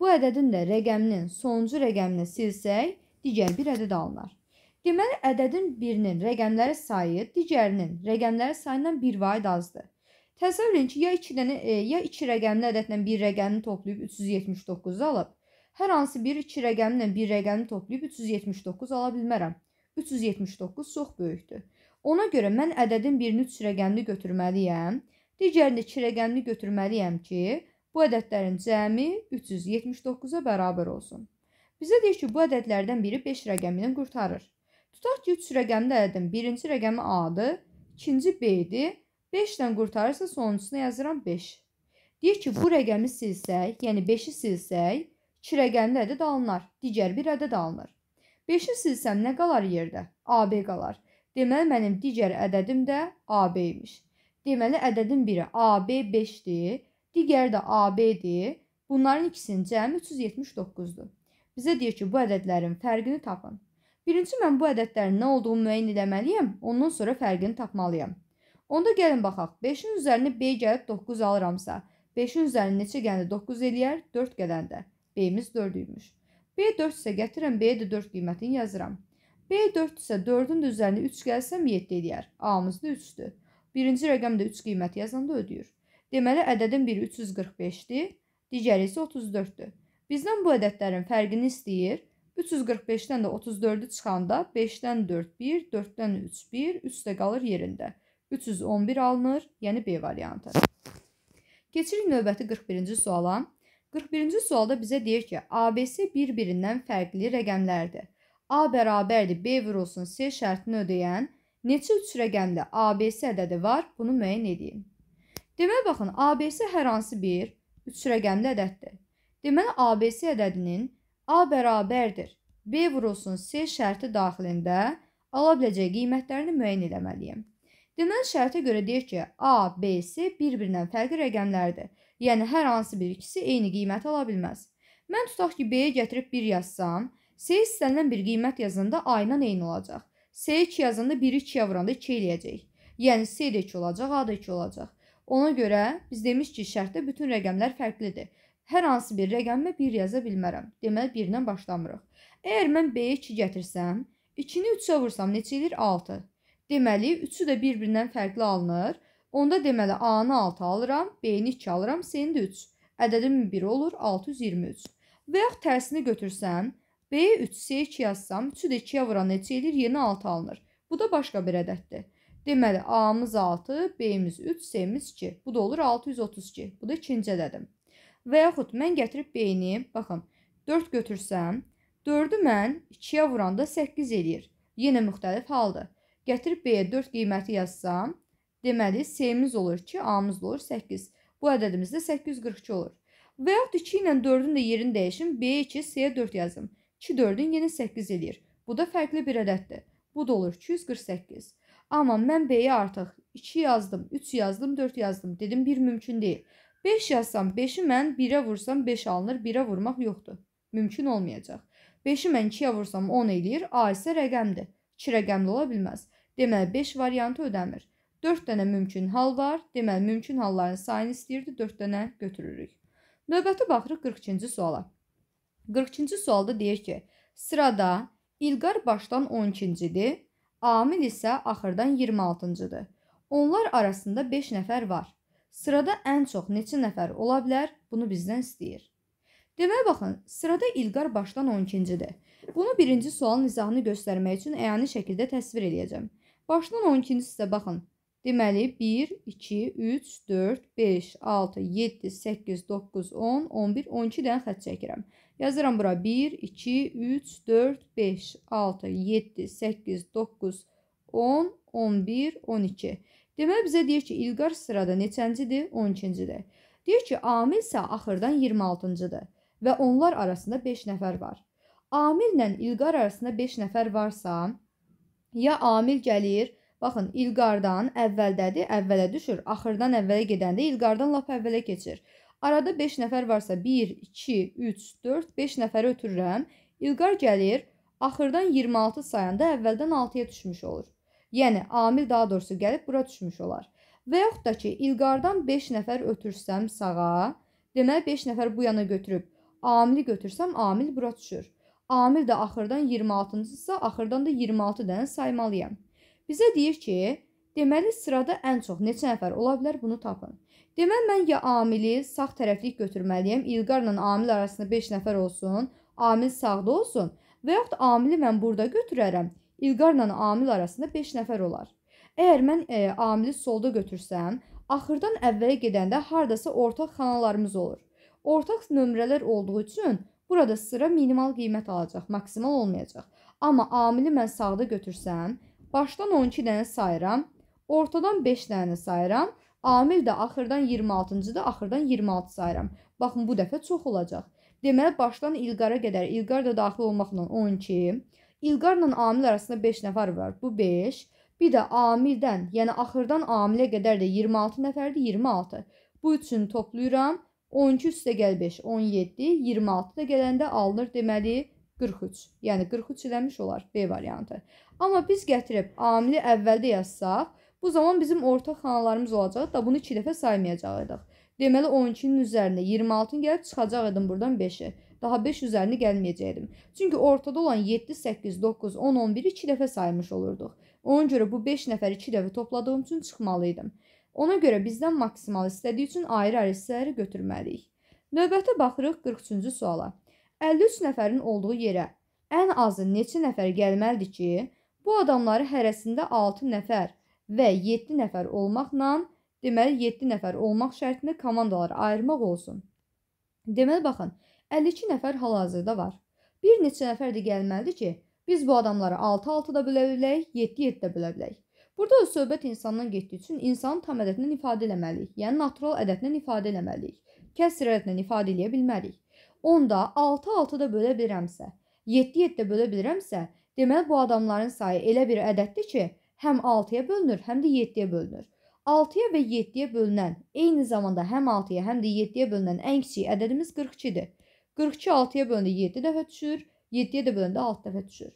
Bu ədədin də rəqəminin sonuncu rəqəmini silsək, digər bir ədəd alınar. Deməli, ədədin birinin rəqəmləri sayı digərinin rəqəmləri sayından bir vaid azdır. Təsəvvür edin ki, ya 2 dənə e, ya 2 rəqəmli ədədlə bir rəqəmini toplayıb 379-u alıb, Hər hansı bir iki rəqəmlə bir rəqəmi toplayıb 379 ala bilmərəm. 379 çox böyükdür. Ona görə mən ədədin birini 3 rəqəmli götürməliyəm, digərini 2 rəqəmli götürməliyəm ki, bu ədədlərin cəmi 379-a bərabər olsun. Bizə deyir ki, bu ədədlərdən biri 5 rəqəmini qurtarır. Tutaq ki, 3 rəqəmli ədədin birinci rəqəmi A-dır, ikinci B-dir. 5 ilə qurtarırsa sonuncusunu yazıram 5. Deyir ki, bu rəqəmi silsək, yəni 5-i silsək, Çirəgəndə ədəd alınır, digər bir ədəd alınır. 5-i silsəm nə qalar yerdə? AB qalar. Deməli mənim digər ədədim də AB imiş. Deməli ədədin biri AB 5-dir, digəri də AB-dir. Bunların ikisinin cəmi 379-dur. Bizə deyir ki, bu ədədlərin fərqini tapın. Birinci mən bu ədədlərin nə olduğunu müəyyən etməliyəm, ondan sonra fərqini tapmalıyam. Onda gəlin baxaq. 5-in üzərinə B gəlib 9 alıramsa, 5-in üzərinə neçə gələndə 9 eləyər? 4 gələndə. B-imiz 4 imiş. B4 isə gətirəm, B-yə də 4 qiymətini yazıram. B4 isə 4-ün də üzərinə 3 gəlsəm 7 eləyər. A-mız da 3-dür. Birinci rəqəm də 3 qiyməti yazanda ödəyir. Deməli, ədədin biri 345-dir, digəri isə 34-dür. Bizdən bu ədədlərin fərqini istəyir. 345-dən də 34-ü çıxanda 5-dən 4 1, 4-dən 3 1, 3 də qalır yerində. 311 alınır, yəni B variantı. Keçirik növbəti 41-ci suala. 41-ci sualda bizə deyir ki, ABC bir-birindən fərqli rəqəmlərdir. A bərabərdir B vurulsun C şərtini ödəyən neçə üç rəqəmli ABC ədədi var? Bunu müəyyən edin. Deməli baxın, ABC hər hansı bir üç rəqəmli ədəddir. Deməli ABC ədədinin A bərabərdir B vurulsun C şərti daxilində ala biləcəyi qiymətlərini müəyyən etməliyəm. Deməli şərtə görə deyək ki, A, B, C bir-birindən fərqli rəqəmlərdir Yəni hər hansı bir ikisi eyni qiymət ala bilməz. Mən tutaq ki, B-yə gətirib 1 yazsam, S istənilən bir qiymət yazanda A-la eyni olacaq. S 2 yazanda 1-i 2-yə vuranda 2 eləyəcək. Yəni C də 2 olacaq, A da 2 olacaq. Ona görə biz demiş ki, şərtdə bütün rəqəmlər fərqlidir. Hər hansı bir rəqəmə 1 yaza bilmərəm. Deməli 1 ilə başlamırıq. Əgər mən B-yə 2 gətirsəm, 2-ni 3-ə vursam neçə eləyir? 6. Deməli, üçü də bir-birindən fərqli alınır Onda deməli A-nı 6 alıram, B-ni 2 alıram, C-ni də 3. Ədədim 1 olur, 623. Və yaxud tərsini götürsəm, B-yə 3, C-yə 2 yazsam, 3-ü də 2-yə vuran neçə edir? Yeni 6 alınır. Bu da başqa bir ədəddir. Deməli A-mız 6, B-miz 3, C-miz 2. Bu da olur 632. Bu da ikinci ədədim. Və yaxud mən gətirib B-ni, baxın, 4 götürsəm, 4-ü mən 2-yə vuranda 8 eləyir. Yenə müxtəlif haldır. Gətirib B-yə 4 qiyməti yazsam, Deməli, C-miz olur 2, A-mız olur 8. Bu ədədimiz də 842 olur. Və yaxud 2 ilə 4-ün də yerini dəyişim, B-yə 2, C-yə 4 yazım. 2 4-ün yenə 8 eləyir. Bu da fərqli bir ədəddir. Bu da olur 248. Amma mən B-yə artıq 2 yazdım, 3 yazdım, 4 yazdım. Dedim 1 mümkün deyil. 5 yazsam 5-i mən 1-ə vursam 5 alınır, 1-ə vurmaq yoxdur. Mümkün olmayacaq. 5-i mən 2-yə vursam 10 eləyir, A isə rəqəmdir. 2 rəqəmli ola bilməz. Deməli 5 variantı ödəmir. 4 dənə mümkün hal var. Deməli, mümkün halların sayını istəyirdi, 4 dənə götürürük. Növbəti baxırıq 42-ci suala. 42-ci sualda deyir ki, sırada İlqar başdan 12-cidir, Amil isə axırdan 26-cıdır. Onlar arasında 5 nəfər var. Sırada ən çox neçə nəfər ola bilər? Bunu bizdən istəyir. Deməyə baxın, sırada İlqar başdan 12-cidir. Bunu birinci sualın izahını göstərmək üçün əyani şəkildə təsvir eləyəcəm. Başdan 12-ci sizə baxın. Deməli 1, 2, 3, 4, 5, 6, 7, 8, 9, 10, 11, 12 dənə xətt çəkirəm. Yazıram bura 1, 2, 3, 4, 5, 6, 7, 8, 9, 10, 11, 12. Deməli bizə deyir ki, İlqar sırada neçəncidir? 12-cidir. Deyir ki, Amil isə axırdan 26-cıdır və onlar arasında 5 nəfər var. Amillə İlqar arasında 5 nəfər varsa, ya Amil gəlir, Baxın, ilqardan əvvəldədir, əvvələ düşür. Axırdan əvvələ gedəndə ilqardan lap əvvələ keçir. Arada 5 nəfər varsa 1, 2, 3, 4, 5 nəfəri ötürürəm. İlqar gəlir, axırdan 26 sayanda əvvəldən 6-ya düşmüş olur. Yəni amil daha doğrusu gəlib bura düşmüş olar. Və yaxud da ki, ilqardan 5 nəfər ötürsəm sağa, deməli 5 nəfər bu yana götürüb amili götürsəm amil bura düşür. Amil də axırdan 26-cısa, axırdan da 26 dənə saymalıyam. Bizə deyir ki, deməli sırada ən çox neçə nəfər ola bilər bunu tapın. Deməli mən ya amili sağ tərəflik götürməliyəm. İlqarla amil arasında 5 nəfər olsun, amil sağda olsun və yaxud amili mən burada götürərəm. İlqarla amil arasında 5 nəfər olar. Əgər mən e, amili solda götürsəm, axırdan əvvələ gedəndə hardasa ortaq xanalarımız olur. Ortaq nömrələr olduğu üçün burada sıra minimal qiymət alacaq, maksimal olmayacaq. Amma amili mən sağda götürsəm, Başdan 12 dənə sayıram. Ortadan 5 dənə sayıram. Amil də axırdan 26-cı da axırdan 26 sayıram. Baxın bu dəfə çox olacaq. Deməli başdan ilqara qədər ilqar da daxil olmaqla 12, ilqarla amil arasında 5 nəfər var. Bu 5. Bir də amildən, yəni axırdan amilə qədər də 26 nəfərdir, 26. Bu üçün toplayıram. 12 üstə gəl 5, 17, 26 da gələndə alınır. Deməli 43. Yəni 43 eləmiş olar B variantı. Amma biz gətirib amili əvvəldə yazsaq, bu zaman bizim ortaq xanalarımız olacaq da bunu 2 dəfə saymayacaq idiq. Deməli 12-nin üzərinə 26-nı gəlib çıxacaq idim buradan 5-i. Daha 5 üzərini gəlməyəcəkdim. Çünki ortada olan 7, 8, 9, 10, 11-i 2 dəfə saymış olurduq. Ona görə bu 5 nəfəri 2 dəfə topladığım üçün çıxmalı idim. Ona görə bizdən maksimal istədiyi üçün ayrı-ayrı hissələri götürməliyik. Növbətə baxırıq 43-cü suala. 53 nəfərin olduğu yerə ən azı neçə nəfər gəlməlidir ki, bu adamları hərəsində 6 nəfər və 7 nəfər olmaqla, deməli 7 nəfər olmaq şərtində komandalara ayırmaq olsun. Deməli baxın, 52 nəfər hal-hazırda var. Bir neçə nəfər də gəlməlidir ki, biz bu adamları 6-6 da bölə bilək, 7-7 də bölə bilək. Burada söhbət insandan getdiyi üçün insanın tam ədədindən ifadə eləməliyik, yəni natural ədədindən ifadə eləməliyik. Kəsr ədədindən ifadə eləyə bilmərik. 10 da 6-6 da bölə bilirəmsə, 7-7 də bölə bilirəmsə, deməli bu adamların sayı elə bir ədəddir ki, həm 6-ya bölünür, həm də 7-yə bölünür. 6-ya və 7-yə bölünən, eyni zamanda həm 6-ya, həm də 7-yə bölünən ən kiçik ədədimiz 42-dir. 42 6-ya bölündə 7 dəfə düşür, 7-yə də bölündə 6 dəfə düşür.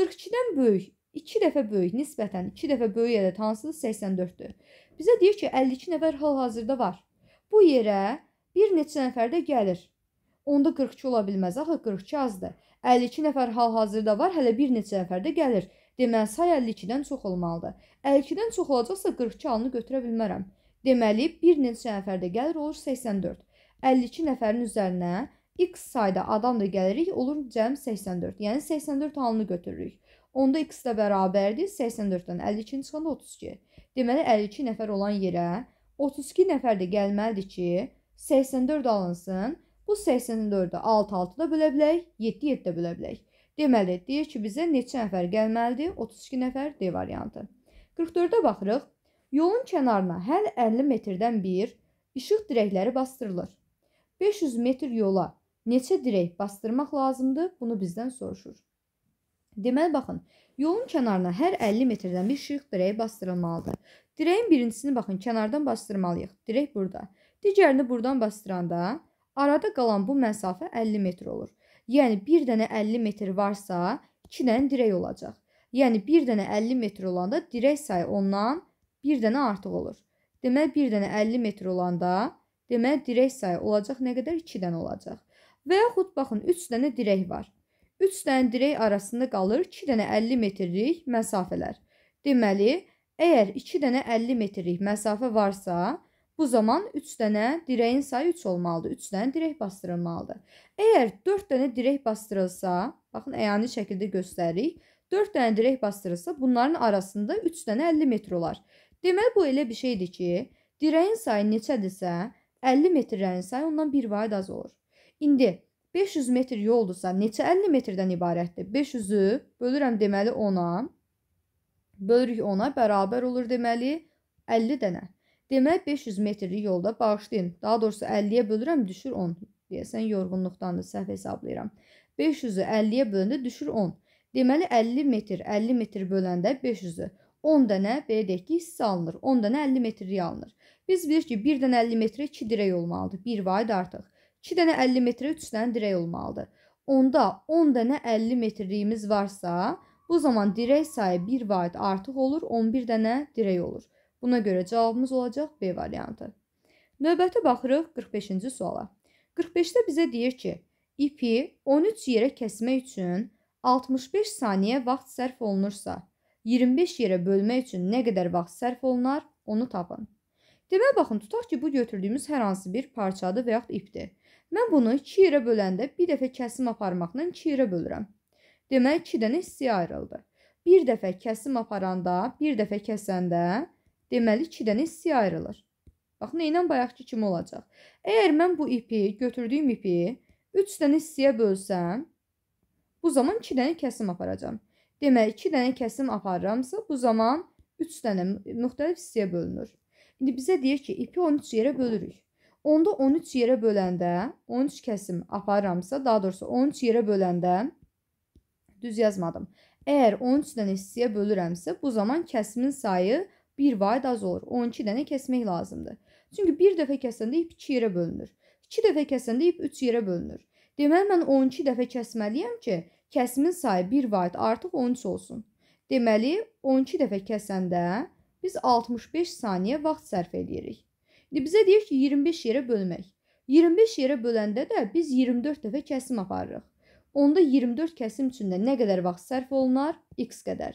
42-dən böyük, 2 dəfə böyük, nisbətən 2 dəfə böyük ədəd hansıdır? 84-dür. Bizə deyir ki, 52 nəfər hal-hazırda var. Bu yerə bir neçə nəfər də gəlir. Onda 42 ola bilməz axı 42 azdır. 52 nəfər hal-hazırda var, hələ bir neçə nəfər də gəlir. Deməli say 52-dən çox olmalıdır. 52-dən çox olacaqsa 42 alını götürə bilmərəm. Deməli bir neçə nəfər də gəlir, olur 84. 52 nəfərin üzərinə x sayda adam da gəlirik, olur cəm 84. Yəni 84 alını götürürük. Onda x də bərabərdir 84-dən 52-ni çıxanda 32. Deməli 52 nəfər olan yerə 32 nəfər də gəlməlidir ki, 84 alınsın. Bu 84-ü 6-6 da bölə bilək, 7-7 də bölə bilək. Deməli, deyir ki, bizə neçə nəfər gəlməlidir? 32 nəfər D variantı. 44-də baxırıq. Yolun kənarına hər 50 metrdən bir işıq dirəkləri bastırılır. 500 metr yola neçə dirək bastırmaq lazımdır? Bunu bizdən soruşur. Deməli, baxın, yolun kənarına hər 50 metrdən bir işıq dirəyi bastırılmalıdır. Dirəyin birincisini baxın, kənardan bastırmalıyıq. Dirək burada. Digərini buradan bastıranda Arada qalan bu məsafə 50 metr olur. Yəni bir dənə 50 metr varsa, 2 dənə dirək olacaq. Yəni bir dənə 50 metr olanda dirək sayı ondan bir dənə artıq olur. Deməli bir dənə 50 metr olanda, deməli dirək sayı olacaq nə qədər? 2 dənə olacaq. Və yaxud baxın 3 dənə dirək var. 3 dənə dirək arasında qalır 2 dənə 50 metrlik məsafələr. Deməli, əgər 2 dənə 50 metrlik məsafə varsa, Bu zaman 3 dənə dirəyin sayı 3 olmalıdır. 3 dənə dirək bastırılmalıdır. Əgər 4 dənə dirək bastırılsa, baxın əyani şəkildə göstəririk. 4 dənə dirək bastırılsa, bunların arasında 3 dənə 50 metr olar. Deməli bu elə bir şeydir ki, dirəyin sayı neçədirsə, 50 metrlərin sayı ondan 1 vayd az olur. İndi 500 metr yoldursa, neçə 50 metrdən ibarətdir? 500-ü bölürəm deməli 10-a. Bölürük 10-a bərabər olur deməli 50 dənə. Demək 500 metrlik yolda bağışlayın. Daha doğrusu 50-yə bölürəm düşür 10. Deyəsən yorğunluqdandır, səhv hesablayıram. 500-ü 50-yə böləndə düşür 10. Deməli 50 metr 50 metr böləndə 500-ü 10 dənə belə deyək ki, hissə alınır. 10 dənə 50 metrlik alınır. Biz bilirik ki, 1 dənə 50 metrə 2 dirək olmalıdır. 1 vayd artıq. 2 dənə 50 metrə 3 dənə dirək olmalıdır. Onda 10 dənə 50 metrliyimiz varsa, bu zaman dirək sayı 1 vayd artıq olur, 11 dənə dirək olur. Buna görə cavabımız olacaq B variantı. Növbəti baxırıq 45-ci suala. 45-də bizə deyir ki, ipi 13 yerə kəsmək üçün 65 saniyə vaxt sərf olunursa, 25 yerə bölmək üçün nə qədər vaxt sərf olunar, onu tapın. Deməyə baxın, tutaq ki, bu götürdüyümüz hər hansı bir parçadır və yaxud ipdir. Mən bunu 2 yerə böləndə bir dəfə kəsim aparmaqla 2 yerə bölürəm. Demək 2 dənə hissəyə ayrıldı. Bir dəfə kəsim aparanda, bir dəfə kəsəndə Deməli 2 dənə istiyə ayrılır. Bax, nə ilə bayaqki kimi olacaq? Əgər mən bu ipi, götürdüyüm ipi 3 dənə hissəyə bölsəm, bu zaman 2 dənə kəsim aparacam. Demək, 2 dənə kəsim aparıramsa, bu zaman 3 dənə müxtəlif hissəyə bölünür. İndi bizə deyir ki, ipi 13 yerə bölürük. Onda 13 yerə böləndə 13 kəsim aparıramsa, daha doğrusu 13 yerə böləndə düz yazmadım. Əgər 13 dənə hissəyə bölürəmsə, bu zaman kəsimin sayı 13 bir vahid az olur. 12 dənə kəsmək lazımdır. Çünki bir dəfə kəsəndə ip 2 yerə bölünür. 2 dəfə kəsəndə ip 3 yerə bölünür. Deməli mən 12 dəfə kəsməliyəm ki, kəsimin sayı 1 vahid artıq 13 olsun. Deməli 12 dəfə kəsəndə biz 65 saniyə vaxt sərf edirik. İndi bizə deyir ki, 25 yerə bölmək. 25 yerə böləndə də biz 24 dəfə kəsim aparırıq. Onda 24 kəsim üçün də nə qədər vaxt sərf olunar? X qədər.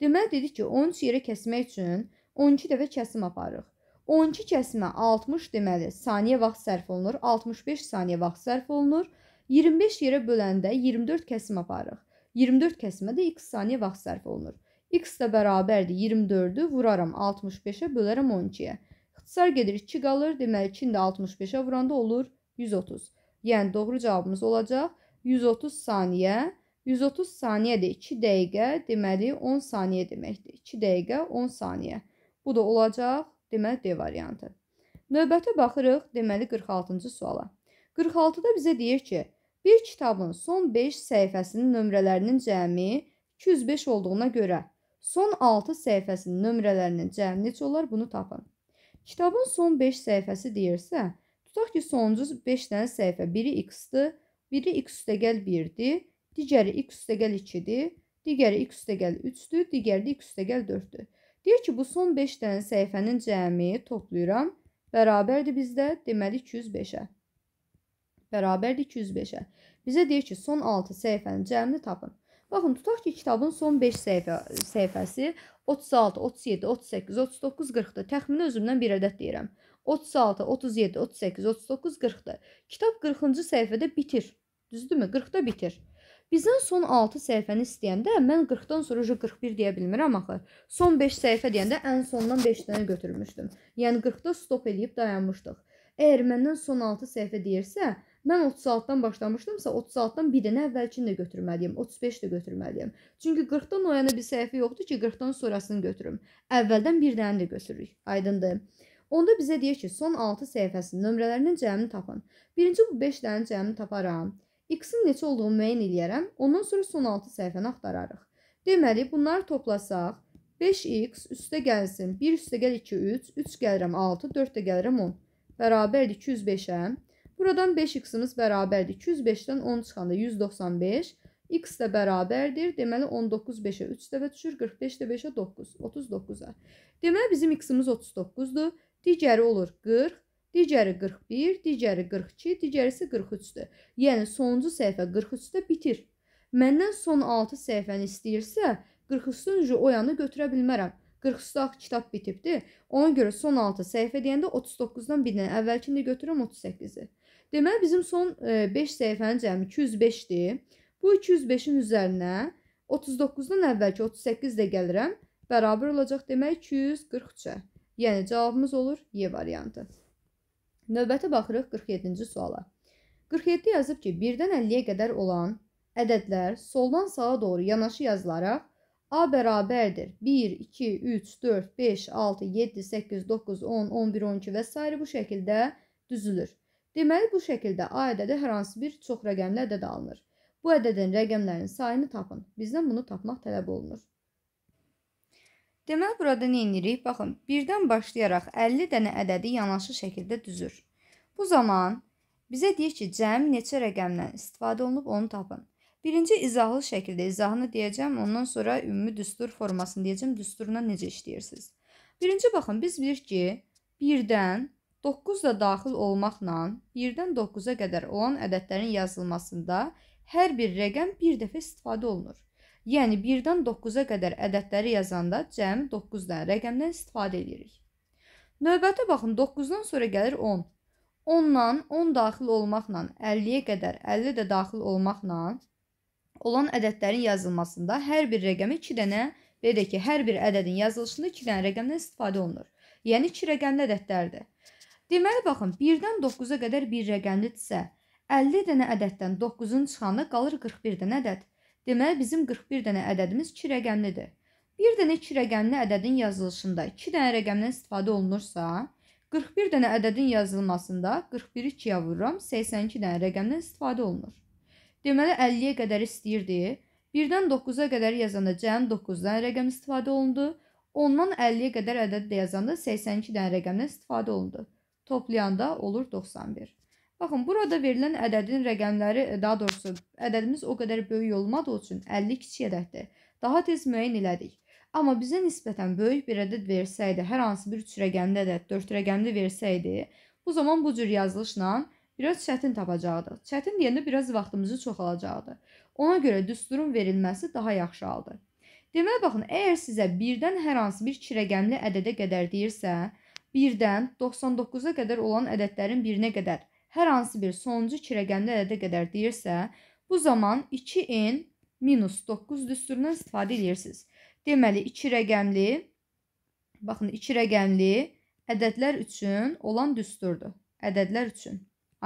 Deməli dedik ki, 13 yerə kəsmək üçün 12 dəfə kəsim aparırıq. 12 kəsimə 60 deməli saniyə vaxt sərf olunur, 65 saniyə vaxt sərf olunur. 25 yerə böləndə 24 kəsim aparırıq. 24 kəsimə də x saniyə vaxt sərf olunur. x də bərabərdir 24-ü vuraram 65-ə bölərəm 12-yə. İxtisar gedir 2 qalır, deməli 2-ni də 65-ə vuranda olur 130. Yəni doğru cavabımız olacaq 130 saniyə. 130 saniyə də 2 dəqiqə, deməli 10 saniyə deməkdir. 2 dəqiqə 10 saniyə. Bu da olacaq, deməli D variantı. Növbəti baxırıq, deməli 46-cı suala. 46-da bizə deyir ki, bir kitabın son 5 səhifəsinin nömrələrinin cəmi 205 olduğuna görə son 6 səhifəsinin nömrələrinin cəmi neçə olar bunu tapın. Kitabın son 5 səhifəsi deyirsə, tutaq ki, sonuncu 5 dənə səhifə biri x-dir, biri x üstəgəl 1-dir, digəri x üstəgəl 2-dir, digəri x üstəgəl 3-dür, digəri də x üstəgəl 4-dür. Deyir ki, bu son 5 dənə səhifənin cəmi toplayıram. Bərabərdir bizdə, deməli 205-ə. Bərabərdir 205-ə. Bizə deyir ki, son 6 səhifənin cəmini tapın. Baxın, tutaq ki, kitabın son 5 səhifə, səhifəsi 36, 37, 38, 39, 40-dır. Təxmini özümdən bir ədəd deyirəm. 36, 37, 38, 39, 40-dır. Kitab 40-cı səhifədə bitir. Düzdürmü? 40-da bitir. Bizdən son 6 səhifəni istəyəndə mən 40-dan sonra 41 deyə bilmirəm axı. Son 5 səhifə deyəndə ən sondan 5 dənə götürmüşdüm. Yəni 40-da stop eləyib dayanmışdıq. Əgər məndən son 6 səhifə deyirsə, Mən 36-dan başlamışdımsa, 36-dan bir dənə əvvəlkini də götürməliyəm, 35 də götürməliyəm. Çünki 40-dan o yana bir səhifə yoxdur ki, 40-dan sonrasını götürüm. Əvvəldən bir dənə də götürürük. Aydındır? Onda bizə deyir ki, son 6 səhifəsinin nömrələrinin cəmini tapın. Birinci bu 5 dənə cəmini taparam. X-in neçə olduğunu müəyyən edərəm. Ondan sonra son 6 səhifəni axtararıq. Deməli, bunları toplasaq, 5x üstə gəlsin. 1 üstə gəl 2, 3. 3 gəlirəm 6, 4 də gəlirəm 10. Bərabərdir 205-ə. Buradan 5x-imiz bərabərdir. 205-dən 10 çıxanda 195. X də bərabərdir. Deməli 19 5-ə 3 dəfə düşür, 45 də 5-ə 9, 39-a. Deməli bizim x-imiz 39-dur. Digəri olur 40 digəri 41, digəri 42, digəri isə 43-dür. Yəni sonuncu səhifə 43-də bitir. Məndən son 6 səhifəni istəyirsə, 43-cü o yana götürə bilmərəm. 43-də kitab bitibdi. Ona görə son 6 səhifə deyəndə 39-dan bir dənə əvvəlkini götürürəm 38-i. Deməli bizim son 5 e, səhifənin cəmi 205-dir. Bu 205-in üzərinə 39-dan əvvəlki 38 də gəlirəm, bərabər olacaq demək 243-ə. Yəni cavabımız olur Y variantı. Növbəti baxırıq 47-ci suala. 47 yazıb ki, 1-dən 50-yə qədər olan ədədlər soldan sağa doğru yanaşı yazılaraq A bərabərdir 1, 2, 3, 4, 5, 6, 7, 8, 9, 10, 11, 12 və s. bu şəkildə düzülür. Deməli, bu şəkildə A ədədi hər hansı bir çox rəqəmli ədəd alınır. Bu ədədin rəqəmlərinin sayını tapın. Bizdən bunu tapmaq tələb olunur. Deməli, burada nə edirik? Baxın, 1-dən başlayaraq 50 dənə ədədi yanaşı şəkildə düzür. Bu zaman bizə deyir ki, cəmi neçə rəqəmdən istifadə olunub, onu tapın. Birinci izahlı şəkildə izahını deyəcəm, ondan sonra ümumi düstur formasını deyəcəm, düsturuna necə işləyirsiniz. Birinci baxın, biz bilirik ki, 1-dən 9 da daxil olmaqla 1-dən 9-a qədər olan ədədlərin yazılmasında hər bir rəqəm bir dəfə istifadə olunur. Yəni 1-dən 9-a qədər ədədləri yazanda cəmi 9 dənə rəqəmdən istifadə edirik. Növbəti baxın 9-dan sonra gəlir 10. 10-dan 10 daxil olmaqla 50-yə qədər 50 də daxil olmaqla olan ədədlərin yazılmasında hər bir rəqəmi 2 dənə və də ki, hər bir ədədin yazılışında 2 dənə rəqəmdən istifadə olunur. Yəni 2 rəqəmli ədədlərdir. Deməli baxın, 1-dən 9-a qədər bir rəqəmlidirsə, 50 dənə ədəddən 9-un çıxanda qalır 41 dənə ədəd. Deməli bizim 41 dənə ədədimiz 2 rəqəmlidir. Bir dənə 2 rəqəmli ədədin yazılışında 2 dənə rəqəmdən istifadə olunursa, 41 dənə ədədin yazılmasında 41-i 2-yə vururam, 82 dənə rəqəmdən istifadə olunur. Deməli 50-yə qədər istəyirdi. 1-dən 9-a qədər yazanda cəmi 9 dənə rəqəm istifadə olundu. 10-dan 50-yə qədər ədəd yazanda 82 dənə rəqəmdən istifadə olundu. Toplayanda olur 91. Baxın, burada verilən ədədin rəqəmləri, e, daha doğrusu ədədimiz o qədər böyük olmadığı üçün 50 kiçik ədəddir. Daha tez müəyyən elədik. Amma bizə nisbətən böyük bir ədəd versəydi, hər hansı bir 3 rəqəmli ədəd, 4 rəqəmli versəydi, bu zaman bu cür yazılışla biraz çətin tapacaqdıq. Çətin deyəndə biraz vaxtımızı çox alacaqdı. Ona görə düsturun verilməsi daha yaxşı aldı. Deməli baxın, əgər sizə 1-dən hər hansı bir 2 rəqəmli ədədə qədər deyirsə, 1-dən 99-a qədər olan ədədlərin birinə qədər hər hansı bir sonuncu 2 rəqəmli ədədə qədər deyirsə, bu zaman 2n minus 9 düsturundan istifadə edirsiniz. Deməli, 2 rəqəmli, baxın, 2 rəqəmli ədədlər üçün olan düsturdur. Ədədlər üçün.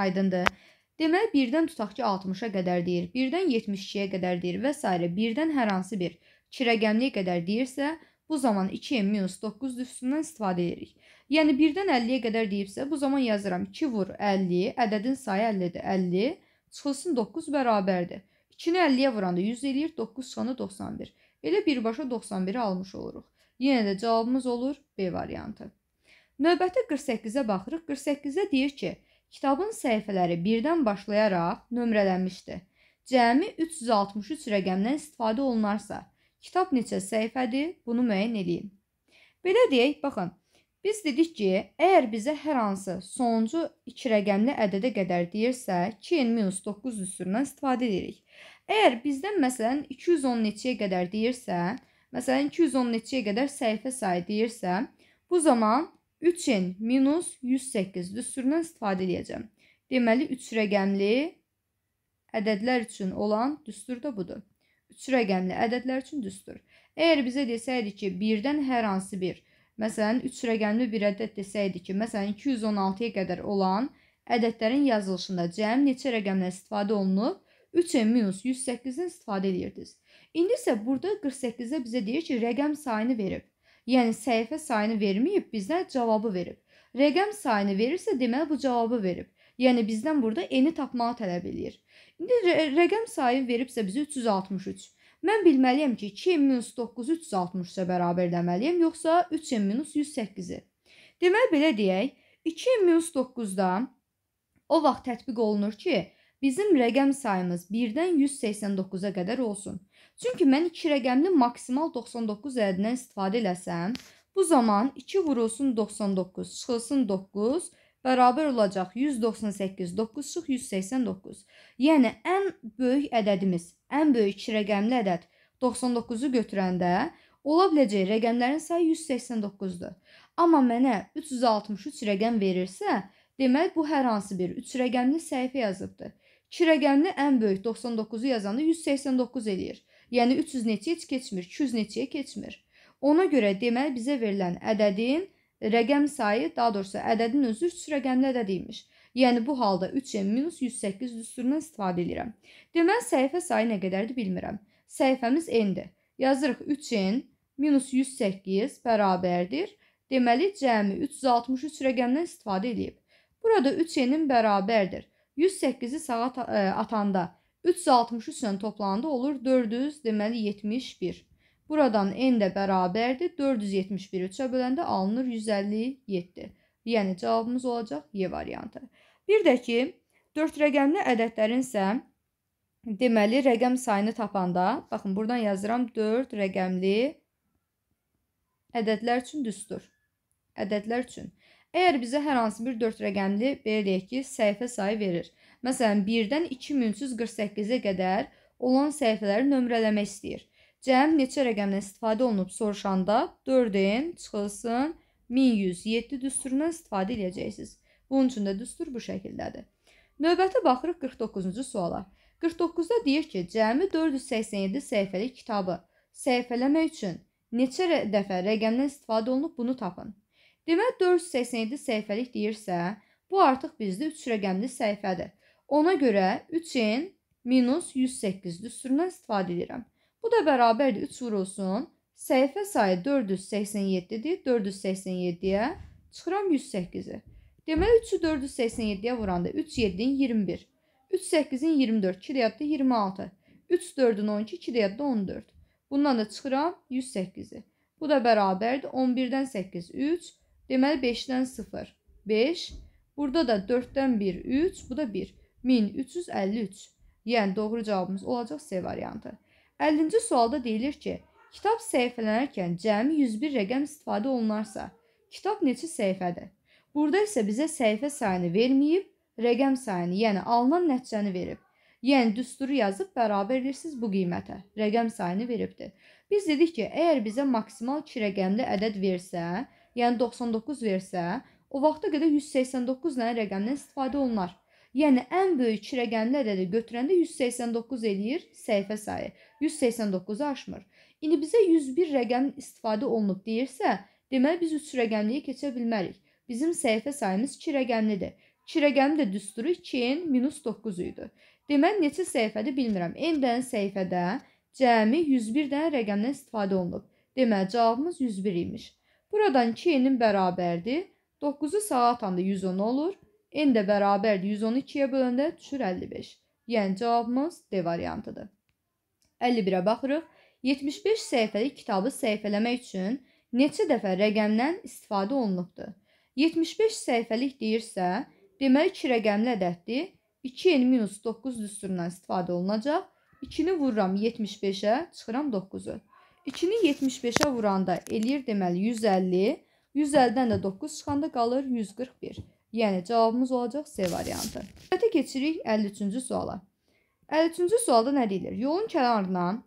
Aydındır. Deməli, 1-dən tutaq ki, 60-a qədər deyir, 1-dən 72-yə qədər deyir və s. 1-dən hər hansı bir 2 rəqəmliyə qədər deyirsə, bu zaman 2n minus 9 düsturundan istifadə edirik. Yəni 1-dən 50-yə qədər deyibsə, bu zaman yazıram 2 vur 50, ədədin sayı 50-dir. 50 çıxılsın 9 bərabərdir. 2-ni 50-yə vuranda 100 eləyir, 9 çıxanda 91. Elə birbaşa 91-i almış oluruq. Yenə də cavabımız olur B variantı. Növbəti 48-ə baxırıq. 48-də deyir ki, kitabın səhifələri 1-dən başlayaraq nömrələnmişdir. Cəmi 363 rəqəmdən istifadə olunarsa, kitab neçə səhifədir? Bunu müəyyən eləyin. Belə deyək, baxın, Biz dedik ki, əgər bizə hər hansı sonuncu 2 rəqəmli ədədə qədər deyirsə, 2n-9 düsturundan istifadə edirik. Əgər bizdən məsələn 210 neçəyə qədər deyirsə, məsələn 210 neçəyə qədər səhifə sayı deyirsə, bu zaman 3n-108 düsturundan istifadə edəcəm. Deməli 3 rəqəmli ədədlər üçün olan düstur da budur. 3 rəqəmli ədədlər üçün düstur. Əgər bizə desəydi ki, birdən hər hansı bir Məsələn, 3 rəqəmli bir ədəd desəydi ki, məsələn 216-ya qədər olan ədədlərin yazılışında cəm neçə rəqəmdən istifadə olunub? 3-108-dən istifadə edirdiniz. İndi isə burada 48-də bizə deyir ki, rəqəm sayını verib. Yəni səhifə sayını verməyib, bizə cavabı verib. Rəqəm sayını verirsə, deməli bu cavabı verib. Yəni bizdən burada eni tapmağı tələb eləyir. İndi rəqəm sayı veribsə bizə 363. Mən bilməliyəm ki, 2m-9-u 360-a bərabər deməliyəm, yoxsa 3m-108-i. Deməli belə deyək, 2m-9-da o vaxt tətbiq olunur ki, bizim rəqəm sayımız 1-dən 189-a qədər olsun. Çünki mən iki rəqəmli maksimal 99 əddindən istifadə eləsəm, bu zaman 2 vurulsun 99, çıxılsın 9, 9 bərabər olacaq 198, 9 çıx 189. Yəni ən böyük ədədimiz, ən böyük iki rəqəmli ədəd 99-u götürəndə ola biləcək rəqəmlərin sayı 189-dur. Amma mənə 363 rəqəm verirsə, deməli bu hər hansı bir 3 rəqəmli səhifə yazıbdır. 2 rəqəmli ən böyük 99-u yazanda 189 eləyir. Yəni 300 neçəyə heç keçmir, 200 neçəyə keçmir. Ona görə deməli bizə verilən ədədin rəqəm sayı, daha doğrusu ədədin özü 3 rəqəmli ədəd imiş. Yəni bu halda 3n-108 düsturundan istifadə edirəm. Deməli səhifə sayı nə qədərdir bilmirəm. Səhifəmiz n-dir. Yazırıq 3n-108 bərabərdir. Deməli cəmi 363 rəqəmdən istifadə edib. Burada 3n-in bərabərdir. 108-i sağa e, atanda 363 ilə toplananda olur 400, deməli 71. Buradan n də bərabərdir. 471 3-ə böləndə alınır 157. Yəni cavabımız olacaq Y variantı. Bir də ki, 4 rəqəmli ədədlərin isə deməli rəqəm sayını tapanda, baxın buradan yazıram 4 rəqəmli ədədlər üçün düstur. Ədədlər üçün. Əgər bizə hər hansı bir 4 rəqəmli belə deyək ki, səhifə sayı verir. Məsələn, 1-dən 2348-ə qədər olan səhifələri nömrələmək istəyir. Cəm neçə rəqəmdən istifadə olunub soruşanda 4-in çıxılsın 1107 düsturundan istifadə edəcəksiniz. Bunun üçün də düstur bu şəkildədir. Növbəti baxırıq 49-cu suala. 49-da deyir ki, cəmi 487 səhifəlik kitabı səhifələmək üçün neçə dəfə rəqəmdən istifadə olunub bunu tapın. Demək 487 səhifəlik deyirsə, bu artıq bizdə 3 rəqəmli səhifədir. Ona görə 3-in minus 108 düsturundan istifadə edirəm. Bu da bərabərdir 3 vurulsun. Səhifə sayı 487-dir. 487-yə çıxıram 108-i. Deməli 3-ü 487-yə vuranda 3 7-nin 21. 3 8-in 24, 2 deyədə 26. 3 4-ün 12, 2 deyədə 14. Bundan da çıxıram 108-i. Bu da bərabərdir 11-dən 8 3, deməli 5-dən 0 5. Burada da 4-dən 1 3, bu da 1. 1353. Yəni doğru cavabımız olacaq C variantı. 50-ci sualda deyilir ki, kitab səhifələnərkən cəmi 101 rəqəm istifadə olunarsa, kitab neçə səhifədir? Burada isə bizə səhifə sayını verməyib, rəqəm sayını, yəni alınan nəticəni verib. Yəni düsturu yazıb bərabərlirsiniz bu qiymətə. Rəqəm sayını veribdir. Biz dedik ki, əgər bizə maksimal 2 rəqəmli ədəd versə, yəni 99 versə, o vaxta qədər 189 dənə rəqəmdən istifadə olunar. Yəni ən böyük çirəgənli ədədi götürəndə 189 eləyir səhifə sayı. 189-u aşmır. İndi bizə 101 rəqəmin istifadə olunub deyirsə, deməli biz 3 rəqəmliyə keçə bilmərik. Bizim səhifə sayımız 2 rəqəmlidir. 2 rəqəmin də düsturu 2n minus 9 idi. Deməli neçə səhifədir bilmirəm. n dənə səhifədə cəmi 101 dənə rəqəmdən istifadə olunub. Deməli cavabımız 101 imiş. Buradan 2n-in bərabərdir. 9-u sağa atanda 110 olur n də bərabərdir 112-yə böləndə düşür 55. Yəni cavabımız D variantıdır. 51-ə baxırıq. 75 səhifəlik kitabı səhifələmək üçün neçə dəfə rəqəmdən istifadə olunubdur? 75 səhifəlik deyirsə, deməli 2 rəqəmli ədəddir. 2n-9 düsturundan istifadə olunacaq. 2-ni vururam 75-ə, çıxıram 9-u. 2-ni 75-ə vuranda eləyir deməli 150, 150-dən də 9 çıxanda qalır 141. Yəni cavabımız olacaq C variantı. Növbəti keçirik 53-cü suala. 53-cü sualda nə deyilir? Yolun kənarından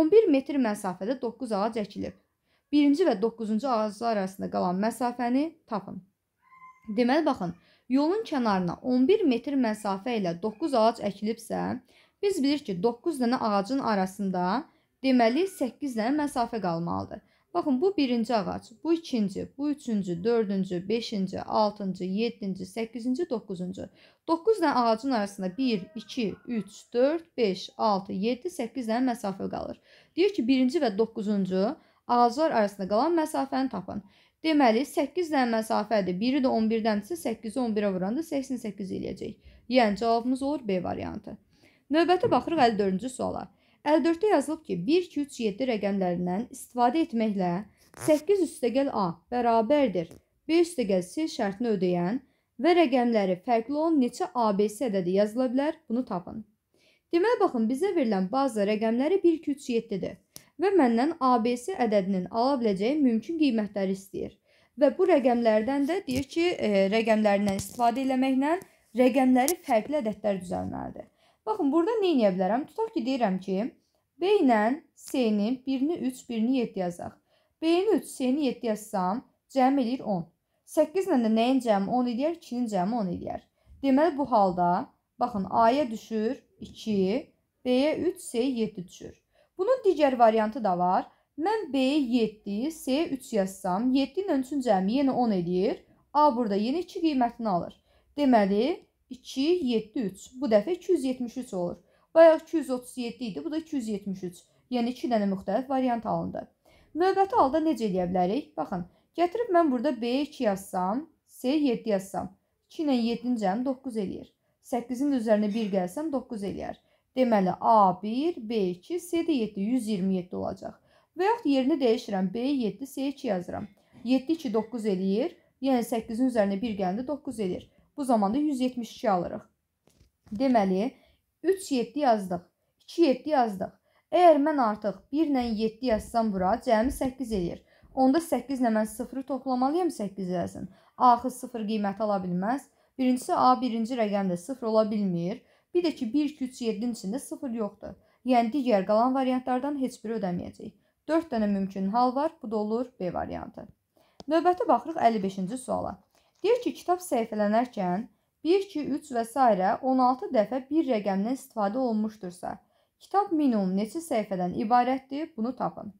11 metr məsafədə 9 ağac əkilib. 1-ci və 9-cu ağaclar arasında qalan məsafəni tapın. Deməli baxın, yolun kənarına 11 metr məsafə ilə 9 ağac əkilibsə, biz bilirik ki, 9 dənə ağacın arasında deməli 8 dənə məsafə qalmalıdır. Baxın, bu birinci ağac, bu ikinci, bu üçüncü, dördüncü, beşinci, altıncı, yeddinci, səkkizinci, doqquzuncu. Doqquz dənə ağacın arasında 1, 2, 3, 4, 5, 6, 7, 8 dənə məsafə qalır. Deyir ki, birinci və doqquzuncu ağaclar arasında qalan məsafəni tapın. Deməli, 8 dənə məsafədir. Biri də 11-dəndirsə, 8-i 11-ə vuranda 88 eləyəcək. Yəni cavabımız olur B variantı. Növbəti baxırıq 54-cü suala. 54-də yazılıb ki, 1, 2, 3, 7 rəqəmlərindən istifadə etməklə 8 üstəgəl A bərabərdir. B üstəgəl C şərtini ödəyən və rəqəmləri fərqli olan neçə ABC ədədi yazıla bilər? Bunu tapın. Deməli baxın, bizə verilən baza rəqəmləri 1, 2, 3, 7-dir və məndən ABC ədədinin ala biləcəyi mümkün qiymətləri istəyir. Və bu rəqəmlərdən də deyir ki, e, rəqəmlərindən istifadə etməklə rəqəmləri fərqli ədədlər düzəlməlidir. Baxın, burada nə edə bilərəm? Tutaq ki, deyirəm ki, B ilə C-ni birini 3, birini 7 yazaq. B-ni 3, C-ni 7 yazsam, cəm eləyir 10. 8 ilə də nəyin cəmi 10 eləyər? 2-nin cəmi 10 eləyər. Deməli bu halda baxın A-ya düşür 2, B-yə 3, C-yə 7 düşür. Bunun digər variantı da var. Mən B-yə 7, C-yə 3 yazsam, 7 ilə 3-ün cəmi yenə 10 eləyir. A burada yenə 2 qiymətini alır. Deməli 2, 7, 3. Bu dəfə 273 olur. Bayaq 237 idi, bu da 273. Yəni 2 dənə müxtəlif variant alındı. Növbəti halda necə eləyə bilərik? Baxın, gətirib mən burada B-yə 2 yazsam, C-yə 7 yazsam. 2 ilə 7-cəm 9 eləyir. 8-in üzərinə 1 gəlsəm 9 eləyər. Deməli A1, B2, C-də 7, 127 olacaq. Və yaxud yerini dəyişirəm. B7, C2 yazıram. 7, 2, 9 eləyir. Yəni 8-in üzərinə 1 gələndə 9 eləyir. Bu zamanda 172 alırıq. Deməli, 3 7 yazdıq. 2 7 yazdıq. Əgər mən artıq 1 ilə 7 yazsam bura cəmi 8 eləyir. Onda 8 ilə mən 0-ı toplamalıyam 8 eləsin. Axı 0 qiyməti ala bilməz. Birincisi A birinci rəqəmdə 0 ola bilmir. Bir də ki 1 2 3 7-nin içində 0 yoxdur. Yəni digər qalan variantlardan heç biri ödəməyəcək. 4 dənə mümkün hal var. Bu da olur B variantı. Növbəti baxırıq 55-ci suala. Deyir ki, kitab səhifələnərkən 1, 2, 3 və s. 16 dəfə bir rəqəmdən istifadə olunmuşdursa, kitab minimum neçə səhifədən ibarətdir? Bunu tapın.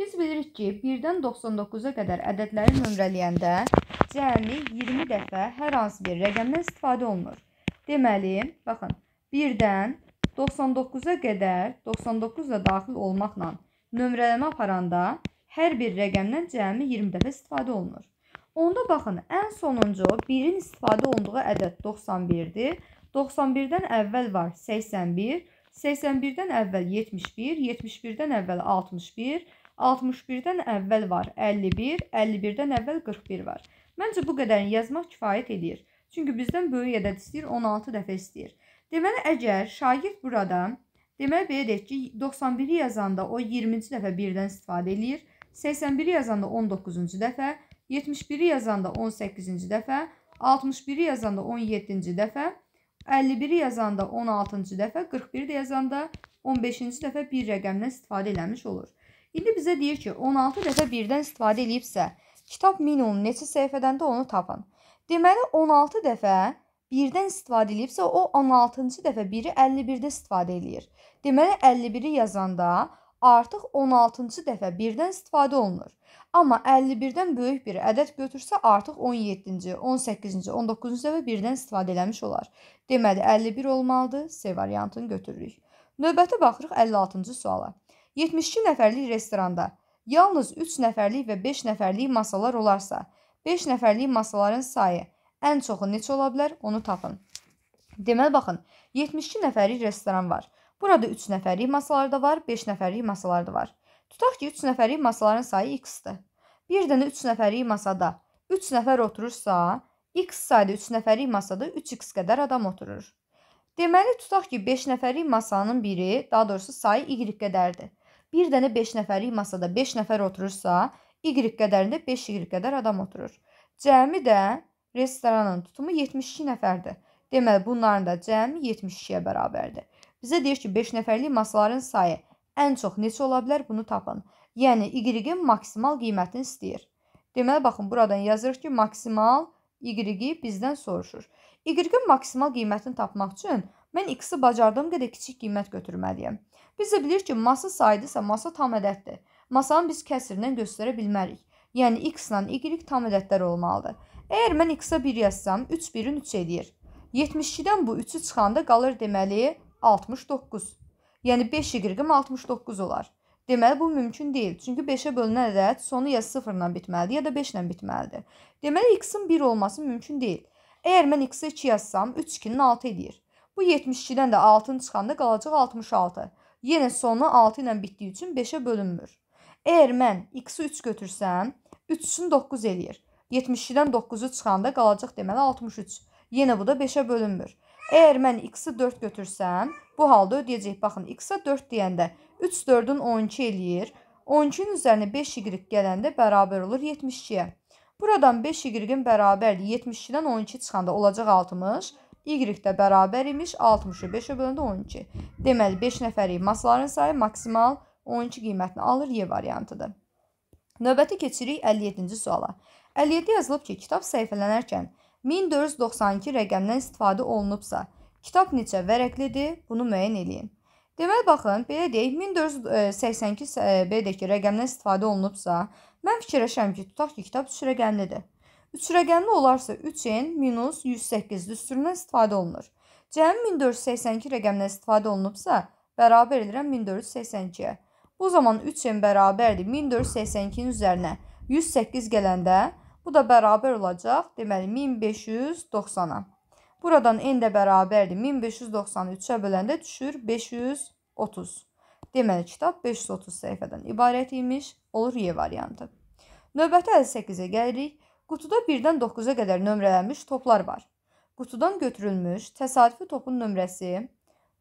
Biz bilirik ki, 1-dən 99-a qədər ədədləri nömrələyəndə cəmi 20 dəfə hər hansı bir rəqəmdən istifadə olunur. Deməli, baxın, 1-dən 99-a qədər 99 da daxil olmaqla nömrələmə aparanda hər bir rəqəmdən cəmi 20 dəfə istifadə olunur. Onda baxın, ən sonuncu 1-in istifadə olunduğu ədəd 91-dir. 91-dən əvvəl var 81, 81-dən əvvəl 71, 71-dən əvvəl 61, 61-dən əvvəl var 51, 51-dən əvvəl 41 var. Məncə bu qədərini yazmaq kifayət edir. Çünki bizdən böyük ədəd istəyir, 16 dəfə istəyir. Deməli, əgər şagird burada, deməli, belə deyək ki, 91-i yazanda o 20-ci dəfə 1-dən istifadə eləyir, 81-i yazanda 19-cu dəfə, 71-i yazanda 18-ci dəfə, 61-i yazanda 17-ci dəfə, 51-i yazanda 16-cı dəfə, 41-i də yazanda 15-ci dəfə bir rəqəmdən istifadə eləmiş olur. İndi bizə deyir ki, 16 dəfə birdən istifadə eləyibsə, kitab minimum neçə səhifədən də onu tapın. Deməli, 16 dəfə birdən istifadə eləyibsə, o 16-cı dəfə biri 51-də istifadə eləyir. Deməli, 51-i yazanda artıq 16-cı dəfə birdən istifadə olunur. Amma 51-dən böyük bir ədəd götürsə artıq 17-ci, 18-ci, 19-cu dəfə birdən istifadə eləmiş olar. Deməli 51 olmalıdır. C variantını götürürük. Növbəti baxırıq 56-cı suala. 72 nəfərlik restoranda yalnız 3 nəfərlik və 5 nəfərlik masalar olarsa, 5 nəfərlik masaların sayı ən çoxu neçə ola bilər? Onu tapın. Deməli baxın, 72 nəfərlik restoran var. Burada 3 nəfərlik masalar da var, 5 nəfərlik masalar da var. Tutaq ki, 3 nəfərlik masaların sayı x-dir. Bir dənə 3 nəfərlik masada 3 nəfər oturursa, x sayda 3 nəfərlik masada 3x qədər adam oturur. Deməli, tutaq ki, 5 nəfərlik masanın biri, daha doğrusu sayı y qədərdir. Bir dənə 5 nəfərlik masada 5 nəfər oturursa, y qədərində 5y qədər adam oturur. Cəmi də restoranın tutumu 72 nəfərdir. Deməli, bunların da cəmi 72-yə bərabərdir. Bizə deyir ki, 5 nəfərlik masaların sayı ən çox neçə ola bilər bunu tapın. Yəni y-in maksimal qiymətini istəyir. Deməli baxın buradan yazırıq ki, maksimal y-i bizdən soruşur. Y-in maksimal qiymətini tapmaq üçün mən x-i bacardığım qədər kiçik qiymət götürməliyəm. Biz də bilirik ki, masa sayıdırsa masa tam ədəddir. Masanı biz kəsirlə göstərə bilmərik. Yəni x ilə y tam ədədlər olmalıdır. Əgər mən x-a 1 yazsam, 3 1-in 3 eləyir. 72-dən bu 3-ü çıxanda qalır deməli 69. Yəni 5 y 69 olar. Deməli bu mümkün deyil. Çünki 5-ə bölünən ədəd sonu ya 0 ilə bitməlidir, ya da 5 ilə bitməlidir. Deməli x-in 1 olması mümkün deyil. Əgər mən x-ə 2 yazsam, 3 2-nin 6 edir. Bu 72-dən də 6-nı çıxanda qalacaq 66. Yenə sonu 6 ilə bitdiyi üçün 5-ə bölünmür. Əgər mən x-i 3 götürsəm, 3-ün 9 eləyir. 72-dən 9-u çıxanda qalacaq deməli 63. Yenə bu da 5-ə bölünmür. Əgər mən x-i 4 götürsəm, bu halda ödəyəcək. Baxın, x-a 4 deyəndə 3 4-ün 12 eləyir. 12-nin üzərinə 5y gələndə bərabər olur 72-yə. Buradan 5y-in bərabərliyi 72-dən 12 çıxanda olacaq 60. Y də bərabər imiş 60-ı 5-ə böləndə 12. Deməli 5 nəfərlik masaların sayı maksimal 12 qiymətini alır Y variantıdır. Növbəti keçirik 57-ci suala. 57 yazılıb ki, kitab səhifələnərkən 1492 rəqəmdən istifadə olunubsa, kitab neçə vərəqlidir? Bunu müəyyən eləyin. Deməli baxın, belə deyək 1482 e, e, belə deyək ki, rəqəmdən istifadə olunubsa, mən fikirləşirəm ki, tutaq ki, kitab 3 rəqəmlidir. 3 rəqəmli olarsa 3n minus 108 düsturundan istifadə olunur. Cəmi 1482 rəqəmdən istifadə olunubsa, bərabər edirəm 1482-yə. Bu zaman 3n bərabərdir 1482-nin üzərinə 108 gələndə Bu da bərabər olacaq. Deməli 1590-a. Buradan n də bərabərdir. 1593-ə böləndə düşür 530. Deməli kitab 530 səhifədən ibarət imiş. Olur Y variantı. Növbəti 58-ə gəlirik. Qutuda 1-dən 9-a qədər nömrələnmiş toplar var. Qutudan götürülmüş təsadüfi topun nömrəsi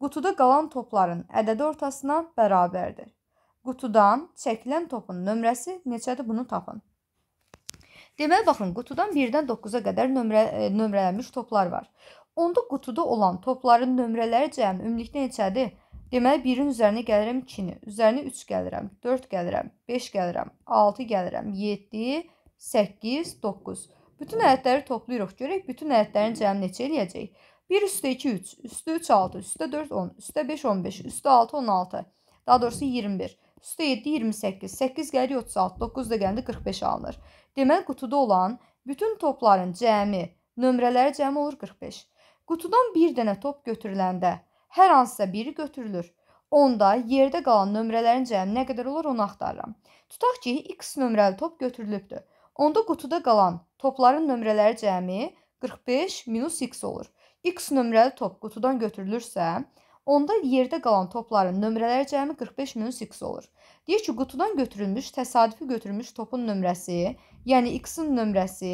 qutuda qalan topların ədədi ortasına bərabərdir. Qutudan çəkilən topun nömrəsi neçədir bunu tapın. Deməyə baxın, qutudan 1-dən 9-a qədər nömrə, e, nömrələnmiş toplar var. Onda qutuda olan topların nömrələri cəmi ümumilikdə neçədir? Deməli 1-in üzərinə gəlirəm 2-ni, üzərinə 3 gəlirəm, 4 gəlirəm, 5 gəlirəm, 6 gəlirəm, 7, 8, 9. Bütün ədədləri toplayırıq, görək bütün ədədlərin cəmi neçə eləyəcək? 1 üstə 2, 3, üstə 3, 6, üstə 4, 10, üstə 5, 15, üstə 6, 16, daha doğrusu 21. Üstü 7 28, 8 gəlir 36, 9 da gəldi 45 alınır. Deməli qutuda olan bütün topların cəmi, nömrələri cəmi olur 45. Qutudan bir dənə top götürüləndə hər hansısa biri götürülür. Onda yerdə qalan nömrələrin cəmi nə qədər olur onu axtarıram. Tutaq ki, x nömrəli top götürülübdür. Onda qutuda qalan topların nömrələri cəmi 45 minus x olur. x nömrəli top qutudan götürülürsə, Onda yerdə qalan topların nömrələri cəmi 45 minus x olur. Deyir ki, qutudan götürülmüş, təsadüfi götürülmüş topun nömrəsi, yəni x-in nömrəsi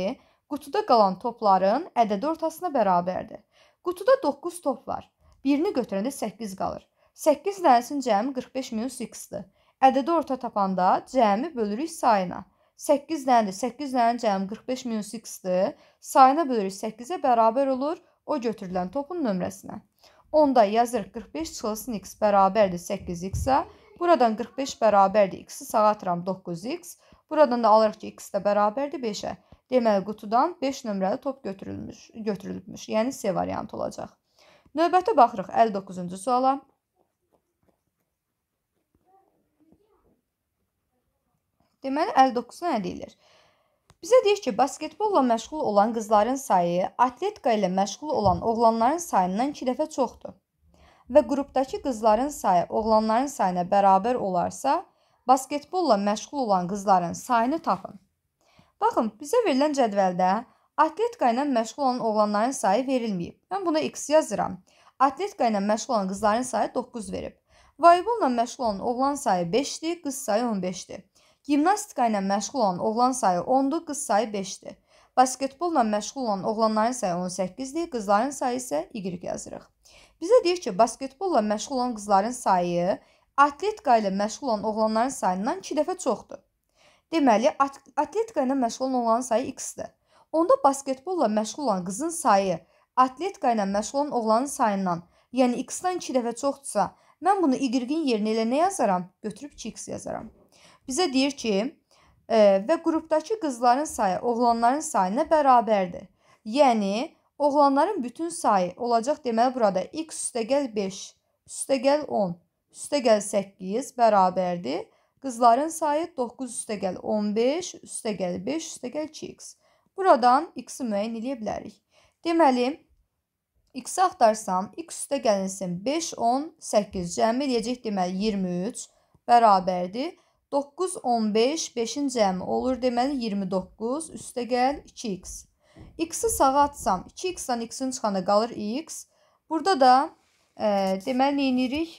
qutuda qalan topların ədədi ortasına bərabərdir. Qutuda 9 top var. Birini götürəndə 8 qalır. 8 dənəsinin cəmi 45 minus x-dir. Ədədi orta tapanda cəmi bölürük sayına. 8 dənədir. 8 dənənin cəmi 45 minus x-dir. Sayına bölürük 8-ə bərabər olur o götürülən topun nömrəsinə. 10-da yazırıq 45 çıxılsın x bərabərdir 8x-ə. Buradan 45 bərabərdir x-i sağa atıram 9x. Buradan da alırıq ki x də bərabərdir 5-ə. Deməli qutudan 5 nömrəli top götürülmüş, götürülübmüş. Yəni C variantı olacaq. Növbətə baxırıq 59-cu suala. Deməli 59 nə deyilir? Bizə deyir ki, basketbolla məşğul olan qızların sayı atletika ilə məşğul olan oğlanların sayından 2 dəfə çoxdur. Və qrupdakı qızların sayı oğlanların sayına bərabər olarsa, basketbolla məşğul olan qızların sayını tapın. Baxın, bizə verilən cədvəldə atletika ilə məşğul olan oğlanların sayı verilməyib. Mən buna x yazıram. Atletika ilə məşğul olan qızların sayı 9 verib. Voleybolla məşğul olan oğlan sayı 5-dir, qız sayı 15-dir. Gimnastika ilə məşğul olan oğlan sayı 10-dur, qız sayı 5-dir. Basketbolla məşğul olan oğlanların sayı 18-dir, qızların sayı isə Y yazırıq. Bizə deyir ki, basketbolla məşğul olan qızların sayı atletika ilə məşğul olan oğlanların sayından 2 dəfə çoxdur. Deməli, at atletika ilə məşğul olan oğlanın sayı x-dir. Onda basketbolla məşğul olan qızın sayı atletika ilə məşğul olan oğlanın sayından, yəni x-dan 2 dəfə çoxdursa, mən bunu y-in yerinə elə nə yazaram? Götürüb 2x yazaram. Bizə deyir ki, e, və qrupdakı qızların sayı oğlanların sayına bərabərdir. Yəni oğlanların bütün sayı olacaq deməli burada x üstəgəl 5 üstəgəl 10 üstəgəl 8 bərabərdir. Qızların sayı 9 üstəgəl 15 üstəgəl 5 üstəgəl 2x. Buradan x-i müəyyən eləyə bilərik. Deməli, x-i axtarsam, x üstə gəlinsin 5, 10, 8 cəmi eləyəcək deməli 23 bərabərdir. 9, 15, 5-in cəmi olur deməli 29, üstə gəl 2x. x-i sağa atsam, 2x-dan x-in çıxanda qalır x. Burada da e, deməli neyinirik?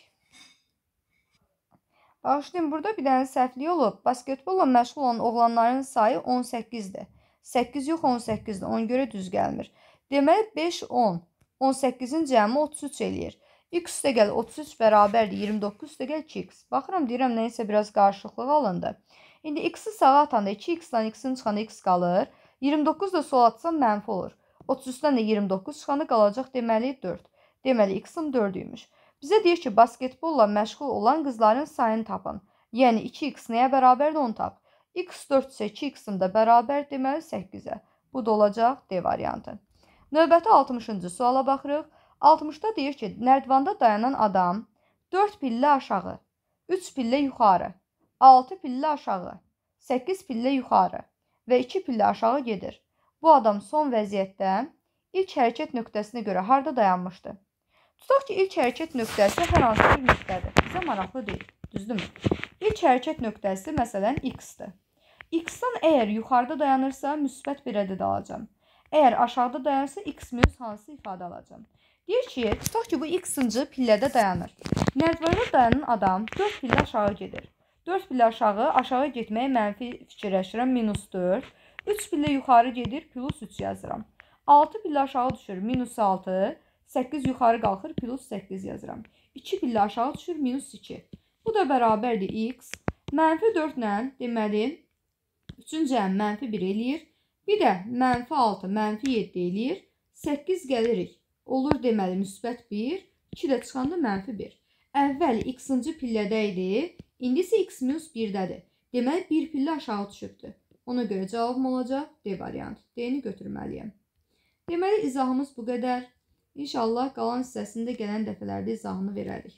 Bağışlayın, burada bir dənə səhvliyə olub. Basketbolla məşğul olan oğlanların sayı 18-dir. 8 yox 18-dir, ona görə düz gəlmir. Deməli 5, 10, 18-in cəmi 33 eləyir. X üstəgəl 33 bərabərdir 29 üstəgəl 2x. Baxıram, deyirəm, nəyisə biraz qarışıqlıq alındı. İndi x-i sağa atanda 2x-dən x-in çıxanda x qalır. 29 da sola atsam mənfi olur. 33-dən də 29 çıxanda qalacaq deməli 4. Deməli x-in 4-üymüş. Bizə deyir ki, basketbolla məşğul olan qızların sayını tapın. Yəni 2x nəyə bərabərdir onu tap. x 4 isə 2x-in də bərabər deməli 8-ə. Bu da olacaq D variantı. Növbəti 60-cı suala baxırıq. 60-da deyir ki, nərdivanda dayanan adam 4 pillə aşağı, 3 pillə yuxarı, 6 pillə aşağı, 8 pillə yuxarı və 2 pillə aşağı gedir. Bu adam son vəziyyətdə ilk hərəkət nöqtəsinə görə harda dayanmışdı? Tutaq ki, ilk hərəkət nöqtəsi hər hansı bir nöqtədir. Bizə maraqlı deyil, düzdürmü? İlk hərəkət nöqtəsi məsələn x-dir. X-dan əgər yuxarıda dayanırsa, müsbət bir ədəd alacağam. Əgər aşağıda dayanırsa, x- hansı ifadə alacağam? Deyir ki, tutaq ki, bu x sıncı pillədə dayanır. Nəzvərdə dayanan adam 4 pillə aşağı gedir. 4 pillə aşağı, aşağı getməyə mənfi fikirləşirəm, minus 4. 3 pillə yuxarı gedir, plus 3 yazıram. 6 pillə aşağı düşür, minus 6. 8 yuxarı qalxır, plus 8 yazıram. 2 pillə aşağı düşür, minus 2. Bu da bərabərdir x. Mənfi 4 ilə, deməli, 3-cü ən mənfi 1 eləyir. Bir də mənfi 6, mənfi 7 eləyir. 8 gəlirik. Olur deməli müsbət 1, 2 də çıxanda mənfi 1. Əvvəl x-cı pillədə idi, indi isə x minus 1-dədir. Deməli 1 pillə aşağı düşübdür. Ona görə cavabım olacaq D variant. D-ni götürməliyəm. Deməli izahımız bu qədər. İnşallah qalan hissəsində gələn dəfələrdə izahını verərik.